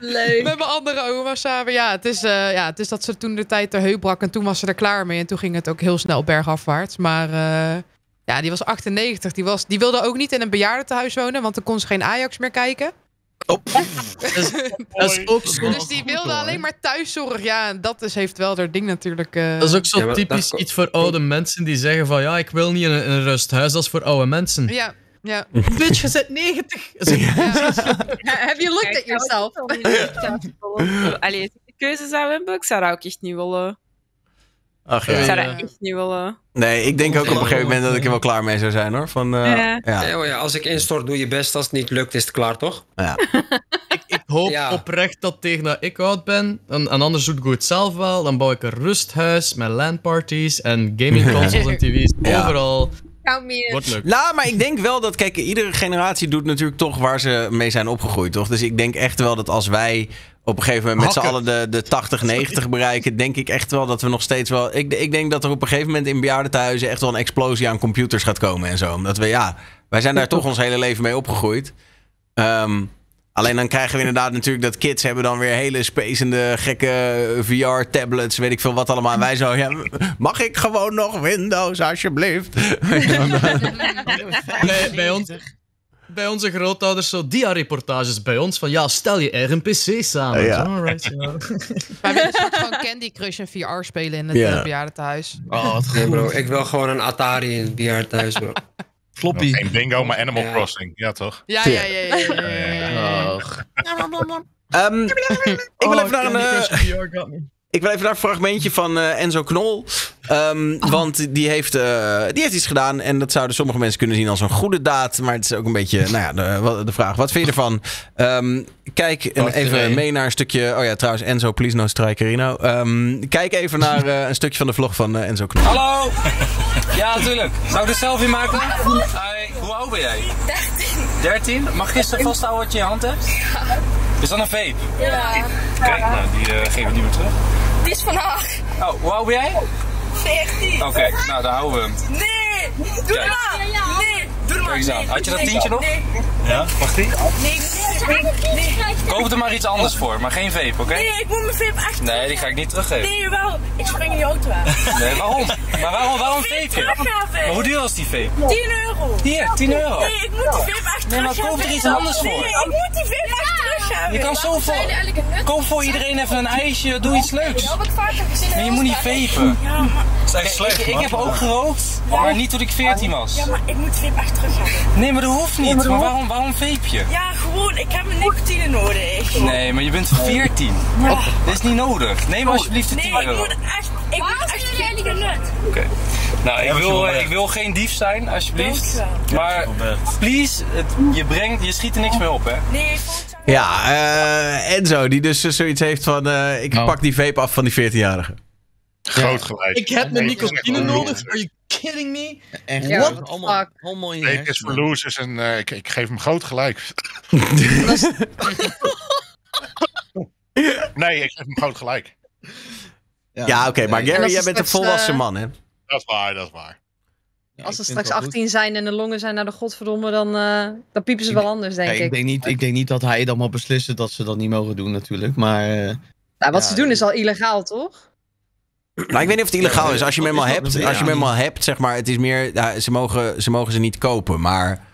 D: Leuk.
I: Met mijn andere oma samen. Ja het, is, eh, ja, het is dat ze toen de tijd er heup brak. En toen was ze er klaar mee. En toen ging het ook heel snel bergafwaarts. Maar eh, ja, die was 98. Die, was, die wilde ook niet in een bejaardentehuis wonen. Want dan kon ze geen Ajax meer kijken. Oh. <laughs> dat, is, dat ook zo. Dus die wilde alleen maar thuiszorg. Ja, dat is, heeft wel haar ding natuurlijk. Uh... Dat is ook zo typisch
B: iets voor oude oh. mensen die zeggen van ja, ik wil niet in een, een rusthuis, dat is voor oude mensen.
I: Ja. Ja. <laughs> Bitch, je zit 90.
H: <laughs> Have you looked at yourself? Allee, als ik de keuze zou hebben, ik zou echt niet willen.
A: Ach, ja. Ik Nee, ik denk ook op een gegeven moment dat ik er wel klaar mee zou zijn hoor. Van, eh,
H: ja.
B: Ja.
A: ja, als ik instort, doe je best. Als het
C: niet
B: lukt, is het klaar toch? Ja. <laughs> ik, ik, hoop oprecht dat tegen dat ik oud ben. En, en anders doet Goed zelf wel. Dan bouw ik een rusthuis met landparties en gaming <laughs> consoles en tv's. Overal. meer Nou, maar ik denk wel dat, kijk, iedere generatie doet natuurlijk
A: toch waar ze mee zijn opgegroeid, toch? Dus ik denk echt wel dat als wij op een gegeven moment met z'n allen de, de 80, 90 bereiken, denk ik echt wel dat we nog steeds wel. Ik, ik denk dat er op een gegeven moment in bejaardentehuizen echt wel een explosie aan computers gaat komen en zo. Omdat we, ja, wij zijn daar toch ons hele leven mee opgegroeid. Ehm, alleen dan krijgen we inderdaad natuurlijk dat kids hebben dan weer hele spacende, gekke eh, VR-tablets, weet ik veel wat allemaal. wij zo, ja, mag ik gewoon nog Windows,
B: alsjeblieft? <laughs> bij ons bij onze grootouders zo dia-reportages bij ons. Van ja, stel je eigen PC samen. Ja.
E: right, ja. <laughs>
I: Wij willen een soort van Candy Crush en VR spelen in het ja. thuis.
B: Oh, wat goed. bro. Ik wil
C: gewoon
D: een Atari in het thuis, bro. <laughs> Floppy. geen bingo, maar Animal Crossing. Ja, toch? Ja, ja, ja.
A: ja, ehm, ik wil even naar een... Eh, ik wil even naar een fragmentje van eh, Enzo Knol. Ehm, oh. Want die heeft, eh, die heeft iets gedaan. En dat zouden sommige mensen kunnen zien als een goede daad. Maar het is ook een beetje <laughs> nou ja, de, vraag. Wat vind je ervan? Ehm, kijk even mee naar een stukje. Oh ja, trouwens, Enzo, please no strikerino. Ehm, kijk even <laughs> naar eh, een stukje van de vlog van Enzo Knol.
C: Hallo!
B: Ja, natuurlijk. Zou ik een selfie maken? hoe oud ben jij? 13. 13? Mag gisteren vasthouden wat je in je hand hebt? Is dat een vape?
C: Ja. Kijk, nou,
B: die geven we niet meer terug is Oh, hoe oud ben jij?
H: 14. Oké, nou dan
B: houden we hem.
H: Nee, doe maar. Nee,
B: doe maar. Nou,
C: had je dat tientje nog? Nee. Ja, mag die?
E: Nee,
I: Koop er
C: maar iets anders voor, maar geen veep, oké? Nee,
E: ik moet mijn
I: vape echt Nee, die ga ik
C: niet teruggeven. Nee,
H: wel. Ik spring in je auto aan.
C: Nee, waarom? Maar waarom, waarom vape je?
H: Maar hoe duur was die veep? 10 euro. Hier, 10 euro. Nee, ik moet die vape echt teruggeven. Nee, maar koop er
I: iets
B: anders voor. Nee, ik
J: moet die vape achter! Je kan zo voor, kom voor iedereen even een ijsje, doe iets leuks. Maar je moet niet vepen. Ja, maar.
D: slecht. Ik, ik heb ook gerookt, maar niet toen ik 14 was. Ja, maar
J: ik moet vape echt terug hebben.
D: Nee, maar dat hoeft niet. Maar waarom,
J: waarom vape je?
H: Ja, gewoon, ik heb een nicotine nodig. Nee,
J: maar
B: je bent 14. Ja. Dit is niet nodig. Neem oh. alsjeblieft de 10 euro. Nee, ik moet
H: echt. Ik moet echt een nut. Oké.
B: Nou, ik wil, eh, ik wil geen dief zijn, alsjeblieft. Maar please, je, brengt, je schiet er niks mee op, hè? Nee, ik.
A: Ja, en eh, Enzo, die dus zoiets heeft van... Eh, ik oh. pak die vape af van die 14-jarige. Groot gelijk. Ik heb mijn nicotine nodig.
B: Are you kidding me? En ja, what fuck?
D: Allemaal in Vape is voor losers en eh, ik, ik, geef hem groot gelijk. <laughs> nee, ik geef hem groot gelijk.
E: Ja, ja oké, maar
D: Gary, jij bent een volwassen man, hè? Dat is waar, dat is waar.
G: Als ze straks 18 zijn en de longen zijn naar nou, de godverdomme, dan, eh, dan piepen ze wel anders, denk ik. Ik
F: denk, niet, ik denk niet dat hij dan maar beslissen dat ze dat niet mogen doen, natuurlijk. Maar. Eh, nou, wat ze
G: doen eh, is al illegaal, toch?
F: Nou, ik weet niet of het illegaal is. Als je hem al hebt, als je hem hebt, zeg
A: maar, het is meer. ze, mogen, ze mogen ze niet kopen, maar.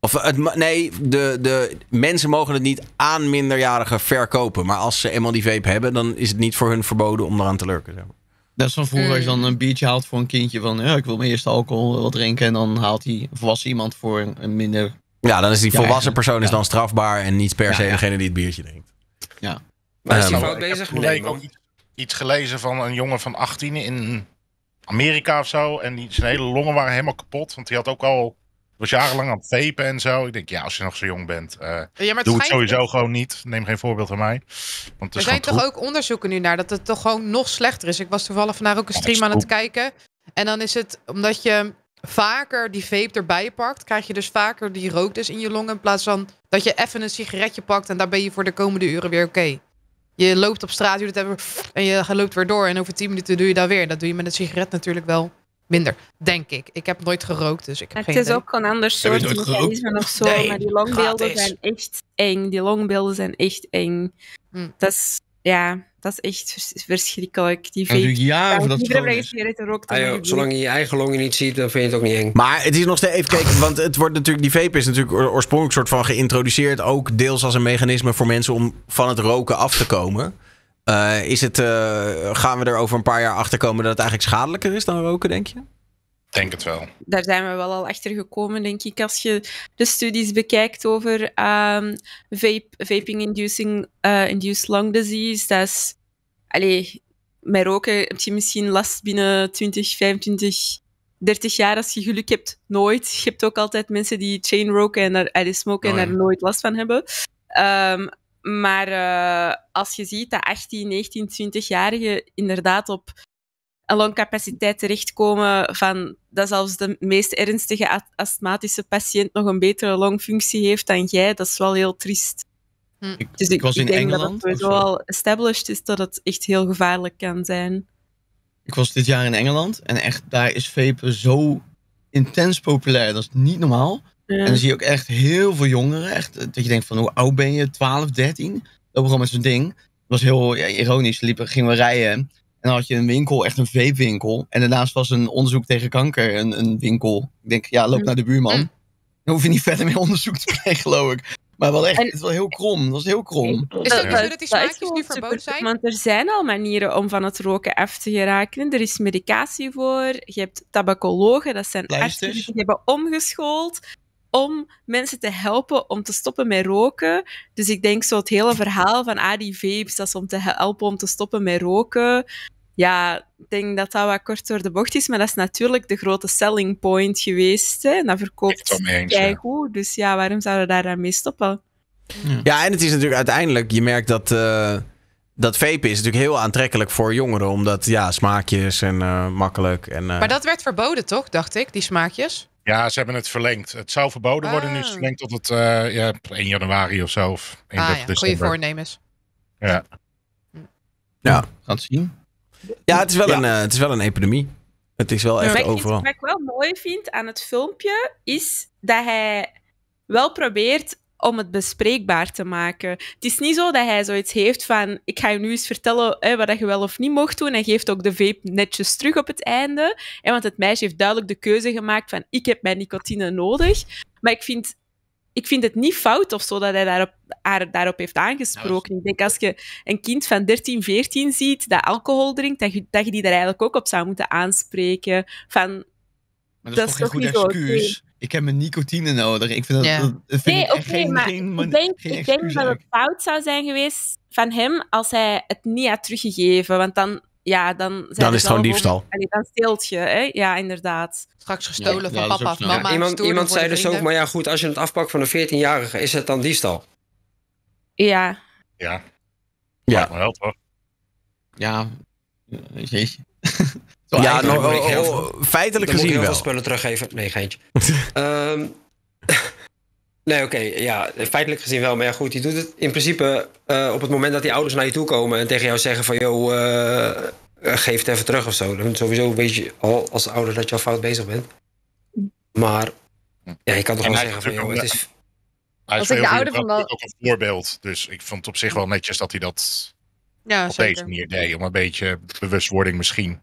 A: Of het, nee, de, de mensen mogen het niet aan minderjarigen verkopen. Maar als ze eenmaal die vape hebben, dan is het niet voor hun verboden om eraan te lurken. Zeg maar.
F: Dat is van vroeger, als je dan mm. een biertje haalt voor een kindje van ja, ik wil mijn eerste alcohol wat drinken. En dan haalt die volwassen iemand voor een minder. Ja, dan is die volwassen
A: persoon is dan strafbaar en niet per se degene die het biertje drinkt. Ja. Maar is die eh, fout
D: bezig? Ik ook iets gelezen van een jongen van 18 in Amerika of zo. En die, zijn hele longen waren helemaal kapot. Want hij had ook al was jarenlang aan het vapen en zo. Ik denk, ja, als je nog zo jong bent, eh, doe het, sowieso gewoon niet. Neem geen voorbeeld van mij. Want er zijn toch ook
I: onderzoeken nu naar dat het toch gewoon nog slechter is. Ik was toevallig vandaag ook een stream aan het kijken. En dan is het omdat je vaker die vape erbij pakt, krijg je dus vaker die rook dus in je longen. In plaats van dat je even een sigaretje pakt en daar ben je voor de komende uren weer oké. Je loopt op straat, je en je loopt weer door. En over tien minuten doe je dat weer. Dat doe je met een sigaret natuurlijk wel minder,
H: denk ik. Ik heb nooit gerookt, dus ik heb het geen is ook een ander soort mechanisme of zo, maar die longbeelden zijn echt eng. Die longbeelden zijn echt eng. Hm. Dat is, ja, dat is echt verschrikkelijk. Die vape. Ja, ja, dat ah, zolang
C: je je eigen longen niet ziet, dan vind je het
A: ook niet eng. Maar het is nog steeds, even kijken, want het wordt natuurlijk, die vape is natuurlijk oorspronkelijk soort van geïntroduceerd, ook deels als een mechanisme voor mensen om van het roken af te komen. Eh, is het, eh, gaan we er over een paar jaar achter komen dat het eigenlijk schadelijker is dan roken, denk je?
D: Denk het wel.
H: Daar zijn we wel al achter gekomen, denk ik. Als je de studies bekijkt over ehm, vape, vaping-induced eh, induced lung disease, dat is. Allee, met roken heb je misschien last binnen 20, 25, 30 jaar. Als je geluk hebt, nooit. Je hebt ook altijd mensen die chain roken en daar, smoken en oh daar nooit last van hebben. Ehm, maar eh, als je ziet dat 18, 19, 20-jarigen inderdaad op een longcapaciteit terechtkomen van dat zelfs de meest ernstige astmatische patiënt nog een betere longfunctie heeft dan jij, dat is wel heel triest. Hm. Ik, dus ik, ik, was in denk Engeland. Dat het wel established is dat het echt heel gevaarlijk kan zijn.
F: Ik was dit jaar in Engeland en echt, daar is vapen zo intens populair. Dat is niet normaal. En dan zie je ook echt heel veel jongeren. Echt, eh, dat je denkt van hoe oud ben je? 12, 13? Dat begon met zo'n ding. Het was heel ironisch. Liepen, gingen we rijden. En dan had je een winkel, echt een veepwinkel. En daarnaast was een onderzoek tegen kanker een, een winkel. Ik denk, ja, loop hm. naar de buurman. Hm. Dan hoef je niet <laughs> verder meer onderzoek te krijgen, geloof ik. Maar wel echt, en, het was heel krom. Dat is heel krom. Is dat ook zo dat die
H: smaakjes nu verboden zijn? Want er zijn al manieren om van het roken af te geraken. Er is medicatie voor. Je hebt tabacologen, dat zijn artsen die hebben omgeschoold om mensen te helpen om te stoppen met roken. Dus ik denk zo het hele verhaal van ah, die vapes, dat is om te helpen om te stoppen met roken. Ja, ik denk dat dat wat kort door de bocht is, maar dat is natuurlijk de grote selling point geweest. Hè? dat verkoopt jij goed. Dus ja, waarom zouden we daar dan mee stoppen?
A: Ja. en het is natuurlijk uiteindelijk, je merkt dat. Uh, dat vapen is natuurlijk heel aantrekkelijk voor jongeren. Omdat, ja, smaakjes en eh, makkelijk. En, eh, Maar
I: dat werd verboden, toch? Dacht ik, die smaakjes.
D: Ja, ze hebben het verlengd. Het zou verboden worden, nu is ah. verlengd tot het uh, ja, 1 januari of zo. Of 1 ah, ja. Goede
I: voornemens.
D: Ja.
A: Nou, gaan zien. Ja, het is wel, ja. Een, eh, het is wel een epidemie. Het is wel echt overal. wat ik
H: wel mooi vind aan het filmpje is dat hij wel probeert om het bespreekbaar te maken. Het is niet zo dat hij zoiets heeft van: ik ga je nu eens vertellen hè, wat je wel of niet mocht doen. en geeft ook de vape netjes terug op het einde. want het meisje heeft duidelijk de keuze gemaakt van: ik heb mijn nicotine nodig. Maar ik vind ik vind het niet fout of zo dat hij daarop, haar daarop heeft aangesproken. Ik denk als je een kind van 13, 14 ziet dat alcohol drinkt, dat je, dat je die daar eigenlijk ook op zou moeten aanspreken. Van,
F: dat, is toch, geen goed ik heb mijn nicotine nodig. Ik vind dat, ja. dat, vind nee, ik okay, geen,
H: maar ik denk, ik denk dat het fout zou zijn geweest van hem als hij het niet had teruggegeven. Want dan, ja, dan, dan is het gewoon diefstal. dan steelt je, hè? ja, inderdaad. Straks gestolen van papa of mama. iemand iemand zei dus ook, maar
C: ja goed, als je het afpakt van een 14-jarige, is het dan diefstal? Ja. Ja. Ja. wel toch? Ja.
F: Jeetje. <laughs>
A: ja, nog, oh, heel oh, feitelijk gezien wel.
C: heel spullen teruggeven. Nee, geentje. um, <laughs> ehm, <laughs> nee, oké. ja, feitelijk gezien wel. Maar ja, goed, je doet het in principe eh, op het moment dat die ouders naar je toe komen... en tegen jou zeggen van, joh, eh, eh, geef het even terug of zo. Dan sowieso weet je al als ouder dat je al fout bezig bent. Maar ja, je kan toch wel zeggen van, joh, het is...
D: als ik de ouder van wel... ook een voorbeeld. Dus ik vond het op zich wel netjes dat hij dat ja, op zeker. deze manier deed. Om een beetje bewustwording misschien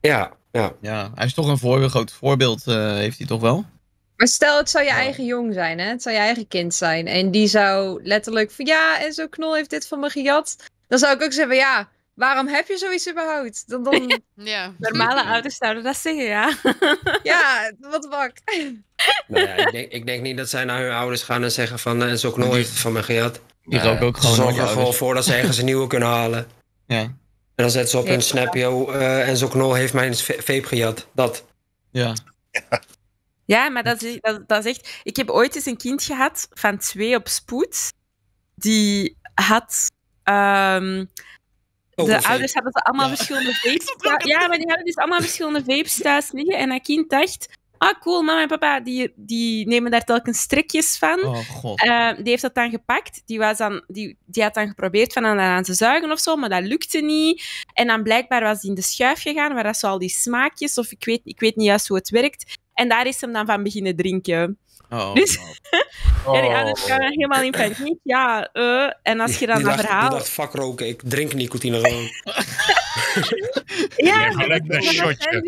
D: ja, ja. ja hij is toch een
F: voorbeeld, groot voorbeeld, eh, heeft hij toch wel?
G: Maar stel, het zou je eigen jong zijn, hè? Het zou je eigen kind zijn. En die zou letterlijk van ja, en zo knol heeft dit van me gejat. Dan zou ik ook zeggen, ja, waarom heb je zoiets überhaupt? Dan, dan... <laughs> Ja. Normale ouders zouden dat zeggen, ja. <laughs> ja, wat wak. <laughs> Nou ja, ik,
C: denk, ik, denk, niet dat zij naar hun ouders gaan en zeggen van en zo'n knol heeft het van me gejat. Die rook ook gewoon Zorg er gewoon voor dat ze ergens een nieuwe kunnen halen. Ja. En dan zetten ze op hun snapio eh, en zo'n knol heeft mijn vape gejat. Dat.
F: Ja. <laughs>
H: Ja, maar dat is, dat, dat is echt... Ik heb ooit eens een kind gehad van twee op spoed. Die had... Ehm,
K: oh, de ouders hadden ze allemaal verschillende
H: <laughs> vapes. Ja, maar die hadden dus allemaal verschillende vapes staats liggen. En dat kind dacht, ah cool, mama en papa die, die nemen daar telkens strikjes van. Oh, eh, die heeft dat dan gepakt. Die, was dan, die, die had dan geprobeerd van aan, aan te zuigen of zo, maar dat lukte niet. En dan blijkbaar was hij in de schuif gegaan, waar dat zo al die smaakjes, of ik weet, ik weet niet juist hoe het werkt. En daar is hem dan van beginnen drinken.
C: Oh, dus, en ik had dan helemaal in paniek.
H: Ja, eh, en als je dan dat dacht, verhaal... Die dacht,
C: fuck roken, ik drink nicotine gewoon. <laughs>
H: ja, dat, dat shotje.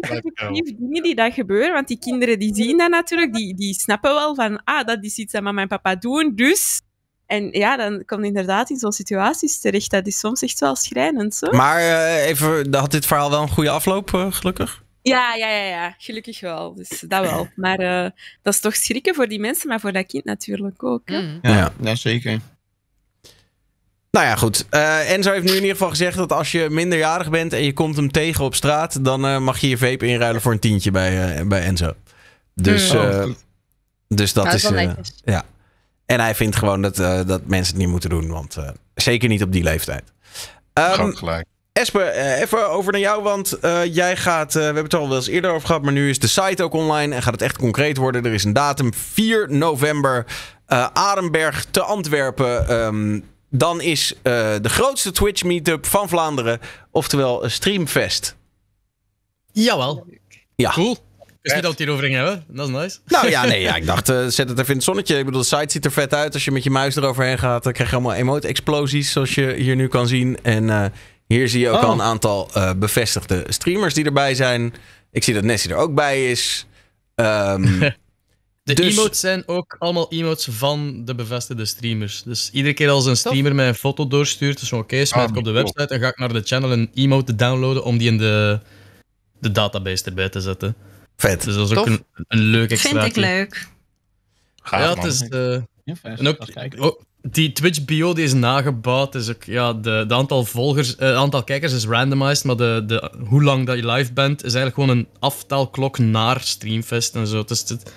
H: Die dingen die daar gebeuren, want die kinderen die zien dat natuurlijk, die, die snappen wel van, ah, dat is iets dat mama en papa doen, dus... En ja, dan komt inderdaad in zo'n situaties terecht. Dat is soms echt wel schrijnend. Zo. Maar
A: eh, even, had dit verhaal wel een goede afloop, eh, gelukkig?
H: Ja, ja, ja, ja, gelukkig wel. Dus dat wel. Maar eh, dat is toch schrikken voor die mensen, maar voor dat kind natuurlijk ook. Mm.
A: Ja, ja, zeker. Nou ja, goed. Eh, Enzo heeft nu in ieder geval gezegd dat als je minderjarig bent en je komt hem tegen op straat, dan eh, mag je je vape inruilen voor een tientje bij, eh, bij Enzo.
J: Dus, hmm. oh,
A: dus dat, nou, is. ja. En hij vindt gewoon dat, dat mensen het niet moeten doen, want zeker niet op die leeftijd. Um, gelijk. Espe, even over naar jou, want jij gaat, we hebben het al wel eens eerder over gehad, maar nu is de site ook online en gaat het echt concreet worden. Er is een datum, 4 november, Arenberg te Antwerpen. Ehm, dan is eh, de grootste Twitch meetup van Vlaanderen, oftewel Streamfest. Jawel. Ja. Cool.
B: Dus niet dat we hierover hebben. Dat is nice. Nou ja, nee, ja <laughs> ik
A: dacht, eh, zet het even in het zonnetje. Ik bedoel, de site ziet er vet uit. Als je met je muis eroverheen gaat, dan krijg je allemaal emote-explosies, zoals je hier nu kan zien. En eh, hier zie je ook oh. al een aantal bevestigde streamers die erbij zijn. Ik zie dat Nessie er ook bij
B: is. Um, <laughs> De dus- emotes zijn ook allemaal emotes van de bevestigde streamers. Dus iedere keer als een streamer mij een foto doorstuurt, zo'n case, ah, smijt ah, ik op de website en ga ik naar de channel een emote downloaden om die in de, de database erbij te zetten. Vet. Dus dat is ook een, een leuk extra. Vind ik leuk. ja, het is. Uh, en ook, oh, die Twitch bio die is nagebouwd. Dus ook, ja, de, de aantal volgers, uh, aantal kijkers is randomized, maar de, de, hoe lang dat je live bent is eigenlijk gewoon een aftelklok naar Streamfest en zo. is het,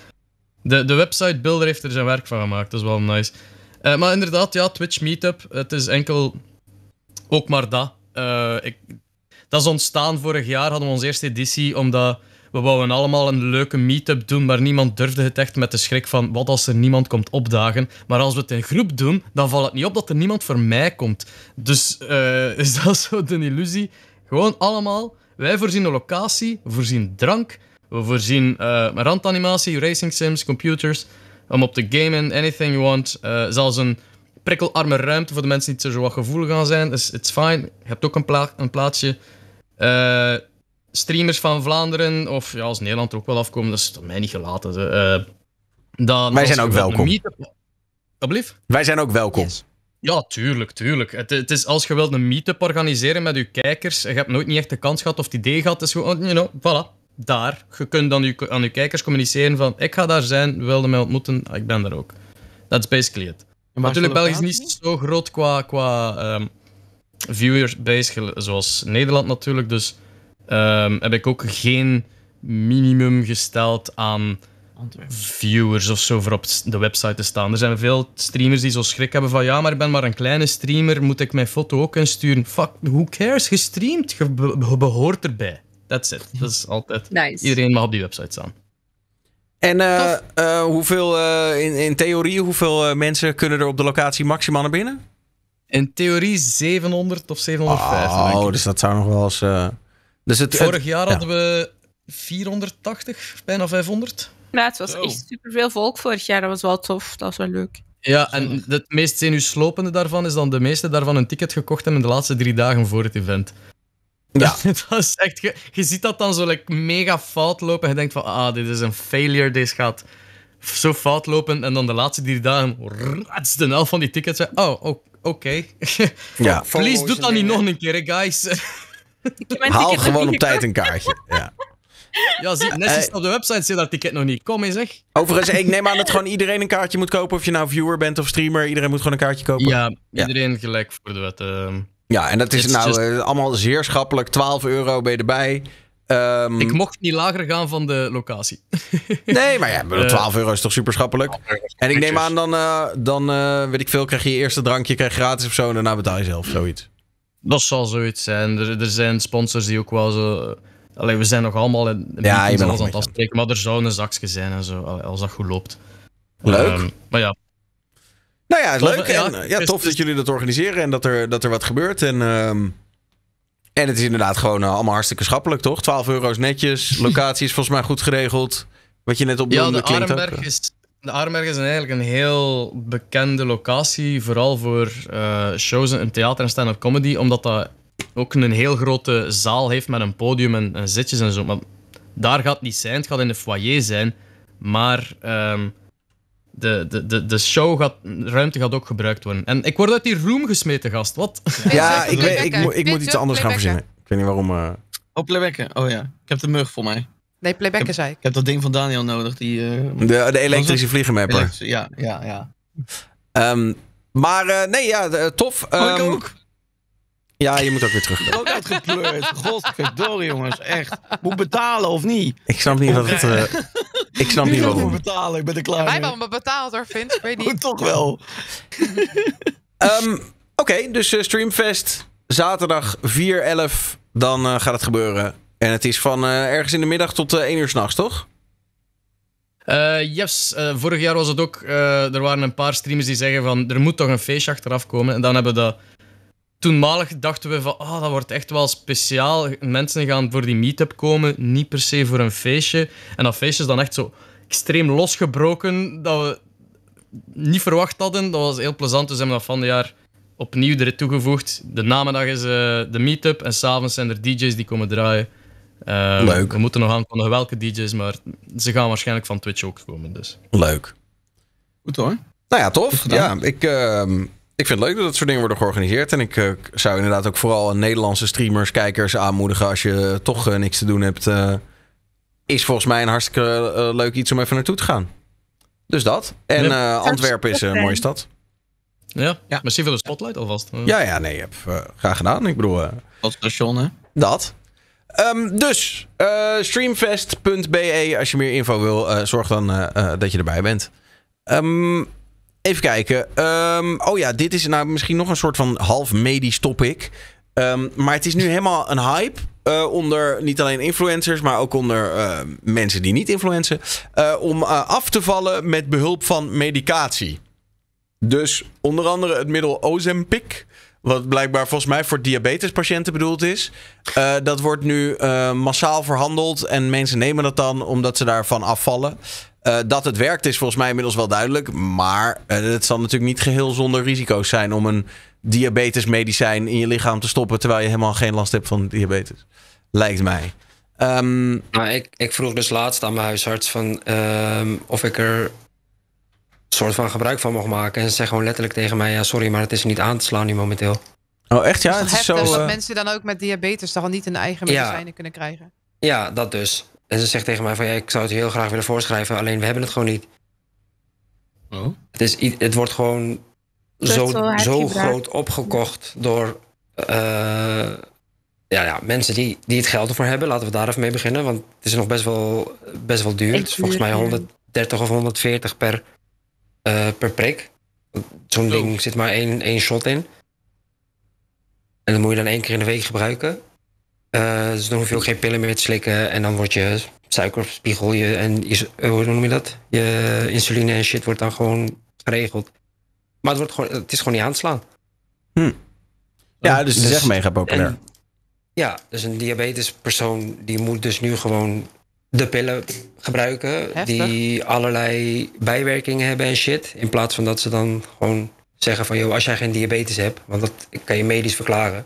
B: de, de website builder heeft er zijn werk van gemaakt, dat is wel nice. Eh, maar inderdaad, ja, Twitch Meetup, het is enkel ook maar dat. Eh, ik, dat is ontstaan vorig jaar, hadden we onze eerste editie, omdat we wouden allemaal een leuke meetup doen, maar niemand durfde het echt met de schrik van wat als er niemand komt opdagen. Maar als we het in groep doen, dan valt het niet op dat er niemand voor mij komt. Dus uh, <laughs> is dat zo illusie? Gewoon allemaal, wij voorzien een locatie, voorzien drank, we voorzien eh, randanimatie, racing sims, computers, om op te gamen, anything you want. Eh, zelfs een prikkelarme ruimte voor de mensen die er zo wat gevoelig aan zijn. is it's fine. Je hebt ook een, pla een plaatsje. Eh, streamers van Vlaanderen, of ja, als Nederland er ook wel afkomen, dat is toch mij niet gelaten. dan Wij zijn ook welkom. Alblief? Wij zijn ook welkom. Ja, tuurlijk, tuurlijk. Het, het, is als je wilt een meetup organiseren met je kijkers, je hebt nooit niet echt de kans gehad of het idee gehad, is gewoon, you know, voilà daar. Je kunt dan aan je kijkers communiceren van ik ga daar zijn, wilde mij ontmoeten, ah, ik ben daar ook. Dat is basically het. Natuurlijk, België is niet zo groot qua, qua um, ehm, basically zoals Nederland natuurlijk. Dus ehm, heb ik ook geen minimum gesteld aan viewers of zo voor op de website te staan. Er zijn veel streamers die zo schrik hebben van ja, maar ik ben maar een kleine streamer, moet ik mijn foto ook insturen? Fuck, who cares? Gestreamd, je behoort erbij. Dat zit. Dat is altijd. Iedereen mag op die website staan.
A: En eh, eh, hoeveel, eh, in, in theorie, hoeveel mensen kunnen er op de locatie maximaal naar binnen? In theorie 700 of 750. Oh, dus dat zou nog wel eens. Dus het, Vorig jaar hadden
B: we 480, bijna 500.
H: Ja, het was echt superveel volk vorig jaar. Dat was wel tof. Dat was wel leuk.
B: Ja, en het meest zenuwslopende daarvan is dan de meeste daarvan een ticket gekocht hebben in de laatste drie dagen voor het event. Ja. dat <laughs> was echt, je, je, ziet dat dan zo like, mega fout lopen. je denkt van, ah, dit is een failure. Deze gaat zo fout lopen. En dan de laatste die dagen, is de helft van die tickets. Oh, oké. <laughs> ja. Please, doe dat niet nog een keer, guys. <laughs> Haal gewoon op
A: tijd een kaartje. Ja.
B: Ja, zie, net is op de website zit dat ticket nog niet. Kom eens, zeg. Overigens, ik neem aan dat gewoon
A: iedereen een kaartje moet kopen. Of je nou viewer bent of streamer. Iedereen moet gewoon een kaartje kopen. Ja,
B: iedereen gelijk voor de wet. Ehm. Ja, en dat is nou
A: eh, allemaal zeer schappelijk. 12 euro ben je erbij. Ehm, ik mocht niet lager gaan van de locatie. <laughs> nee, maar ja, 12 eh. euro is toch super schappelijk. En ik neem aan, dan, eh, dan
B: weet ik veel, krijg je je eerste drankje, krijg je gratis of zo, en daarna betaal je zelf zoiets. Dat zal zoiets zijn. Er, er zijn sponsors die ook wel zo. alleen we zijn nog allemaal in, ja, alles aan het afspreken, maar er zou een zakje zijn en zo, als dat goed loopt. Leuk. Ehm, maar ja, nou ja, tof, leuk. Ja, en, eh, ja, tof dat
A: jullie dat organiseren en dat er, dat er wat gebeurt. En, ehm en het is inderdaad gewoon eh, allemaal hartstikke schappelijk, toch? 12 euro's netjes. <laughs> Locatie is volgens mij goed geregeld. Wat je net opnoemde ja, de Armberg eh.
B: Is, de Armberg is eigenlijk een heel bekende locatie. Vooral voor uh, shows in theater en stand-up comedy. Omdat dat ook een heel grote zaal heeft met een podium en, zitjes en zo. Maar daar gaat het niet zijn. Het gaat in de foyer zijn. Maar... ehm de, de, de, de show gaat, ruimte gaat ook gebruikt worden. En ik word uit die room gesmeten, gast. Wat? Ja, ik, ik, ik moet iets anders gaan verzinnen.
A: Ik weet niet waarom. Uh...
F: Oh, playbacken. Oh ja. Ik heb de mug voor mij. Nee, playbacken zei ik. Ik heb dat ding van Daniel nodig. Die, eh, de, elektrische vliegenmapper. ja, ja, ja.
A: Ehm, maar eh, nee, ja, tof. Um, ik ehm, ook. Ja, je moet ook weer terug. Ik <laughs> ook
F: uitgekleurd. Godverdorie, jongens. Echt. Moet betalen of niet? Ik snap niet wat het...
A: <laughs> Ik snap niet waarom. Ik
F: betalen, ik ben er klaar Wij hebben
A: allemaal betaald hoor,
F: vindt? Ik weet <laughs> niet. Toch wel.
A: <laughs> Ehm, oké, dus eh, Streamfest. Zaterdag 4 Dan eh, gaat het gebeuren. En het is van eh, ergens in de middag tot uh, 1 uur s'nachts, toch?
B: yes, vorig jaar was het ook. er waren een paar streamers die zeggen van er moet toch een feestje achteraf komen. En dan hebben we dat toenmalig dachten we van, oh, dat wordt echt wel speciaal. Mensen gaan voor die meetup komen, niet per se voor een feestje. En dat feestje is dan echt zo extreem losgebroken, dat we niet verwacht hadden. Dat was heel plezant, dus hebben we dat van het jaar opnieuw erin toegevoegd. De namiddag is uh, de meetup en s'avonds zijn er DJ's die komen draaien. Eh, Leuk. We moeten nog aankondigen welke DJ's, maar ze gaan waarschijnlijk van Twitch ook komen. Dus. Leuk. Goed hoor.
A: Nou ja, tof. Ja, ik, ehm, ik vind het leuk dat dat soort dingen worden georganiseerd. En ik eh, zou inderdaad ook vooral Nederlandse streamers, kijkers aanmoedigen als je toch eh, niks te doen hebt. Eh, is volgens mij een hartstikke leuk iets om even naartoe te gaan. Dus dat. En Antwerpen is een mooie stad.
B: Ja, ja. misschien wel de spotlight alvast. Ja, ja, nee, heb,
A: graag gedaan. Ik bedoel...
F: Als station, hè?
A: Dat. Ehm, dus, streamfest.be, als je meer info wil, zorg dan dat je erbij bent. Ehm, Even kijken. Ehm, oh ja, dit is nou misschien nog een soort van half medisch topic. Um, maar het is nu helemaal een hype. Eh, onder niet alleen influencers, maar ook onder eh, mensen die niet influencen. Uh, om af te vallen met behulp van medicatie. Dus onder andere het middel Ozempic. Wat blijkbaar volgens mij voor diabetespatiënten bedoeld is. dat wordt nu massaal verhandeld. En mensen nemen dat dan omdat ze daarvan afvallen. Eh, dat het werkt is volgens mij inmiddels wel duidelijk. Maar eh, het zal natuurlijk niet geheel zonder risico's zijn om een diabetesmedicijn in je lichaam te stoppen. terwijl je helemaal geen last hebt van diabetes. Lijkt mij. maar ehm, nou, ik, ik, vroeg dus laatst aan
C: mijn huisarts van, ehm, of ik er soort van gebruik van mocht maken. En ze zeggen gewoon letterlijk tegen mij: ja, sorry, maar het is niet aan te slaan nu momenteel. Oh, echt? Ja, het is, het is zo. Eh, dat mensen
I: dan ook met diabetes toch al niet hun eigen medicijnen kunnen krijgen.
C: Ja, dat dus. En ze zegt tegen mij van ja, ik zou het heel graag willen voorschrijven, alleen we hebben het gewoon niet. Oh. Het, is, het wordt gewoon zo, zo groot opgekocht door eh, ja, ja, mensen die, die het geld ervoor hebben. Laten we daar even mee beginnen, want het is nog best wel, best wel duur. het is volgens mij 130 of 140 per, eh, per prik. Zo'n ding zit maar één, één shot in. En dan moet je dan één keer in de week gebruiken. Uh, dus dan hoef je ook geen pillen meer te slikken. En dan wordt je suikerspiegel je, en eh, hoe noem je dat? Je insuline en shit wordt dan gewoon geregeld. Maar het, wordt gewoon, het is gewoon niet aanslaan. Hm.
A: Ja, oh, dus het is dus- echt mega populair.
C: ja, dus een diabetespersoon die moet dus nu gewoon de pillen gebruiken. Die allerlei bijwerkingen hebben en shit. In plaats van dat ze dan gewoon zeggen van... joh, als jij geen diabetes hebt, want dat kan je medisch verklaren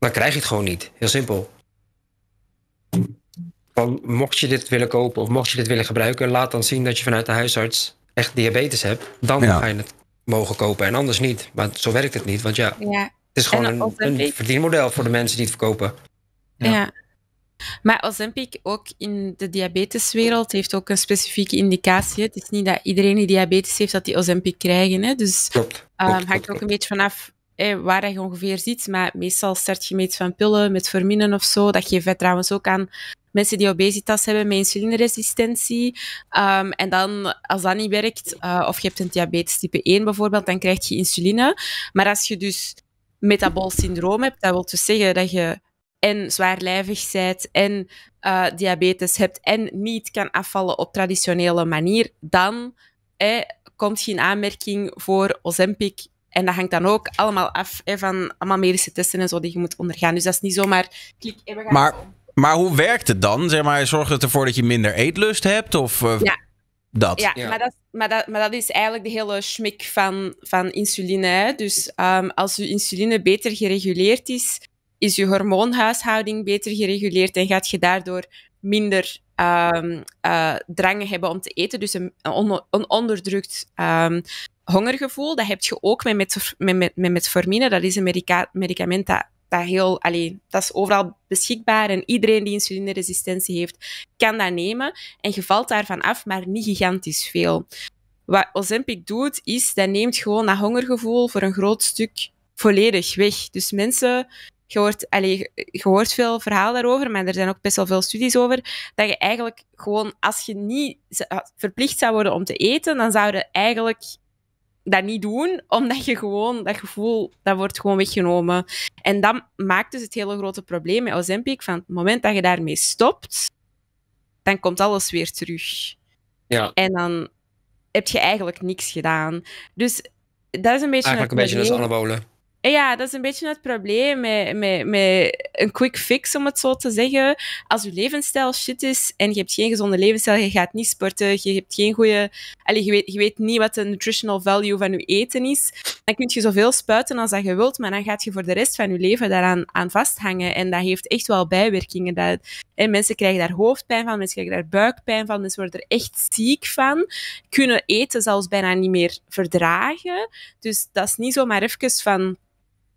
C: dan krijg je het gewoon niet. Heel simpel. Van, mocht je dit willen kopen of mocht je dit willen gebruiken, laat dan zien dat je vanuit de huisarts echt diabetes hebt. Dan ja. ga je het mogen kopen en anders niet. Maar zo werkt het niet, want ja, ja.
H: het is gewoon een,
C: verdienmodel voor de mensen die het verkopen.
H: ja. Maar Ozempic, ook in de diabeteswereld, heeft ook een specifieke indicatie. Het is niet dat iedereen die diabetes heeft, dat die Ozempic krijgen. Hè? Dus klopt, ehm, klopt, um, hangt ook een beetje vanaf eh, waar je ongeveer ziet. Maar meestal start je met van pillen, met forminen of zo. Dat geeft je trouwens ook aan mensen die obesitas hebben met insulineresistentie. Ehm, en dan, als dat niet werkt, eh, of je hebt een diabetes type 1 bijvoorbeeld, dan krijg je insuline. Maar als je dus metabool syndroom hebt, dat wil dus zeggen dat je en zwaarlijvig zijt en eh, diabetes hebt en niet kan afvallen op traditionele manier, dan eh, komt je in aanmerking voor Ozempic en dat hangt dan ook allemaal af hè, van allemaal medische testen en zo die je moet ondergaan. Dus dat is niet zomaar klik en we gaan maar,
A: maar hoe werkt het dan? Zeg maar, zorgt het ervoor dat je minder eetlust hebt? Of, eh, ja. Dat. Ja, Maar,
H: dat, maar, dat, is eigenlijk de hele schmik van, van insuline. Dus ehm, als je insuline beter gereguleerd is, is je hormoonhuishouding beter gereguleerd en gaat je daardoor minder um, drangen hebben om te eten, dus een, onderdrukt ehm, hongergevoel, dat heb je ook met, met, met, met metformine. Dat is een medicament dat, dat heel... Allee, dat is overal beschikbaar en iedereen die insulineresistentie heeft, kan dat nemen. En je valt daarvan af, maar niet gigantisch veel. Wat Ozempic doet, is dat neemt gewoon dat hongergevoel voor een groot stuk volledig weg. Dus mensen je hoort, allez, je hoort veel verhaal daarover, maar er zijn ook best wel veel studies over, dat je eigenlijk gewoon, als je niet verplicht zou worden om te eten, dan zouden eigenlijk dat niet doen, omdat je gewoon dat gevoel, dat wordt gewoon weggenomen. En dat maakt dus het hele grote probleem met Ozempic, van het moment dat je daarmee stopt, dan komt alles weer terug. Ja. En dan heb je eigenlijk niks gedaan. Dus dat is een beetje... Eigenlijk een, een beetje als anabolen. Eh, ja, dat is een beetje het probleem met, met, met een quick fix, om het zo te zeggen. Als je levensstijl shit is en je hebt geen gezonde levensstijl, je gaat niet sporten, je hebt geen goede... Allee, je, weet, je weet niet wat de nutritional value van je eten is. Dan kun je zoveel spuiten als dat je wilt, maar dan gaat je voor de rest van je leven daaraan aan vasthangen. En dat heeft echt wel bijwerkingen. Dat, en mensen krijgen daar hoofdpijn van, mensen krijgen daar buikpijn van, mensen worden er echt ziek van, kunnen eten zelfs bijna niet meer verdragen. Dus dat is niet zomaar even van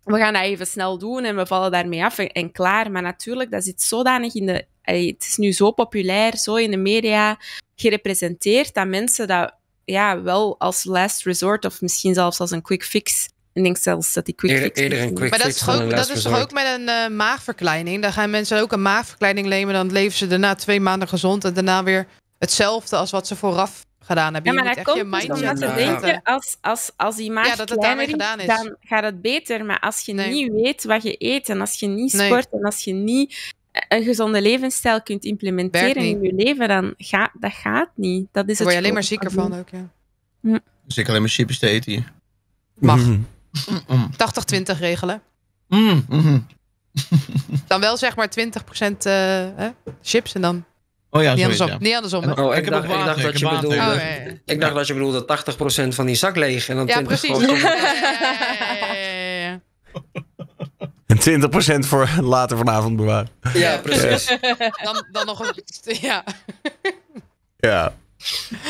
H: we gaan dat even snel doen en we vallen daarmee af en, klaar. Maar natuurlijk, dat zit zodanig in de. Het is nu zo populair, zo in de media gerepresenteerd, dat mensen dat ja, wel als last resort of misschien zelfs als een quick fix ik denk zelfs dat die quick fix. Eerder een quick maar fix dat is, dat is toch ook met een eh,
I: maagverkleining? Dan gaan mensen ook een maagverkleining nemen. Dan leven ze daarna twee maanden gezond. En daarna weer hetzelfde als wat ze vooraf gedaan hebben. Ja, maar je dat komt omdat denken,
H: als, als, als die maag ja, dat het gedaan is, dan gaat het beter. Maar als je niet weet wat je eet en als je niet sport en als je niet eh, een gezonde levensstijl kunt implementeren in je leven, dan gaat dat gaat niet. Dat is het word je alleen maar zieker van, ook, ja.
F: Hm. Dus ik alleen maar chips te eten hier. Mag. Mm. Mm-hmm. 80-20 regelen. Mm-hmm.
I: dan wel zeg maar 20% uh, eh, hè, chips en dan Oh ja, niet andersom. Ja. Niet andersom. oh, ik,
C: dacht, ik, dacht, dat je bedoelde, oh, ja, ik dacht dat je bedoelde 80% van die zak leeg. En dan ja, 20% precies.
H: <laughs>
A: En 20% voor later vanavond bewaren. Ja, precies.
I: dan, dan nog een... Ja.
A: ja. <laughs>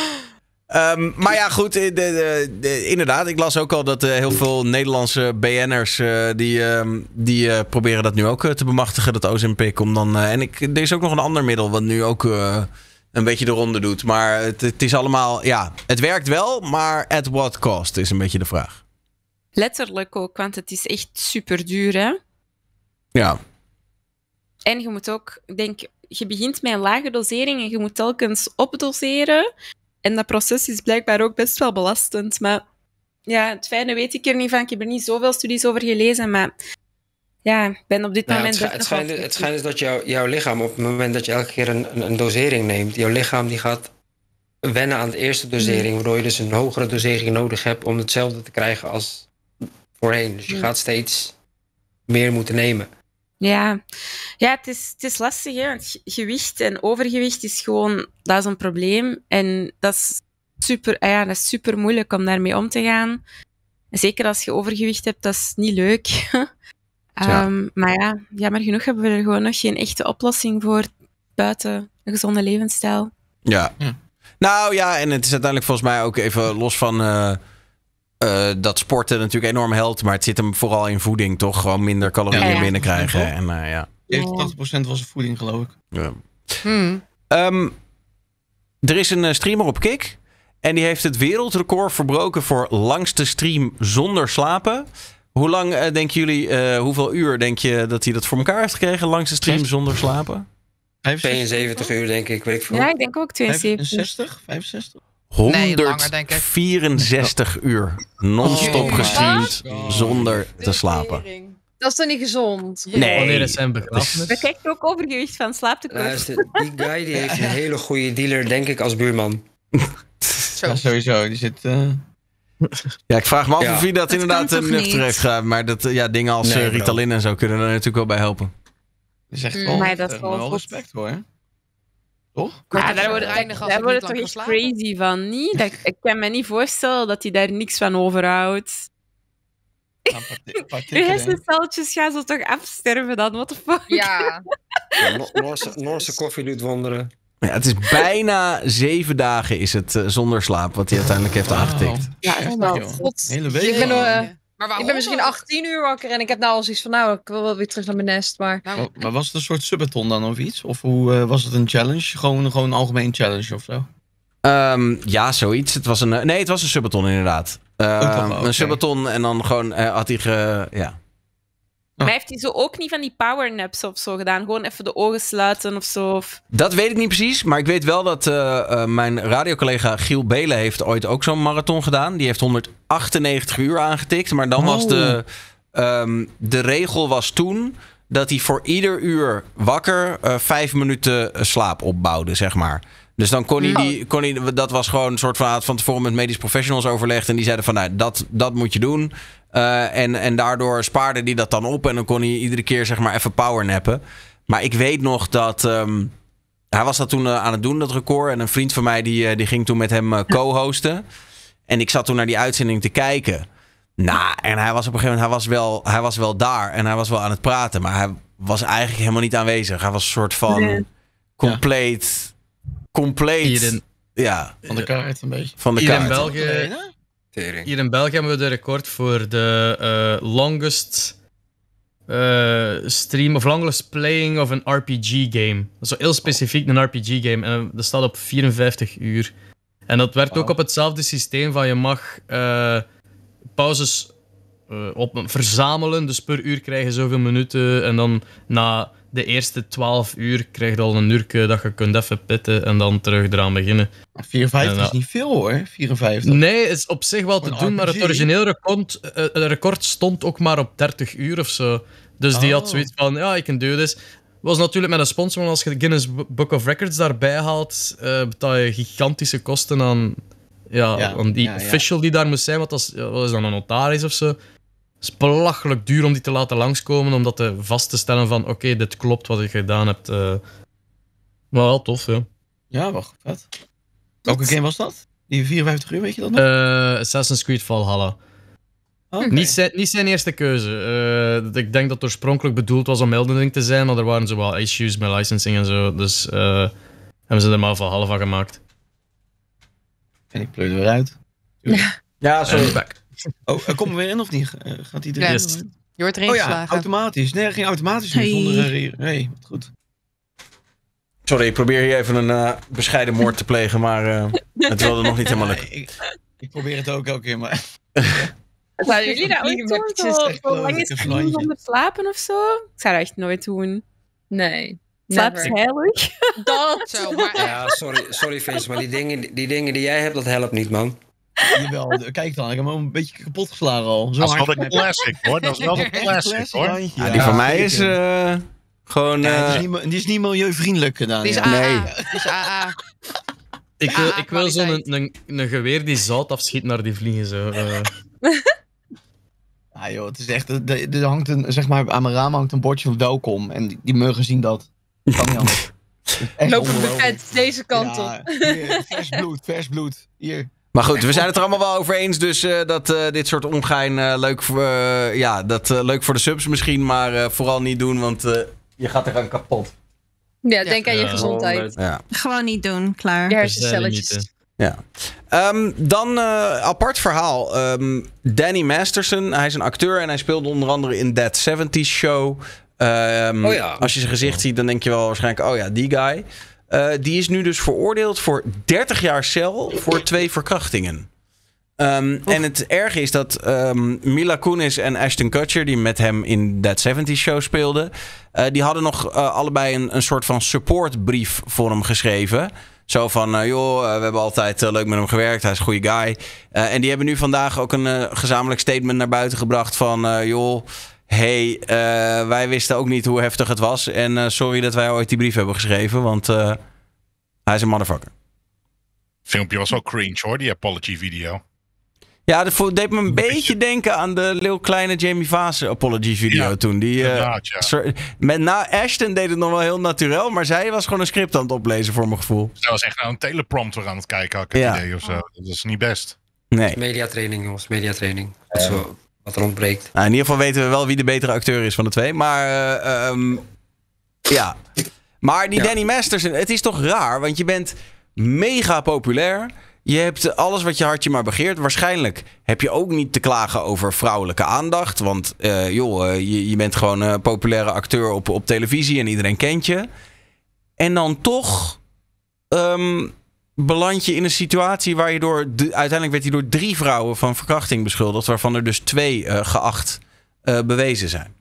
A: Ehm, maar ja, goed, eh, de, inderdaad. Ik las ook al dat eh, heel veel Nederlandse BN'ers... Eh, die, ehm, die proberen dat nu ook te bemachtigen, dat Ozempic. Om dan, en ik, er is ook nog een ander middel wat nu ook een beetje de ronde doet. Maar het, het is allemaal... Ja, het werkt wel, maar at what cost is een beetje de vraag.
H: Letterlijk ook, want het is echt super duur, hè? Ja. En je moet ook, ik denk, je begint met een lage dosering en je moet telkens opdoseren. En dat proces is blijkbaar ook best wel belastend. Maar ja, het fijne weet ik er niet van. Ik heb er niet zoveel studies over gelezen, maar ja, ik ben op dit nou, moment... Het, het, schijnt, het schijnt
C: is dus dat jouw lichaam, op het moment dat je elke keer een, een, dosering neemt, jouw lichaam die gaat wennen aan de eerste dosering, mm. waardoor je dus een hogere dosering nodig hebt om hetzelfde te krijgen als voorheen. Dus je mm. gaat steeds meer moeten nemen.
H: Ja, ja het, is, het is lastig, hè? gewicht en overgewicht is gewoon dat is een probleem. En dat is, super, ah ja, dat is super moeilijk om daarmee om te gaan. Zeker als je overgewicht hebt, dat is niet leuk. <laughs> Ja. Ehm, maar ja, jammer genoeg hebben we er gewoon nog geen echte oplossing voor buiten een gezonde levensstijl.
A: Ja. Nou ja, en het is uiteindelijk volgens mij ook even los van. Eh, eh, dat sporten natuurlijk enorm helpt, maar het zit hem vooral in voeding, toch? Gewoon minder calorieën binnenkrijgen. En, eh, ja.
F: 80% was de voeding, geloof ik. Ja. Hmm. Ehm,
A: er is een eh, streamer op Kik. En die heeft het wereldrecord verbroken voor langste stream zonder slapen. Hoe lang denken jullie, hoeveel uur denk je dat hij dat voor elkaar heeft gekregen? Langste stream zonder slapen?
C: 72 uur denk ik, weet ik veel. Ja, ik denk ook
F: 72. 65, 65?
A: 164 uur non-stop oh, gestreamd zonder te slapen.
G: Dat is toch niet gezond? Nee. Wanneer
A: is hem
C: dus-
H: We kijken ook overgewicht van slaaptekort. die guy die heeft een
A: hele goede
C: dealer,
F: denk ik, als buurman. <laughs> Zo. sowieso, die zit... Eh,
A: ja, ik vraag me af of hij dat, inderdaad nuchter heeft gedaan. Maar dat, ja, dingen als eh, Ritalin en zo kunnen er natuurlijk wel bij helpen.
F: Dat is echt mm, wel, maar dat wel respect hoor. Toch? Ja, daar wordt
H: eigenlijk nog toch iets crazy van, niet? Dat, ik kan me niet voorstellen dat hij daar niks van overhoudt. Je <laughs> hersenceltjes gaan ze toch afsterven dan? wat de fuck? Ja.
C: Noorse koffie doet wonderen.
A: het is
H: bijna
A: zeven dagen is het eh, zonder slaap wat hij uiteindelijk heeft aangetikt. Ja, helemaal.
F: Hele week.
G: Maar Ik ben misschien 18 uur wakker en ik heb nou al zoiets van, nou, ik wil wel weer terug naar mijn nest. Maar,
F: maar, was het een soort subathon dan of iets? Of hoe eh, was het een challenge? Gewoon, gewoon een algemeen challenge of zo?
A: Ehm, ja, zoiets. Het was een, eh, nee, het was een subathon inderdaad. Uh, Een subathon en dan gewoon eh, had hij ge, ja,
H: maar oh. heeft hij zo ook niet van die power naps of zo gedaan? Gewoon even de ogen sluiten of zo?
A: Dat weet ik niet precies. Maar ik weet wel dat uh, uh, mijn radiocollega Giel Belen heeft ooit ook zo'n marathon gedaan. Die heeft 198 uur aangetikt. Maar dan was de, oh. ehm, de regel was toen dat hij voor ieder uur wakker eh, vijf minuten slaap opbouwde, zeg maar. Dus dan kon hij, oh. die, kon hij, dat was gewoon een soort van, van tevoren met medisch professionals overlegd. En die zeiden van, nou, dat, dat moet je doen. Eh, en, en daardoor spaarde hij dat dan op. En dan kon hij iedere keer zeg maar even powernappen. Maar ik weet nog dat... Ehm, hij was dat toen eh, aan het doen, dat record. En een vriend van mij die, eh, die ging toen met hem co-hosten. En ik zat toen naar die uitzending te kijken. Nou, en hij was op een gegeven moment hij was wel, hij was wel daar. En hij was wel aan het praten. Maar hij was eigenlijk helemaal niet aanwezig. Hij was een soort van compleet... Compleet... Ja. Van de kaart een beetje. Van de Iedereen In België.
B: Hier in België hebben we de record voor de eh, longest eh, stream of longest playing of een RPG-game. Dat Zo heel specifiek een RPG-game. En eh, dat staat op 54 uur. En dat werkt ook op hetzelfde systeem van je mag pauzes op, verzamelen. Dus per uur krijg je zoveel minuten. En dan na de eerste 12 uur krijg je al een uurke dat je kunt even pitten en dan terug eraan beginnen. 54 is
F: niet veel hoor, 54. Nee, is op zich wel te doen, maar het origineel
B: record, eh, record, stond ook maar op 30 uur of zo. Dus die had oh. zoiets van, ja, ik kan do this. Dus was natuurlijk met een sponsor, want als je de Guinness Book of Records daarbij haalt, eh, betaal je gigantische kosten aan, ja, aan die official die daar moest zijn, wat dat is, dat is dan een notaris of zo belachelijk duur om die te laten langskomen, omdat dat te vast te stellen van oké, dit klopt wat ik gedaan heb. Eh. maar wel tof, ja.
F: Ja, wacht, Welke game was dat?
B: Die 54 uur, weet je dat nog? Eh, Assassin's Creed Valhalla. Oh, okay. Niet, zijn, niet zijn eerste keuze. Eh, ik denk dat het oorspronkelijk bedoeld was om melding te zijn, maar er waren zowel issues met licensing en zo. Dus hebben ze er maar half van
F: gemaakt. En ik pleurde weer uit. <laughs> Ja, sorry. Oh, komen we in of niet? Eh, gaat iedereen? Yes. Je wordt erin oh, ja, automatisch. Nee, ging automatisch hey. zonder... Eh, hey, nee, goed.
A: Sorry, ik probeer hier even een eh, bescheiden moord te plegen, maar uh, <laughs> het wilde nog niet helemaal lukken.
F: Ik, ik, probeer het ook elke keer, maar... <laughs>
H: Zouden jullie daar ooit doen? Zo lang is het te slapen of zo? Ik zou dat echt nooit doen. Nee. Slaapt heilig? Dat zo, maar... Ja, sorry, sorry
C: Vince, maar die dingen, die dingen die jij hebt, dat helpt niet, man. Jawel, kijk dan, ik
F: heb hem een beetje kapot geslagen al. Zo dat is wel een classic hoor, dat is wel een <laughs> classic hoor. Ja, die van mij is uh, gewoon... Ja, die, is eh, niet, die, is niet, milieuvriendelijk gedaan. Eh, nee. Ik wil, ik wil zo'n een, een, een, geweer die zout afschiet naar die vliegen. Zo. Uh. <laughs> ah joh, het is echt. Er, hangt een, zeg maar, aan mijn raam hangt een bordje van welkom. En die, die muggen zien dat. Kan niet anders. <laughs> Lopen de
G: vet deze kant op.
F: Hier, vers bloed, vers bloed. Hier.
A: Maar goed, we zijn het er allemaal wel over eens. Dus eh, dat eh, dit soort ongein eh, leuk, ja, dat, leuk voor de subs misschien. Maar vooral niet doen, want je gaat er aan kapot.
J: Ja, denk aan je gezondheid. Gewoon niet doen, klaar. Je hersencelletjes.
A: Ja. Ehm, dan apart verhaal. Ehm, Danny Masterson, hij is een acteur en hij speelde onder andere in Dead 70s Show. Ehm, oh ja. Als je zijn gezicht ziet, dan denk je wel waarschijnlijk, oh ja, die guy. Eh, die is nu dus veroordeeld voor 30 jaar cel voor twee verkrachtingen. Ehm, en het erge is dat ehm, Mila Kunis en Ashton Kutcher, die met hem in That 70 Show speelden, eh, die hadden nog eh, allebei een, een soort van supportbrief voor hem geschreven. Zo van, joh, we hebben altijd leuk met hem gewerkt, hij is een goede guy. en die hebben nu vandaag ook een gezamenlijk statement naar buiten gebracht van, joh, hey, eh, wij wisten ook niet hoe heftig het was. En eh, sorry dat wij ooit die brief hebben geschreven, want eh, hij is een motherfucker.
D: filmpje was wel cringe hoor, die apology video.
A: Ja, dat deed me een beetje, denken aan de heel kleine Jamie Vaas apology video toen. Die, ja. met, na Ashton deed het nog wel heel natuurlijk, maar zij was gewoon een script aan het oplezen voor mijn gevoel.
D: Zij was echt nou een teleprompter aan het kijken, had ik het idee of zo. Dat is niet best. Nee. Mediatraining jongens, mediatraining. Um. Zo
A: wat er ontbreekt. Nou, in ieder geval weten we wel wie de betere acteur is van de twee. Maar eh, ehm, ja. Maar die Danny Masters, het is toch raar? Want je bent mega populair. Je hebt alles wat je hartje maar begeert. Waarschijnlijk heb je ook niet te klagen over vrouwelijke aandacht. Want eh, joh, eh, je, je, bent gewoon een populaire acteur op, op televisie en iedereen kent je. En dan toch ehm, beland je in een situatie waar je door. uiteindelijk werd hij door drie vrouwen van verkrachting beschuldigd, waarvan er dus twee eh, geacht eh, bewezen zijn.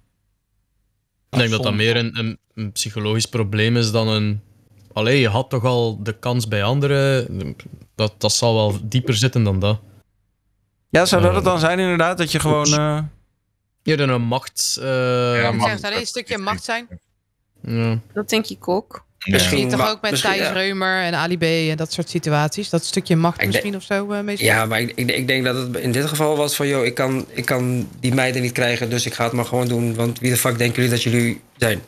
A: Ik
B: denk dat dat meer een, een, een, psychologisch probleem is dan een. Allee, je had toch al de kans bij anderen. Dat, dat zal wel dieper zitten dan dat. Ja, zou dat het eh, dan zijn, inderdaad? Dat je gewoon. je dan een macht. ja, Zou
I: een stukje macht zijn? Ja. Dat denk ik ook. Misschien toch ook met Thijs Reumer en Ali B en dat soort situaties. Dat stukje macht misschien of zo uh, meestal. Ja,
C: maar ik, ik, denk dat het in dit geval was van... joh, ik kan, ik kan die meiden niet krijgen, dus ik ga het maar gewoon doen. Want wie de fuck denken jullie dat jullie zijn?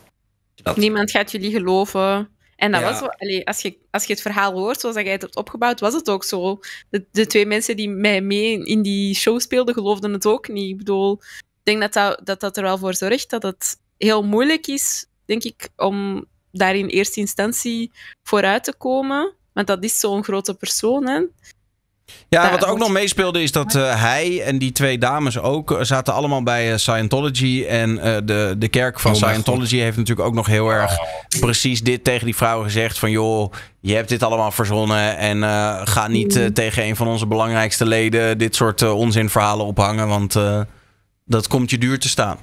H: Niemand gaat jullie geloven. En dat was wel, als, je, als je het verhaal hoort zoals jij het hebt opgebouwd, was het ook zo. De, de twee mensen die mij mee in die show speelden, geloofden het ook niet. Ik bedoel, ik denk dat dat, dat, dat er wel voor zorgt dat het heel moeilijk is, denk ik, om daar in eerste instantie vooruit te komen. Want dat is zo'n grote persoon. Hè?
A: Ja, wat ook nog meespeelde is dat eh, hij en die twee dames ook eh, zaten allemaal bij eh, Scientology. En de, de kerk van Scientology heeft natuurlijk ook nog heel erg precies dit tegen die vrouwen gezegd. Van joh, je hebt dit allemaal verzonnen en ga niet mm. tegen een van onze belangrijkste leden dit soort onzinverhalen ophangen. Want dat komt je duur te staan.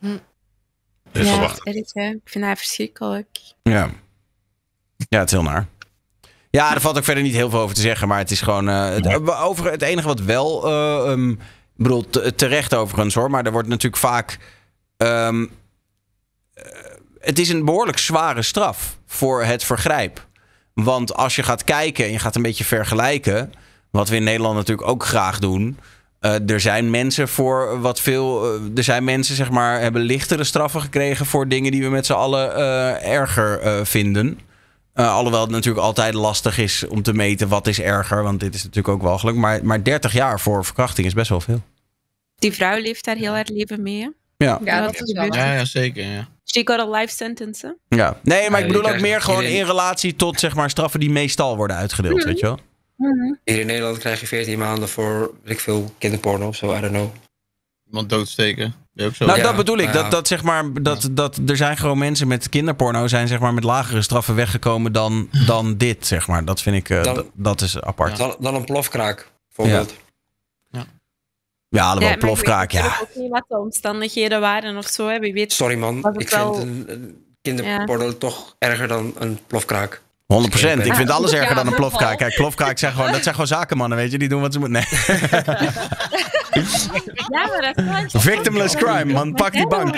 H: Hm ja, Het is, Ik vind haar verschrikkelijk.
A: Ja. Ja, het is heel naar. Ja, daar valt ook verder niet heel veel over te zeggen. Maar het is gewoon. Eh, het, eh, over, het enige wat wel. Uh, bedoel, terecht overigens hoor. Maar er wordt natuurlijk vaak. Ehm, het is een behoorlijk zware straf voor het vergrijp. Want als je gaat kijken en je gaat een beetje vergelijken. Wat we in Nederland natuurlijk ook graag doen. Eh, er zijn mensen voor wat veel. Eh, er zijn mensen, zeg maar, hebben lichtere straffen gekregen voor dingen die we met z'n allen eh, erger vinden. alhoewel het natuurlijk altijd lastig is om te meten wat is erger. Want dit is natuurlijk ook wel geluk. Maar, maar 30 jaar voor verkrachting is best wel veel.
H: Die vrouw leeft daar heel haar liever mee. Ja. ja, dat is wel. Ja, ja
F: zeker. Ja.
H: She got life sentence.
A: Ja. Nee, maar ik bedoel ook meer gewoon in relatie tot zeg maar, straffen die meestal worden uitgedeeld.
H: Mhm. Weet je wel? Mhm.
A: Hier in Nederland krijg je 14 maanden voor, weet ik veel, kinderporno of zo, I don't know.
F: Iemand doodsteken. zo.
A: Nou, dat bedoel ik. Nou dat, dat, zeg maar, dat, dat, er zijn gewoon mensen met kinderporno zijn zeg maar, met lagere straffen weggekomen dan, dan <laughs> dit. Zeg maar. Dat vind ik, eh, dat is apart. Dan,
C: dan een plofkraak, bijvoorbeeld. Ja, ja. allemaal ja, plofkraak, ja. Ik weet
H: ook niet wat de omstandigheden waren of zo. Hè. weet, Sorry man, ik vind
A: een
H: kinderporno
A: toch erger dan een plofkraak.
H: 100 Ik vind alles
E: erger dan een plofkaak. Kijk,
A: plofkaak zijn gewoon, dat zijn gewoon zakenmannen, weet je. Die doen wat ze moeten.
K: Nee.
E: <laughs>
H: Ja, maar dat Victimless crime, man. Pak die bank.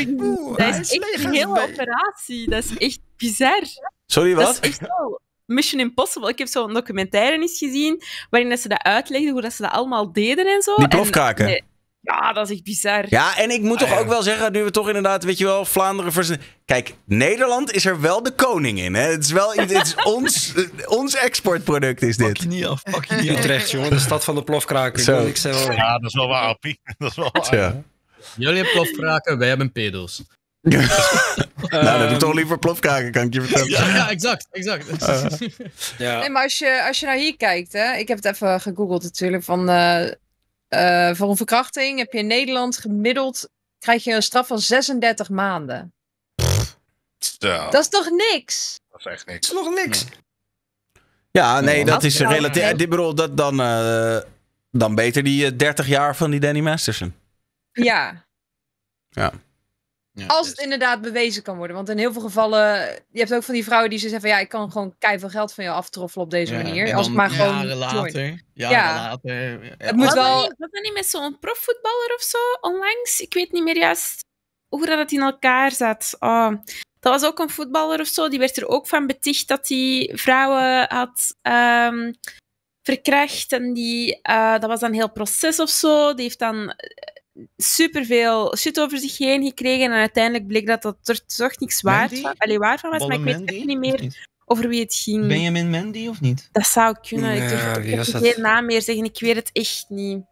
H: Dat is echt een hele operatie. Dat is echt bizar. Sorry, wat? Dat is echt Mission Impossible. Ik heb zo'n documentaire eens gezien waarin dat ze dat uitlegden, hoe dat ze dat allemaal deden en zo. Die plofkraken? Ja, dat is echt bizar. Ja, en ik moet toch ah, ook wel
A: zeggen, nu we toch inderdaad, weet je wel, Vlaanderen versus... Kijk, Nederland is er wel de koning in, hè. Het is wel het is <laughs> ons, ons exportproduct, is dit. Pak je
B: niet af, pak je niet <laughs> Utrecht, jongen, de stad van de plofkraken.
A: Zo. Ik Ja,
B: dat is wel waar, Appie. <laughs> Dat is wel Ja. Jullie hebben plofkraken, wij hebben pedo's. Eh, nou, dat ik toch liever
A: plofkraken, kan ik je vertellen. Ja, ja
B: exact. exact. Ah. Ja. Nee, maar
G: als je, als je naar hier kijkt, hè, ik heb het even gegoogeld natuurlijk, van eh, eh, voor een verkrachting heb je in Nederland gemiddeld krijg je een straf van 36 maanden. Dat is toch niks?
D: Dat is echt niks. Dat is
G: nog niks.
A: Ja, nee, dat is relatief. Dit bedoel, dat dan, eh, dan beter die 30 eh, jaar van die Danny Masterson. Ja. Ja. Als
G: het inderdaad bewezen kan worden. Want in heel veel gevallen, je hebt ook van die vrouwen die ze zeggen van ja, ik kan gewoon keihard geld van jou aftroffelen op deze manier. Als maar jaren gewoon. later.
E: ja, later. Het moet wel. Was
H: dat niet met zo'n profvoetballer of zo onlangs? Ik weet niet meer juist hoe dat in elkaar zat. Oh. Dat was ook een voetballer of zo. Die werd er ook van beticht dat hij vrouwen had um, verkracht. En die, eh, dat was dan heel proces of zo. Die heeft dan superveel shit over zich heen gekregen. En uiteindelijk bleek dat dat er toch niks waard van, allee, waar van was. maar ik weet echt niet meer over wie het ging. Benjamin Mandy of niet? Dat zou kunnen. ik durf geen naam meer zeggen. Ik weet het echt niet.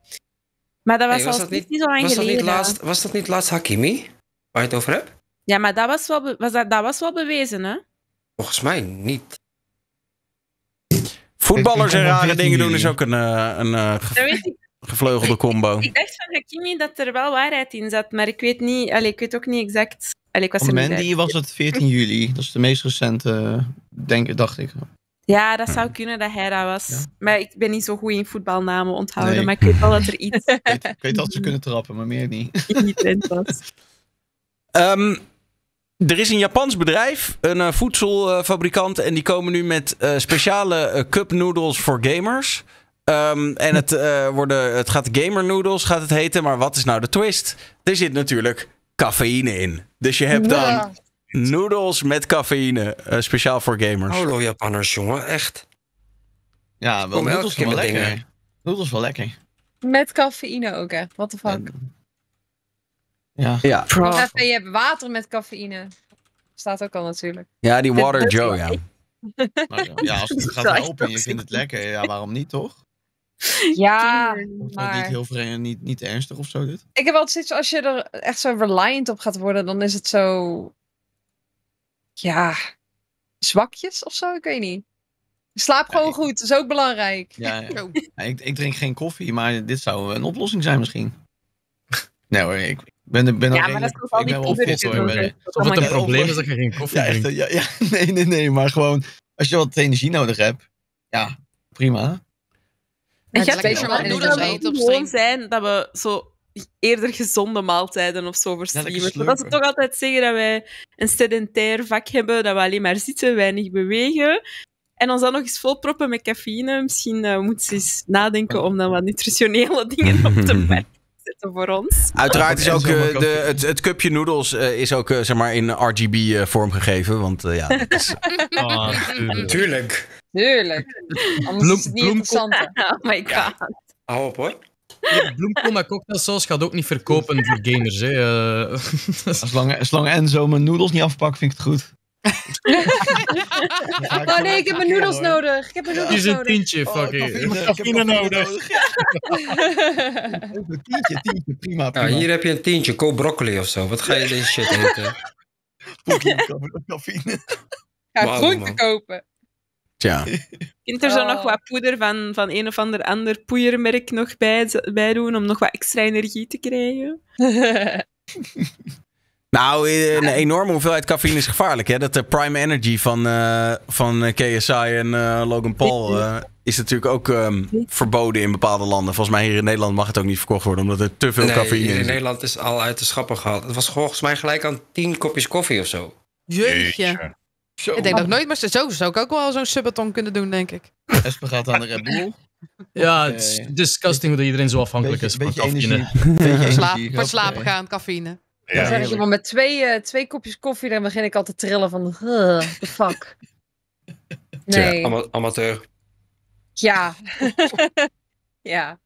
H: Maar dat was, hey, al niet, zo lang was geleden. Dat niet laatst,
C: was dat niet laatst Hakimi? Waar je het over hebt?
H: Ja, maar dat was wel, was dat, dat was wel bewezen, hè?
C: Volgens mij
A: niet. Voetballers en rare dingen doen is ook een, eh, een, eh, Dat weet ik gevleugelde combo. Ik,
H: dacht van Hakimi dat er wel waarheid in zat, maar ik weet, niet, allee, ik weet ook niet exact. Allee, ik was Op Mandy was het
F: 14 juli, dat is de meest recente, denk, dacht ik.
H: Ja, dat zou hm. kunnen dat hij dat was. Maar ik ben niet zo goed in voetbalnamen onthouden, maar ik weet wel dat er iets... <laughs> ik,
F: weet, dat ze kunnen trappen, maar meer niet. <laughs> Niet was. Um,
A: er is een Japans bedrijf, een eh, voedselfabrikant, en die komen nu met eh, speciale uh, cup noodles voor gamers... Ehm, en het, eh, worden, het gaat gamer noodles gaat het heten. Maar wat is nou de twist? Er zit natuurlijk cafeïne in. Dus je hebt dan noodles met cafeïne. Eh, speciaal voor gamers. Hallo Japanners, jongen. Echt.
F: Ja, wel, noodles wel lekker. Noodles wel lekker.
G: Met cafeïne ook hè?
J: What the fuck.
F: ja. ja.
G: Je hebt water met cafeïne. Staat ook al natuurlijk.
F: Ja, die Water Joe, ja. ja, als het gaat open je vindt het lekker, ja, waarom niet toch?
G: <laughs> Ja, maar... Niet heel
F: vreemd, niet, niet ernstig of zo dit.
G: Ik heb altijd zoiets, als je er echt zo reliant op gaat worden, dan is het zo... Ja, zwakjes of zo, ik weet niet. Slaap gewoon goed, dat is ook belangrijk. <laughs> Ja,
F: ik, ik, drink geen koffie, maar dit zou een oplossing zijn misschien. nee hoor, ik ben, ben ja, maar dat is niet Of het een probleem is dat ik geen koffie Ja, Ja, <laughs> nee, nee, nee, maar gewoon als je wat energie nodig hebt, ja, prima.
H: Ik heb het wel op gewoon zijn dat we zo eerder gezonde maaltijden of zo verstreamen. Ja, dat ze toch altijd zeggen dat wij een sedentair vak hebben, dat we alleen maar zitten, weinig bewegen. En ons dan nog eens volproppen met cafeïne. Misschien eh, moeten ze eens nadenken om dan wat nutritionele <laughs> dingen op <laughs> te zetten voor ons. Uiteraard is ook eh,
A: de, het, het cupje noedels eh, is ook zeg maar in RGB vorm gegeven, want ja.
H: Is... <laughs> Ah,
A: tuurlijk.
H: Tuurlijk.
B: <laughs> Anders is het niet <laughs> Oh my god. Hou op hoor. Bloemkool met cocktailsaus gaat ook niet verkopen voor gamers. Hè. Zolang, eh. Enzo mijn noedels niet
F: afpakt, vind ik het goed.
G: <laughs> oh nee, ik heb mijn noedels nodig. Ik heb mijn noedels
F: nodig. Hier is een tientje, oh, fuck Ik heb
B: cafeïne nodig.
E: een tientje,
H: tientje, prima. Nou, prima. Ja, hier
C: heb je een tientje, koop broccoli of zo. Wat ga je deze shit eten?
H: Poekie, cafeïne. Ga groente kopen. Tja. Kunt er zo nog oh. wat poeder van, van een of ander ander poeiermerk nog bij, bij doen om nog wat extra energie te krijgen? <laughs>
A: nou, eh, een enorme hoeveelheid cafeïne is gevaarlijk. Hè? Dat de eh, prime energy van, eh, van KSI en Logan Paul is natuurlijk ook ehm, verboden in bepaalde landen. Volgens mij hier in Nederland mag het ook niet verkocht worden, omdat er te
K: veel nee, cafeïne is. in
C: Nederland is al uit de schappen gehaald. Het was volgens mij gelijk aan tien kopjes koffie of zo.
K: Jeetje.
I: Ik denk nog nooit, maar zo zou ik ook wel zo'n subatom kunnen doen, denk ik.
B: Espen gaat aan de Red Bull. <laughs>
G: Ja, het is
B: disgusting dat iedereen zo afhankelijk is van cafeïne. Energie. <laughs> Beetje voor slapen eh. gaan, cafeïne. Ja, dan zeg ik
G: wel met twee, eh, twee kopjes koffie, dan begin ik al te trillen van, the fuck.
C: <laughs> Nee. Ja, amateur.
G: Ja. ja.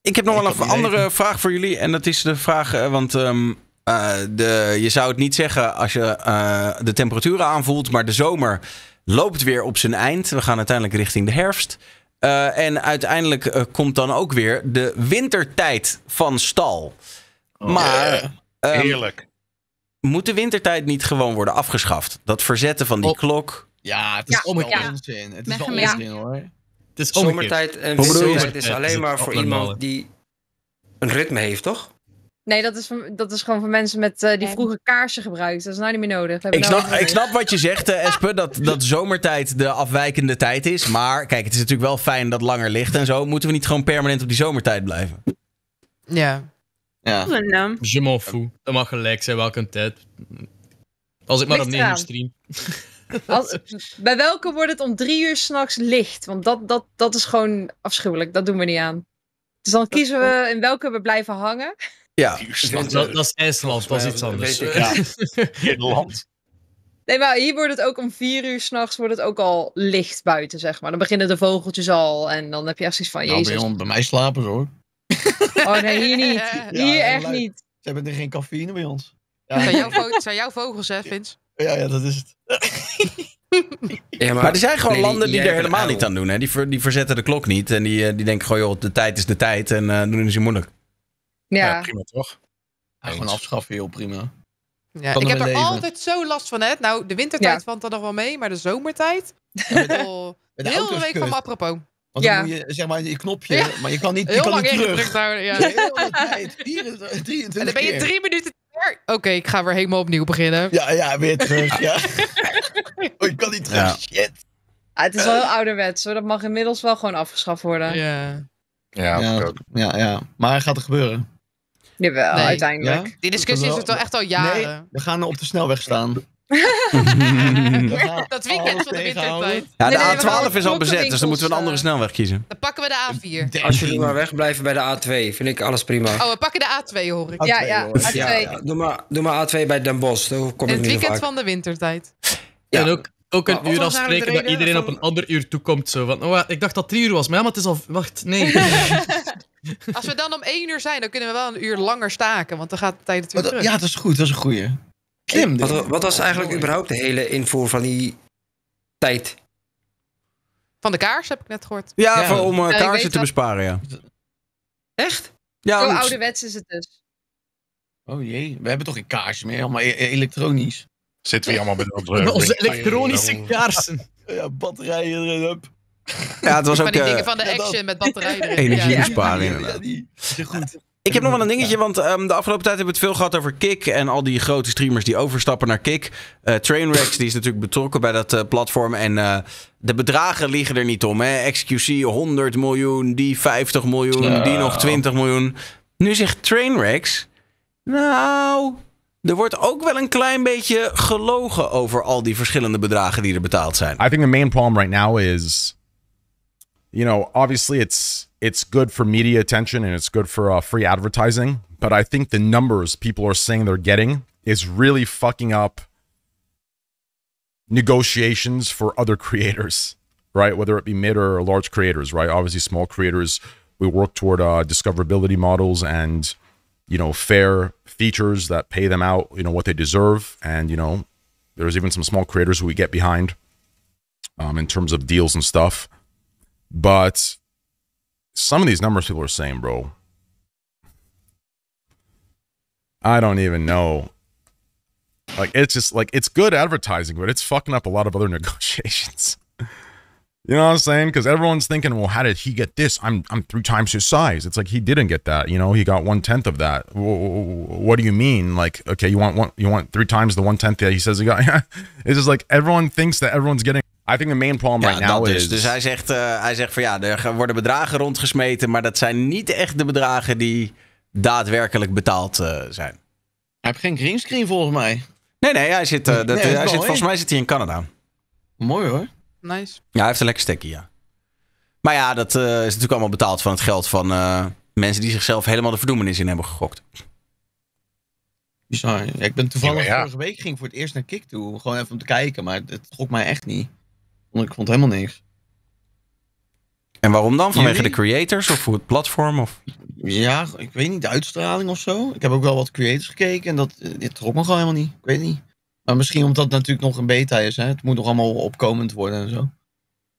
A: Ik heb nog wel een andere vraag voor jullie. En dat is de vraag, eh, want ehm, eh, de, je zou het niet zeggen als je eh, de temperaturen aanvoelt, maar de zomer loopt weer op zijn eind. We gaan uiteindelijk richting de herfst. Eh, en uiteindelijk komt dan ook weer de wintertijd van stal.
D: Oh. maar. Ehm,
A: moet de wintertijd niet gewoon worden afgeschaft? Dat verzetten van die klok. Ja, het
F: is allemaal onzin. Het is wel ja. hoor. Het is zomertijd en wintertijd is alleen maar voor iemand die
A: een ritme heeft, toch?
G: Nee, dat is, van, dat is gewoon voor mensen met, eh, die vroeger kaarsen gebruikt. Dat is nou niet meer nodig. Ik snap, ik
A: snap wat je zegt, uh, eh, Espe, ah. dat, dat zomertijd de afwijkende tijd is. Maar kijk, het is natuurlijk wel fijn dat langer licht en zo. Moeten we niet gewoon permanent op die zomertijd blijven?
I: Ja.
B: Ja. Je m'en fout. Dat mag gelijk zijn welke tijd. Als ik maar op stream.
G: <laughs> Als, bij welke wordt het om drie uur s'nachts licht? Want dat, dat, dat is gewoon afschuwelijk. Dat doen we niet aan. Dus dan kiezen we in welke we blijven hangen.
B: Ja, eh, dat, dat, is IJsland, dat is iets anders. Ja. <laughs>
F: land.
G: Nee, maar hier wordt het ook om vier uur s'nachts wordt het ook al licht buiten, zeg maar. Dan beginnen de vogeltjes al en dan heb je echt iets van, nou, jezus. Nou,
F: bij, bij mij slapen ze hoor.
G: <laughs> Oh
I: nee, hier niet.
F: hier echt niet. Ze hebben er geen cafeïne bij ons. Ja. Zijn, jouw vogels, <laughs> zijn jouw vogels, hè, Vins? Ja, ja, dat is het. Ja, maar, maar, er zijn gewoon landen die, er helemaal niet aan
A: doen. Hè? Die, ver, die verzetten de klok niet. En die, eh, die denken gewoon, joh, de tijd is de tijd. En uh, doen ze moeilijk.
D: Ja. prima toch?
F: Ja, gewoon afschaffen, heel prima.
D: Ja, ik heb er altijd
I: zo last van, hè. Nou, de wintertijd ja. valt dan nog wel mee, maar de zomertijd... heel de, de, week van apropo.
F: Want dan moet je, zeg maar, je knopje, maar je kan niet, je heel kan lang niet terug. Houden, ja. <laughs> De
I: tijd, en dan ben je drie minuten... Oké, ik ga weer helemaal opnieuw beginnen. Ja,
F: ja, weer terug, ja. <laughs> oh, ik kan niet terug,
I: shit.
G: Ah, het is wel heel ouderwets, hoor. Dat mag inmiddels wel gewoon afgeschaft worden. Ja.
F: Ja, ja, ja, ja, maar gaat er gebeuren. Jawel, nee. uiteindelijk. Die discussie is het toch
I: echt al
G: jaren.
F: we gaan op de snelweg staan. <laughs> dat
E: weekend van de wintertijd.
F: Ja, de A12 is al
C: bezet, dus dan moeten we een andere snelweg kiezen. Dan pakken
E: we de
C: A4. Als jullie maar wegblijven bij de A2, vind ik alles prima. Oh,
I: we pakken de A2, hoor ik. ja, ja, A2. Ja,
C: Doe, maar, maar A2 bij Den Bosch, dan kom Het
I: weekend van de wintertijd.
B: Ja. En ook, ook een uur nou afspreken dat iedereen op een ander uur toekomt. Zo. Want, oh, ik dacht dat drie uur was, maar, ja, maar het is al... Wacht, nee. <laughs> <laughs>
I: <laughs> Als we dan om één uur zijn, dan kunnen we wel een uur langer staken. Want dan gaat de tijd natuurlijk terug. Ja,
B: dat is goed. Dat is een goeie. Klim. wat,
C: wat, was eigenlijk überhaupt de hele invoer van die tijd? Van
I: de kaars, heb ik net gehoord. Ja, om eh, kaarsen te
F: besparen, ja.
C: Echt? Ja, Zo
F: oh,
I: ouderwets is het dus.
F: Oh jee, we hebben toch geen kaarsen meer? Allemaal e- e- elektronisch.
D: Zitten we allemaal met, onze <laughs> elektronische
F: kaarsen. ja, batterijen erop.
A: Ja, het was ook... die dingen eh, van
F: de action met batterijen
D: <laughs> Energiebesparing.
E: goed.
A: Ik heb nog wel een dingetje, want ehm, de afgelopen tijd hebben we het veel gehad over Kik en al die grote streamers die overstappen naar Kik. Uh, Trainwrecks, die is natuurlijk betrokken bij dat eh, platform en de bedragen liggen er niet om. Hè? XQC 100 miljoen, die 50 miljoen, die nog 20 miljoen. Nu zegt Trainwrecks, nou, er wordt ook wel een klein beetje
K: gelogen over al die verschillende bedragen die er betaald zijn. I think the main problem right now is... you know, obviously it's it's good for media attention and it's good for uh, free advertising, but I think the numbers people are saying they're getting is really fucking up negotiations for other <laughs> creators, right? Whether it be mid or large creators, right? Obviously, small creators we work toward uh, discoverability models and you know fair features that pay them out you know what they deserve and you know there's even some small creators we get behind um, in terms of deals and stuff but some of these numbers people are saying, bro, I don't even know. Like, it's just like, it's good advertising, but it's fucking up a lot of other <laughs> negotiations. you know what I'm saying? Because everyone's thinking, well, how did he get this? I'm, I'm three times his size. It's like, he didn't get that. You know, he got one tenth of that. What do you mean? Like, okay, you want one, you want three times the one tenth that he says he got. <laughs> it's just like, everyone thinks that everyone's getting. I think een main problem ja, right now dus. is... Dus. hij
A: zegt, eh, hij zegt van ja, er worden bedragen rondgesmeten... maar dat zijn niet echt de bedragen die daadwerkelijk betaald eh, zijn. Hij heeft geen greenscreen volgens mij. Nee, nee, hij zit, eh, dat, hij zit, volgens mij zit hij in Canada. Mooi hoor. Nice. Ja, hij heeft een lekker stekkie, ja. Maar ja, dat is natuurlijk allemaal betaald van het geld van mensen die zichzelf helemaal de verdoemenis in hebben gegokt. Bizar. Ja,
F: ik ben toevallig vorige week ging voor het eerst naar Kik toe. Gewoon even om te kijken, maar het gok mij echt niet. Ik vond helemaal niks. En waarom dan? Vanwege de creators of het platform? Of? Ja, ik weet niet, de uitstraling of zo. Ik heb ook wel wat creators gekeken en dat eh, dit trok me gewoon helemaal niet. Ik weet niet. Maar misschien omdat het natuurlijk nog een beta is. Hè? Het moet nog allemaal opkomend worden en zo.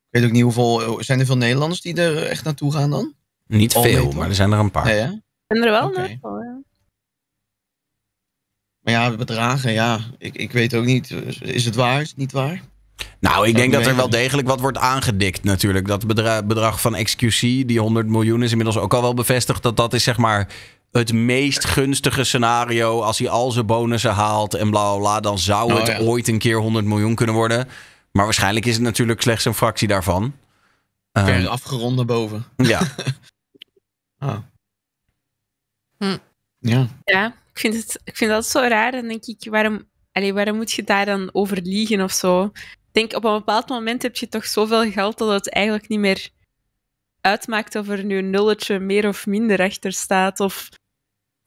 F: Ik weet ook niet hoeveel. Eh, zijn er veel Nederlanders die er echt naartoe gaan dan? Niet veel, maar er zijn er een paar. Ja,
H: zijn er wel okay. aantal. Ja.
F: Maar ja, bedragen, ja. Ik, ik weet ook niet. Is het waar? Is het niet waar? Nou, ik denk dat er wel degelijk wat wordt aangedikt natuurlijk.
A: Dat bedrag van XQC, die 100 miljoen, is inmiddels ook al wel bevestigd. Dat dat is zeg maar het meest gunstige scenario. Als hij al zijn bonussen haalt en bla bla dan zou oh, het ooit een keer 100 miljoen kunnen worden. Maar waarschijnlijk is het natuurlijk slechts een fractie daarvan.
F: Ver um, ehm, afgerond boven. Ja. <laughs> ah.
H: hm. Ja. Ja, ik vind, het, ik vind dat zo raar. Dan denk ik, waarom, allee, waarom moet je daar dan over liegen of zo? denk, op een bepaald moment heb je toch zoveel geld dat het eigenlijk niet meer uitmaakt of er nu een nulletje meer of minder achter staat. Of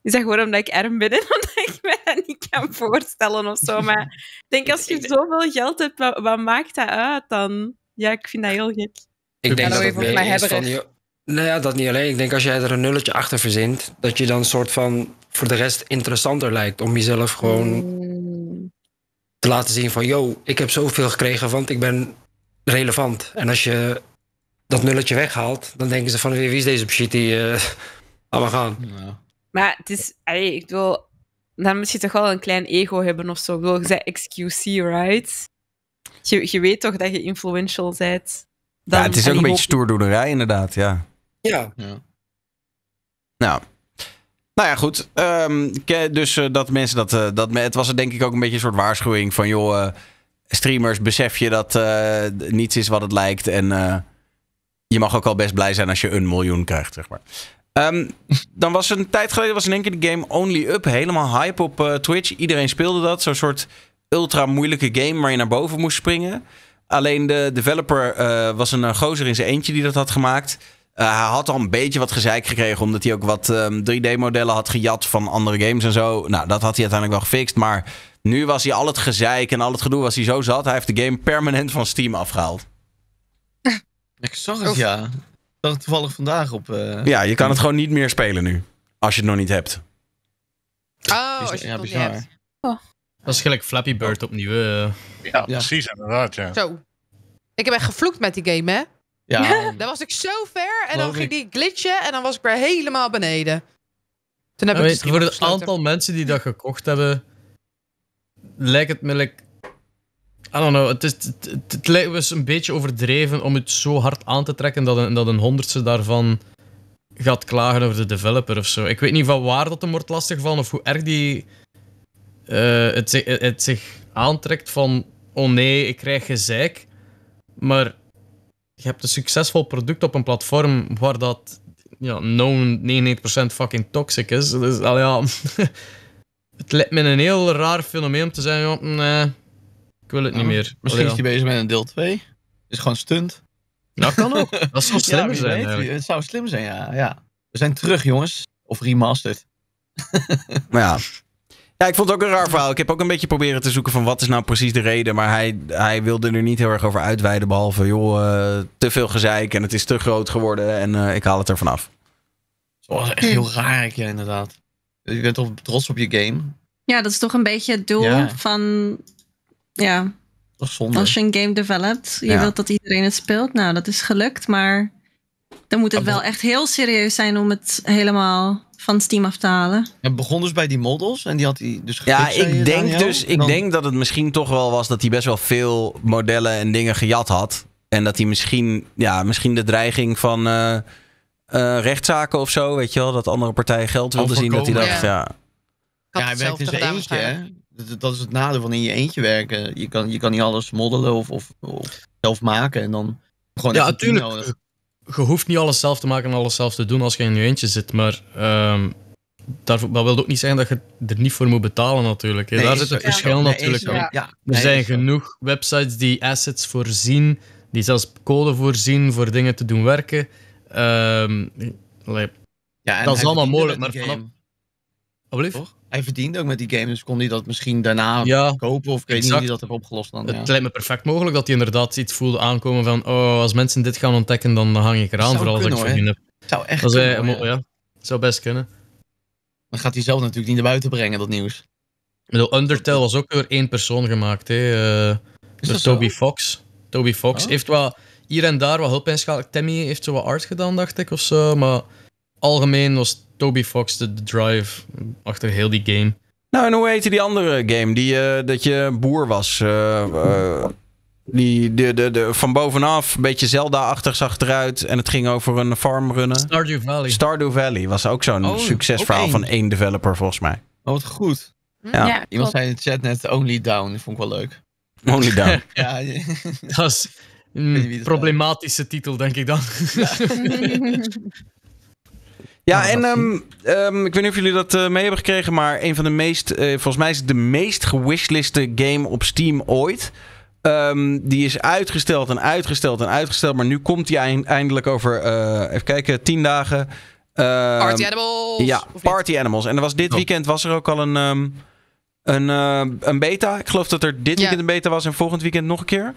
H: is dat gewoon omdat ik arm ben <laughs> en omdat ik me dat niet kan voorstellen of zo. Maar ik denk, als je <laughs> zoveel geld hebt, wat, maakt dat uit dan? Ja, ik vind dat heel gek. Ik denk dat het meer is van...
C: Je, nou ja, dat niet alleen. Ik denk als jij er een nulletje achter verzint, dat je dan soort van voor de rest interessanter lijkt om jezelf gewoon... Mm te laten zien van, yo, ik heb zoveel gekregen, want ik ben relevant. En als je dat nulletje weghaalt, dan denken ze van, wie is deze shit die eh, <laughs> allemaal gaan. Ja.
H: Maar het is, allee, ik wil, dan moet je toch wel een klein ego hebben of zo. Ik bedoel, je zei XQC, right? Je, weet toch dat je influential bent. Dan, ja, het is ook een beetje
A: stoerdoenerij, inderdaad, Ja. ja. Nou, nou ja, goed. Ehm, dus eh, dat mensen dat, eh, dat. Het was er denk ik ook een beetje een soort waarschuwing van: joh, eh, streamers, besef je dat niets is wat het lijkt. En je mag ook al best blij zijn als je een miljoen krijgt, zeg maar. Ehm, dan was een tijd geleden was in één keer de game Only Up helemaal hype op Twitch. Iedereen speelde dat. Zo'n soort ultra moeilijke game waar je naar boven moest springen. Alleen de developer was een gozer in zijn eentje die dat had gemaakt. Eh, hij had al een beetje wat gezeik gekregen, omdat hij ook wat 3D-modellen ehm, had gejat van andere games en zo. Nou, dat had hij uiteindelijk wel gefixt. Maar nu was hij al het gezeik en al het gedoe was hij zo zat. Hij heeft de game permanent van Steam afgehaald. <laughs>
F: Ik zag het, ja. Ik zag het toevallig vandaag op... Eh, ja, je kan het
A: gewoon niet meer spelen nu. Als je het nog niet hebt.
F: Oh, Bizar, als je
B: ja, oh. Dat is gelijk Flappy Bird opnieuw. Eh. Ja, precies, inderdaad, ja. Zo.
I: Ik heb echt gevloekt met die game, hè? Ja. <laughs> dan was ik zo ver en dan ging die glitchen en dan was ik weer helemaal beneden. Toen heb ja, ik voor het aantal
B: mensen die dat gekocht hebben, lijkt het me like, I don't know, het, is, het, lijkt me een beetje overdreven om het zo hard aan te trekken dat een, dat een honderdste daarvan gaat klagen over de developer of zo. Ik weet niet van waar dat hem wordt van of hoe erg die, uh, het, het zich aantrekt van oh nee, ik krijg gezeik. Maar je hebt een succesvol product op een platform waar dat ja, known 99% fucking toxic is. Dus al ja, <laughs> het lijkt me een heel raar fenomeen om te zijn.
F: ik wil het niet meer. Misschien is hij bezig met een deel 2. Is gewoon stunt. Dat kan ook. <laughs> Dat zou slim zijn. het zou slim zijn, ja, ja. We zijn terug, jongens. Of remastered.
A: <laughs> maar ja, ja, ik vond het ook een raar verhaal. Ik heb ook een beetje proberen te zoeken van wat is nou precies de reden. Maar hij, hij wilde er niet heel erg over uitweiden. Behalve, joh, eh, te veel gezeik en het is te groot geworden en eh, ik haal het er vanaf.
F: Dat was echt heel raar, ja, inderdaad. Je bent toch trots op je game?
J: Ja, dat is toch een beetje het doel van... Ja, als je een game developt, je wilt dat iedereen het speelt. Nou, dat is gelukt, maar dan moet het wel echt heel serieus zijn om het helemaal van Steam aftalen. Het
F: begon dus bij die models en die had hij dus
J: Ja, ik denk
A: dus, ik
F: denk dat het misschien
A: toch wel was dat hij best wel veel modellen en dingen gejat had. En dat hij misschien, ja, misschien de dreiging van eh, eh, rechtszaken of zo, weet je wel, dat andere partijen geld wilden zien, dat hij dacht, ja.
F: Ja, hij werkt in zijn eentje, hè? Dat, is het nadeel van in je eentje werken. Je kan, je kan niet alles moddelen of, of, zelf maken en dan gewoon. Ja, natuurlijk
B: je hoeft niet alles zelf te maken en alles zelf te doen als je in je eentje zit, maar ehm, dat wil ook niet zeggen dat je er niet voor moet betalen natuurlijk. Daar zit het verschil natuurlijk nee, aan. Ja, er zijn genoeg websites die assets voorzien, die zelfs code voorzien voor
F: dingen te doen werken. Ehm, ja, dat is allemaal mogelijk, maar vanaf, hij verdiende ook met die game, dus kon hij dat misschien daarna kopen of kreeg hij dat heeft opgelost dan. Het
B: lijkt me perfect mogelijk dat hij inderdaad iets voelde aankomen van oh, als mensen dit gaan ontdekken, dan hang ik eraan, vooral kunnen, als ik verdien heb. zou echt kunnen, eh, zou best kunnen.
F: Maar gaat hij zelf natuurlijk niet naar buiten brengen, dat nieuws.
B: Met Undertale was ook door één persoon gemaakt, hè. Uh, Toby Fox. Toby Fox oh. heeft wel hier en daar wat hulp inschakeld. Temmie heeft zo wat art gedaan, dacht ik, of zo, maar algemeen was Toby Fox de, drive achter heel die game.
A: Nou, en hoe heette die andere game? Die, eh, dat je boer was. Eh, eh, die de, de, de, van bovenaf, een beetje Zelda-achtig zag eruit. En het ging over een farm runnen. Stardew Valley. Stardew Valley was ook zo'n oh, succesverhaal van één developer, volgens mij.
F: Oh, wat goed. Hm? Ja. Iemand zei in de chat net Only Down. Dat vond ik wel leuk. Only Down. <laughs> ja, dat is een problematische titel,
B: denk ik dan. Ja. <laughs> <laughs>
A: Ja, nou, en ehm, ehm, ik weet niet of jullie dat eh, mee hebben gekregen, maar een van de meest, eh, volgens mij is het de meest gewishliste game op Steam ooit. Ehm, die is uitgesteld en uitgesteld en uitgesteld, maar nu komt die eindelijk over, eh, even kijken, tien dagen. Party Animals. Ja, Party Animals. En er was dit weekend was er ook al een, een, een beta. Ik geloof dat er dit weekend een beta was en volgend weekend nog een keer.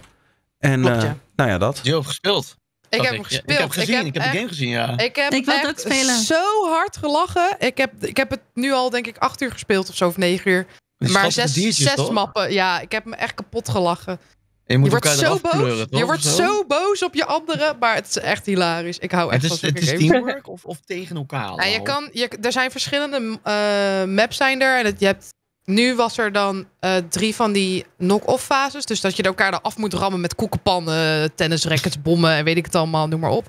A: En nou ja, dat. Je hebt gespeeld. Ik heb hem
F: gespeeld. ik heb gezien. Ik heb, de game gezien, ja. Ik
I: heb ik wil echt spelen. zo hard gelachen. Ik heb, ik heb het nu al, denk ik, acht uur gespeeld of zo, of negen uur. Maar zes, zes mappen. Ja, ik heb me echt kapot gelachen. je, moet wordt zo boos. je wordt zo boos op je anderen, maar het is echt hilarisch. Ik
F: hou
D: echt het is, van Het is teamwork
F: of, of tegen
D: elkaar? Nou, je kan,
I: je, er zijn verschillende eh, maps zijn er en het, je hebt nu was er dan eh, drie van die knock-off fases. Dus dat je elkaar eraf af moet rammen met koekenpannen, tennisrackets, bommen en weet ik het allemaal, noem maar op.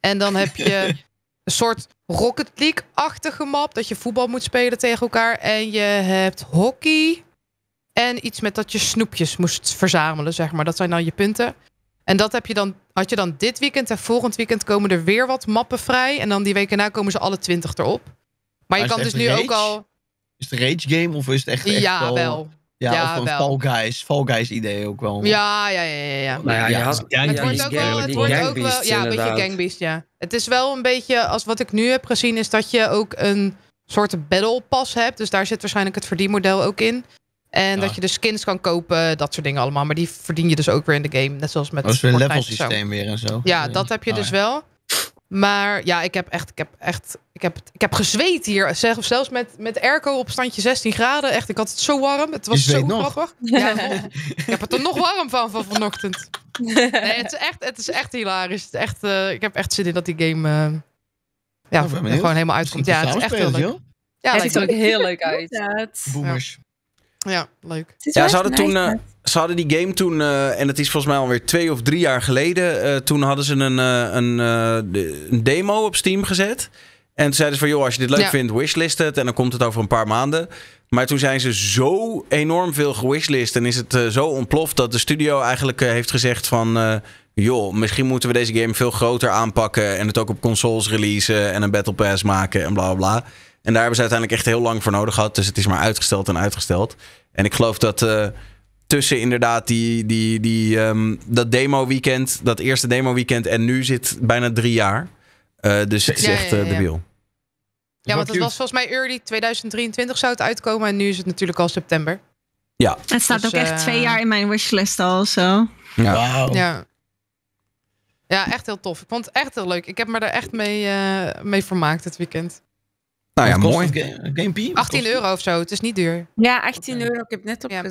I: En dan heb je <laughs> een soort Rocket League-achtige map, dat je voetbal moet spelen tegen elkaar. En je hebt hockey en iets met dat je snoepjes moest verzamelen, zeg maar. Dat zijn dan je punten. En dat heb je dan, had je dan dit weekend en volgend weekend komen er weer wat mappen vrij. En dan die weken na komen ze alle twintig erop. Maar je kan dus nu ook al
F: is het een rage game of is het echt. echt ja, wel. Ja, of een Fall Guys, Fall Guys idee ook wel. Ja,
I: ja, ja, ja. ja. Nou ja, je had ja, het wordt ook wel, het wordt ook wel, ja, een beetje gangbeast, ja. Het is wel een beetje, als wat ik nu heb gezien, is dat je ook een soort battle pass hebt. Dus daar zit waarschijnlijk het verdienmodel ook in. En dat je de skins kan kopen, dat soort dingen allemaal. Maar die verdien je dus ook weer in de game. Net zoals met. het een level systeem weer en zo. Ja, dat heb je dus oh, wel. Maar ja, ik heb echt, ik heb echt, ik heb, ik heb gezweet hier. Zeg, zelfs met, met airco op standje 16 graden. Echt, ik had het zo warm. Het was zo grappig. <laughs> Ja, ik heb het er nog warm van van vanochtend. Nee, het is echt, het is echt hilarisch. Het echt, eh, ik heb echt zin in dat die game eh, ja, nou, gewoon helemaal uitkomt. Ja, het is echt heel leuk.
H: Ja, het ziet er ook heel leuk uit. Boomers. Ja. ja, leuk. Ja, ze hadden toen... Eh,
A: ze hadden die game toen, eh, en het is volgens mij alweer twee of drie jaar geleden. Eh, toen hadden ze een, eh, een, een, demo op Steam gezet. En toen zeiden ze van, joh, als je dit leuk vindt, wishlist het. En dan komt het over een paar maanden. Maar toen zijn ze zo enorm veel gewishlist. En is het zo ontploft dat de studio eigenlijk heeft gezegd van... joh, misschien moeten we deze game veel groter aanpakken. En het ook op consoles releasen. En een Battle Pass maken en bla, bla, bla. En daar hebben ze uiteindelijk echt heel lang voor nodig gehad. Dus het is maar uitgesteld en uitgesteld. En ik geloof dat tussen inderdaad die, die, die, ehm, dat demo-weekend, dat eerste demo-weekend en nu zit bijna drie jaar. Eh, dus het is echt ja, eh, de wiel.
I: Ja, want het was volgens mij early 2023 zou het uitkomen en nu is het natuurlijk al september.
A: Ja.
J: Het staat dus, ook echt eh, twee jaar in mijn wishlist al zo. Ja. Ja. ja, echt heel tof. Ik
I: vond het echt heel leuk. Ik heb me er echt mee, uh, mee vermaakt het weekend. Nou ja, mooi. gamepie? 18 euro of zo, het is niet duur.
H: Ja, 18 euro, ik heb net op Ja.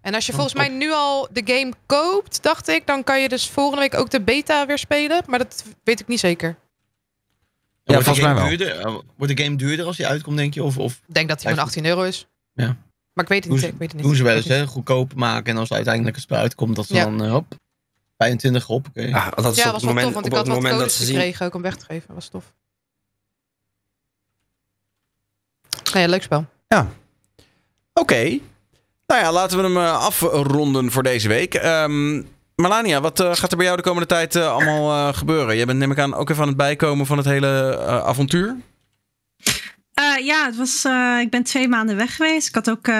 H: En als je oh, volgens
I: mij nu al de game koopt, dacht ik, dan kan je dus volgende week ook de beta weer spelen. Maar dat weet ik niet zeker. Ja,
F: wordt volgens mij wel. Duurder, eh, wordt de game duurder als die uitkomt, denk je? Of, of ik denk dat hij van 18
I: euro is. Ja. Maar ik weet het niet. Ze, weet het niet. ze wel eens, hè?
F: Goedkoop maken. En als uiteindelijk het spel uitkomt, dat ze dan, eh, hop, 25 op. Okay. Ah, dat is ja, was het moment, tof, want ik had wat codes dat ze gekregen
I: zien... ook om weg te geven. was tof. Nee, leuk spel.
A: Ja. Oké. Nou ja, laten we hem eh, afronden voor deze week. Um, Melania, wat eh, gaat er bij jou de komende tijd eh, allemaal gebeuren? Je bent, neem ik aan, ook even aan het bijkomen van het hele avontuur.
J: ja, het was, ik ben twee maanden weg geweest. Ik had ook I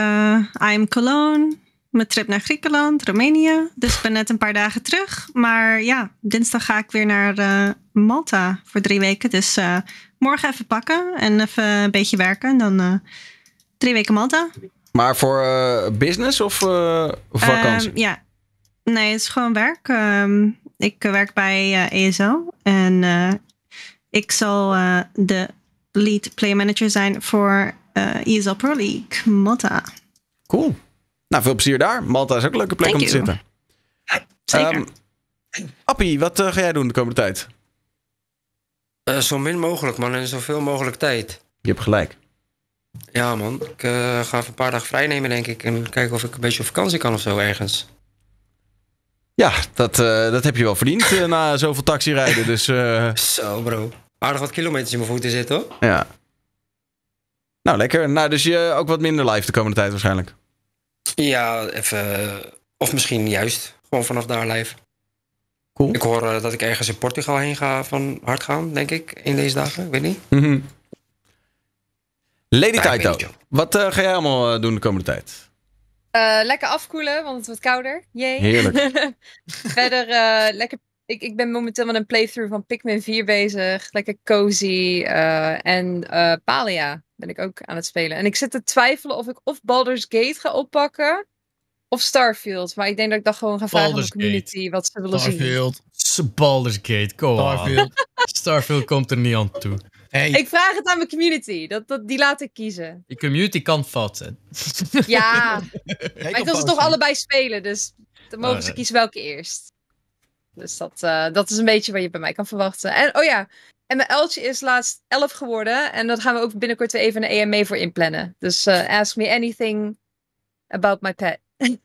J: am Cologne, mijn trip naar Griekenland, Roemenië. Dus ik ben net een paar dagen terug. Maar ja, dinsdag ga ik weer naar Malta voor drie weken. Dus morgen even pakken en even een beetje werken. Dan uh, drie weken Malta.
A: Maar voor eh, business of eh, ehm, vakantie?
J: ja, nee, het is gewoon werk. Ehm, ik werk bij ESL en ik zal de lead player manager zijn voor ISL Pro League Malta. Cool.
A: Nou, veel plezier daar. Malta is ook een leuke plek om te zitten. Zeker. Um, Appie, wat ga jij doen de komende tijd?
C: Eh, zo min mogelijk, man. En zoveel mogelijk tijd. Je hebt gelijk. Ja, man. Ik eh, ga even een paar dagen vrij nemen, denk ik. En kijken of ik een beetje op vakantie kan of zo ergens.
A: Ja, dat, eh, dat heb je wel verdiend na zoveel taxirijden. Dus, <laughs> Zo, bro. Aardig wat kilometers in mijn voeten zitten, hoor. Ja. Nou, lekker. Nou, dus je ook wat minder live de komende tijd waarschijnlijk.
C: Ja, even... Of misschien juist. Gewoon vanaf daar live. Ik hoor eh, dat ik ergens in Portugal heen ga van hard gaan, denk ik, in deze dagen. Ik weet niet.
A: Mhm. Lady Taito, wat eh, ga jij allemaal eh, doen de komende tijd?
G: lekker afkoelen, want het wordt kouder. Yay. Heerlijk. <laughs> Verder lekker. Ik, ik ben momenteel met een playthrough van Pikmin 4 bezig. Lekker cozy. en Palia ben ik ook aan het spelen. En ik zit te twijfelen of ik of Baldur's Gate ga oppakken. Of Starfield. Maar ik denk dat ik dat gewoon ga vragen Baldur's aan de community wat ze willen Starfield.
B: zien. Starfield. Baldur's Gate, kom Starfield. <laughs> Starfield komt er niet aan toe. Hey. Ik
G: vraag het aan mijn community. Dat, dat, die laat ik kiezen.
B: Je community kan vatten.
G: <laughs> Ja. maar ik wil ze toch allebei spelen. Dus dan mogen ze eh. kiezen welke eerst. Dus dat, eh, dat is een beetje wat je bij mij kan verwachten. En oh ja, en mijn Eltje is laatst 11 geworden. En dat gaan we ook binnenkort weer even een EMA voor inplannen. Dus eh, ask me anything about my pet. <laughs>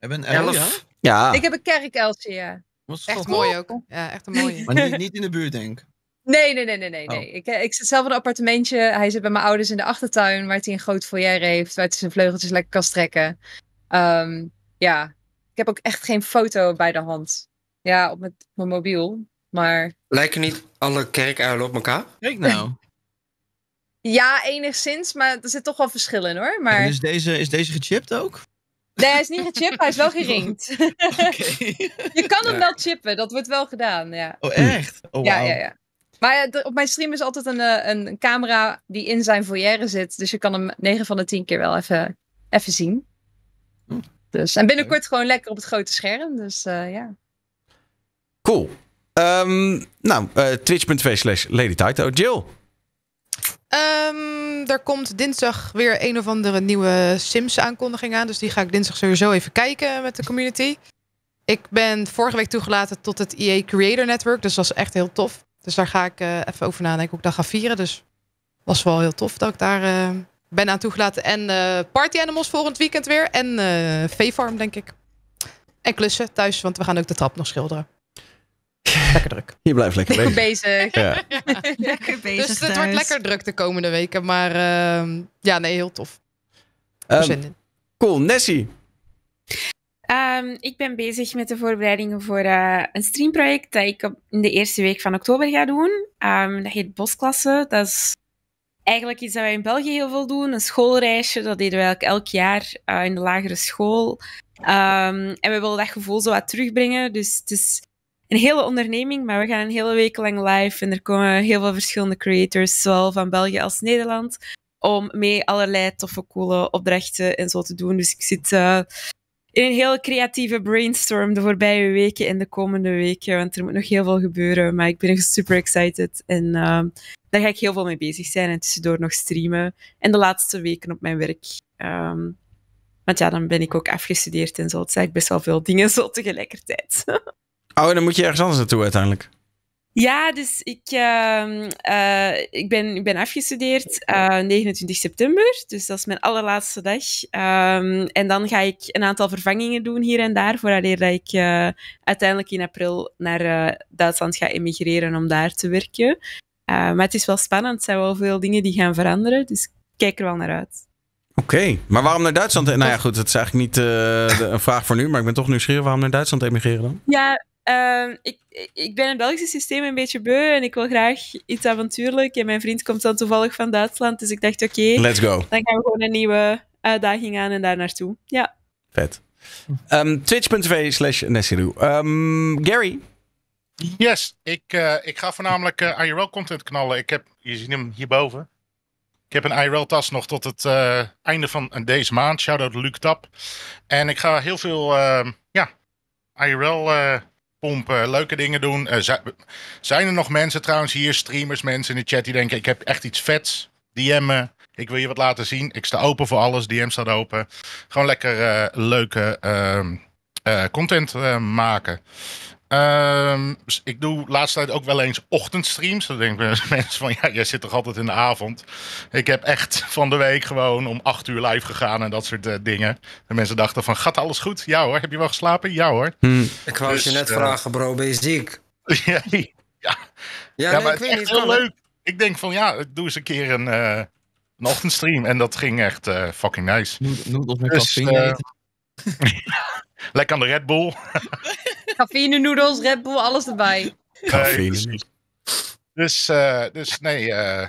F: Hebben een elf? Ja. Ik heb
G: een kerkeltje, ja. echt mooi ook. Ja, echt een mooie. maar niet,
F: niet, in de buurt, denk ik.
G: Nee, nee, nee, nee, nee. Oh. Ik, eh, ik zit zelf in een appartementje. Hij zit bij mijn ouders in de achtertuin, waar hij een groot foyer heeft, waar hij zijn vleugeltjes lekker kan strekken. Ehm, ja, ik heb ook echt geen foto bij de hand. Ja, op mijn, mobiel. Maar...
C: Lijken niet alle kerkuilen op elkaar? Kijk nou.
G: <laughs> ja, enigszins, maar er zit toch wel verschillen, hoor. Maar... En is
F: deze, is deze gechipt ook?
G: Nee, hij is niet gechipt, hij is wel geringd. <laughs> je kan hem wel chippen, dat wordt wel gedaan. Ja. Oh, echt?
E: Oh, wow. ja, ja, ja.
G: Maar eh, op mijn stream is altijd een, eh, een camera die in zijn foyer zit. Dus je kan hem 9 van de 10 keer wel even, even zien. Hm. Dus, en binnenkort gewoon lekker op het grote scherm. Dus eh, ja.
A: Cool. Um, nou, uh, twitch.tv slash Jill,
I: Ehm, er komt dinsdag weer een of andere nieuwe Sims-aankondiging aan. Dus die ga ik dinsdag sowieso even kijken met de community. Ik ben vorige week toegelaten tot het EA Creator Network. Dus dat is echt heel tof. Dus daar ga ik eh, even over nadenken hoe ik dat ga vieren. Dus was wel heel tof dat ik daar eh, ben aan toegelaten. En eh, Party Animals volgend weekend weer. En V Farm denk ik. En klussen thuis, want we gaan ook de trap nog schilderen.
A: Lekker druk. <laughs> Je blijft lekker, lekker bezig. bezig. Ja.
E: <laughs> lekker dus bezig. Dus het wordt lekker
I: druk de komende weken. Maar
A: ehm, ja,
I: nee, heel tof.
A: Um, cool. Nessie.
H: Ehm, ik ben bezig met de voorbereidingen voor eh, een streamproject dat ik in de eerste week van oktober ga doen. dat heet Bosklasse. Dat is eigenlijk iets dat wij in België heel veel doen. Een schoolreisje, dat deden we elk jaar eh, in de lagere school. en we willen dat gevoel zo wat terugbrengen. Dus het is een hele onderneming, maar we gaan een hele week lang live en er komen heel veel verschillende creators, zowel van België als Nederland, om mee allerlei toffe, coole opdrachten en zo te doen. Dus ik zit eh, in een heel creatieve brainstorm de voorbije weken en de komende weken, want er moet nog heel veel gebeuren, maar ik ben super excited en eh, daar ga ik heel veel mee bezig zijn en tussendoor nog streamen en de laatste weken op mijn werk. Ehm, want ja, dan ben ik ook afgestudeerd en zo. Het zijn best wel veel dingen zo tegelijkertijd. <laughs> Oh,
A: en dan moet je ergens anders naartoe uiteindelijk.
H: Ja, dus ik, ehm, eh, ik, ben, ik ben afgestudeerd uh, eh, 29 september, dus dat is mijn allerlaatste dag. Ehm, en dan ga ik een aantal vervangingen doen hier en daar, voordat dat ik eh, uiteindelijk in april naar Duitsland ga emigreren om daar te werken. maar het is wel spannend, er zijn wel veel dingen die gaan veranderen, dus ik kijk er wel naar uit.
A: Oké, maar waarom naar Duitsland? Nou ja, goed, dat is eigenlijk niet een vraag voor nu, maar ik ben toch nieuwsgierig. Waarom naar Duitsland emigreren dan?
H: Ja, Ehm, ik, ik ben het Belgische systeem een beetje beu en ik wil graag iets avontuurlijk. En mijn vriend komt dan toevallig van Duitsland, dus ik dacht oké, let's go. Dan gaan we gewoon een nieuwe uitdaging aan en daar naartoe. Ja.
A: Vet. Um, Twitch.tv slash Nessiru. Ehm, Gary?
D: Yes, ik, eh, ik ga voornamelijk eh, IRL-content knallen. Ik heb, je ziet hem hierboven. Ik heb een IRL-tas nog tot het eh, einde van deze maand. Shout-out Luc Tap. En ik ga heel veel ja, IRL leuke dingen doen. Eh, zijn er nog mensen trouwens hier, streamers, mensen in de chat die denken: ik heb echt iets vets? DM me. Ik wil je wat laten zien. Ik sta open voor alles. DM staat open. Gewoon lekker eh, leuke ehm, eh, content maken. Ehm, ik doe laatst tijd ook wel eens ochtendstreams. Dan denken <laughs> mensen van, ja, jij zit toch altijd in de avond? Ik heb echt van de week gewoon om acht uur live gegaan en dat soort eh, dingen. En mensen dachten van, gaat alles goed? Ja hoor, heb je wel geslapen? Ja hoor. Hm. Ik wou dus, je net eh, vragen, bro, ben je ziek? <laughs> ja,
E: ja. maar ik het is echt heel leuk.
D: Ik denk van, ja, doe eens een keer een, eh, ochtendstream. En dat ging echt fucking nice. Noedels met dus, <laughs> Lekker aan de Red Bull.
G: <laughs> Cafeïne noedels, Red Bull, alles erbij. Cafeïne.
D: dus, eh, dus nee, eh,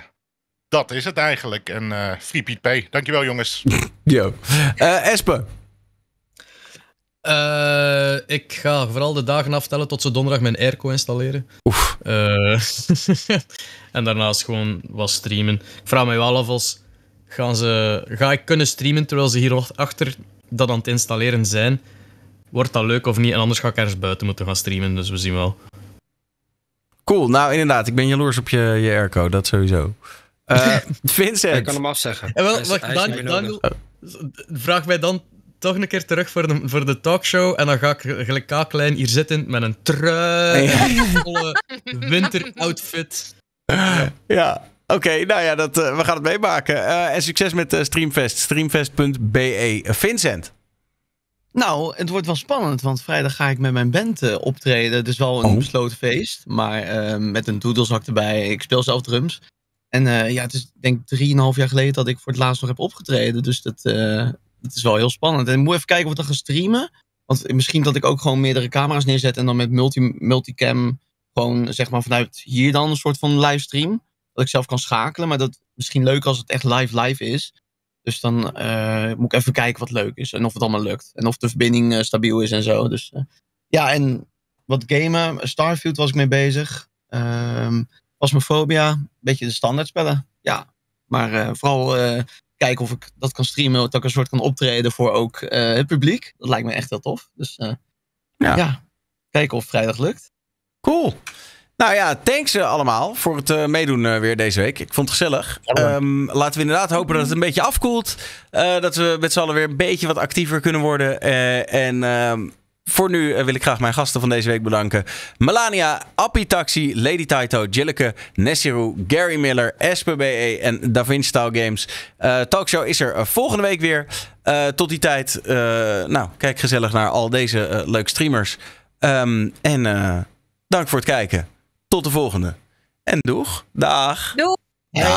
D: dat is het eigenlijk. En uh, eh, Free Piet P. Dankjewel jongens. Yo. <laughs> Espe.
B: ik ga vooral de dagen aftellen tot ze donderdag mijn airco installeren. Oef. <laughs> en daarnaast gewoon wat streamen. Ik vraag mij wel af als gaan ze, ga ik kunnen streamen terwijl ze hier achter dat aan het installeren zijn wordt dat leuk of niet? En anders ga ik ergens buiten moeten gaan streamen, dus we zien wel.
A: Cool, nou inderdaad, ik ben jaloers op je, je airco, dat sowieso. Eh, <laughs>
B: Vincent. Ik kan hem afzeggen. En eh, wel, Daniel, vraag mij dan toch een keer terug voor de, voor de talkshow. En dan ga ik gelijk klein hier zitten met een trui. volle
F: winteroutfit. Ja,
A: ja. oké. nou ja, dat, eh, we gaan het meemaken. Uh, en succes met Streamfest. Streamfest.be. Vincent.
F: Nou, het wordt wel spannend, want vrijdag ga ik met mijn band uh, optreden. Dus wel een oh. besloten feest, maar ehm, met een doedelzak erbij. Ik speel zelf drums. En eh, ja, het is denk ik drieënhalf jaar geleden dat ik voor het laatst nog heb opgetreden. Dus dat, eh, is wel heel spannend. En ik moet even kijken of we dan gaan streamen. Want misschien dat ik ook gewoon meerdere camera's neerzet en dan met multi multicam gewoon zeg maar vanuit hier dan een soort van livestream. Dat ik zelf kan schakelen, maar dat is misschien leuk als het echt live live is. Dus dan eh, moet ik even kijken wat leuk is en of het allemaal lukt. En of de verbinding eh, stabiel is en zo. Dus eh, ja, en wat gamen. Starfield was ik mee bezig. Ehm, Pasmofobia, een beetje de standaard spellen. Ja, maar vooral kijken of ik dat kan streamen. Dat ik een soort kan optreden voor ook het publiek. Dat lijkt me echt heel tof. Dus ja. ja, kijken of vrijdag lukt. Cool. Nou ja,
A: thanks eh, allemaal voor het eh, meedoen eh, weer deze week. Ik vond het gezellig. Ehm, laten we inderdaad hopen dat het een beetje afkoelt. dat we met z'n allen weer een beetje wat actiever kunnen worden. en ehm, voor nu wil ik graag mijn gasten van deze week bedanken. Melania, Appy Taxi, Lady Taito, Jillike, Nessiru, Gary Miller, SPBE en DaVinci Style Games. talkshow is er volgende week weer. tot die tijd, nou, kijk gezellig naar al deze leuke streamers. Ehm, en dank voor het kijken tot de volgende. En doeg. Dag. Doeg. Ja.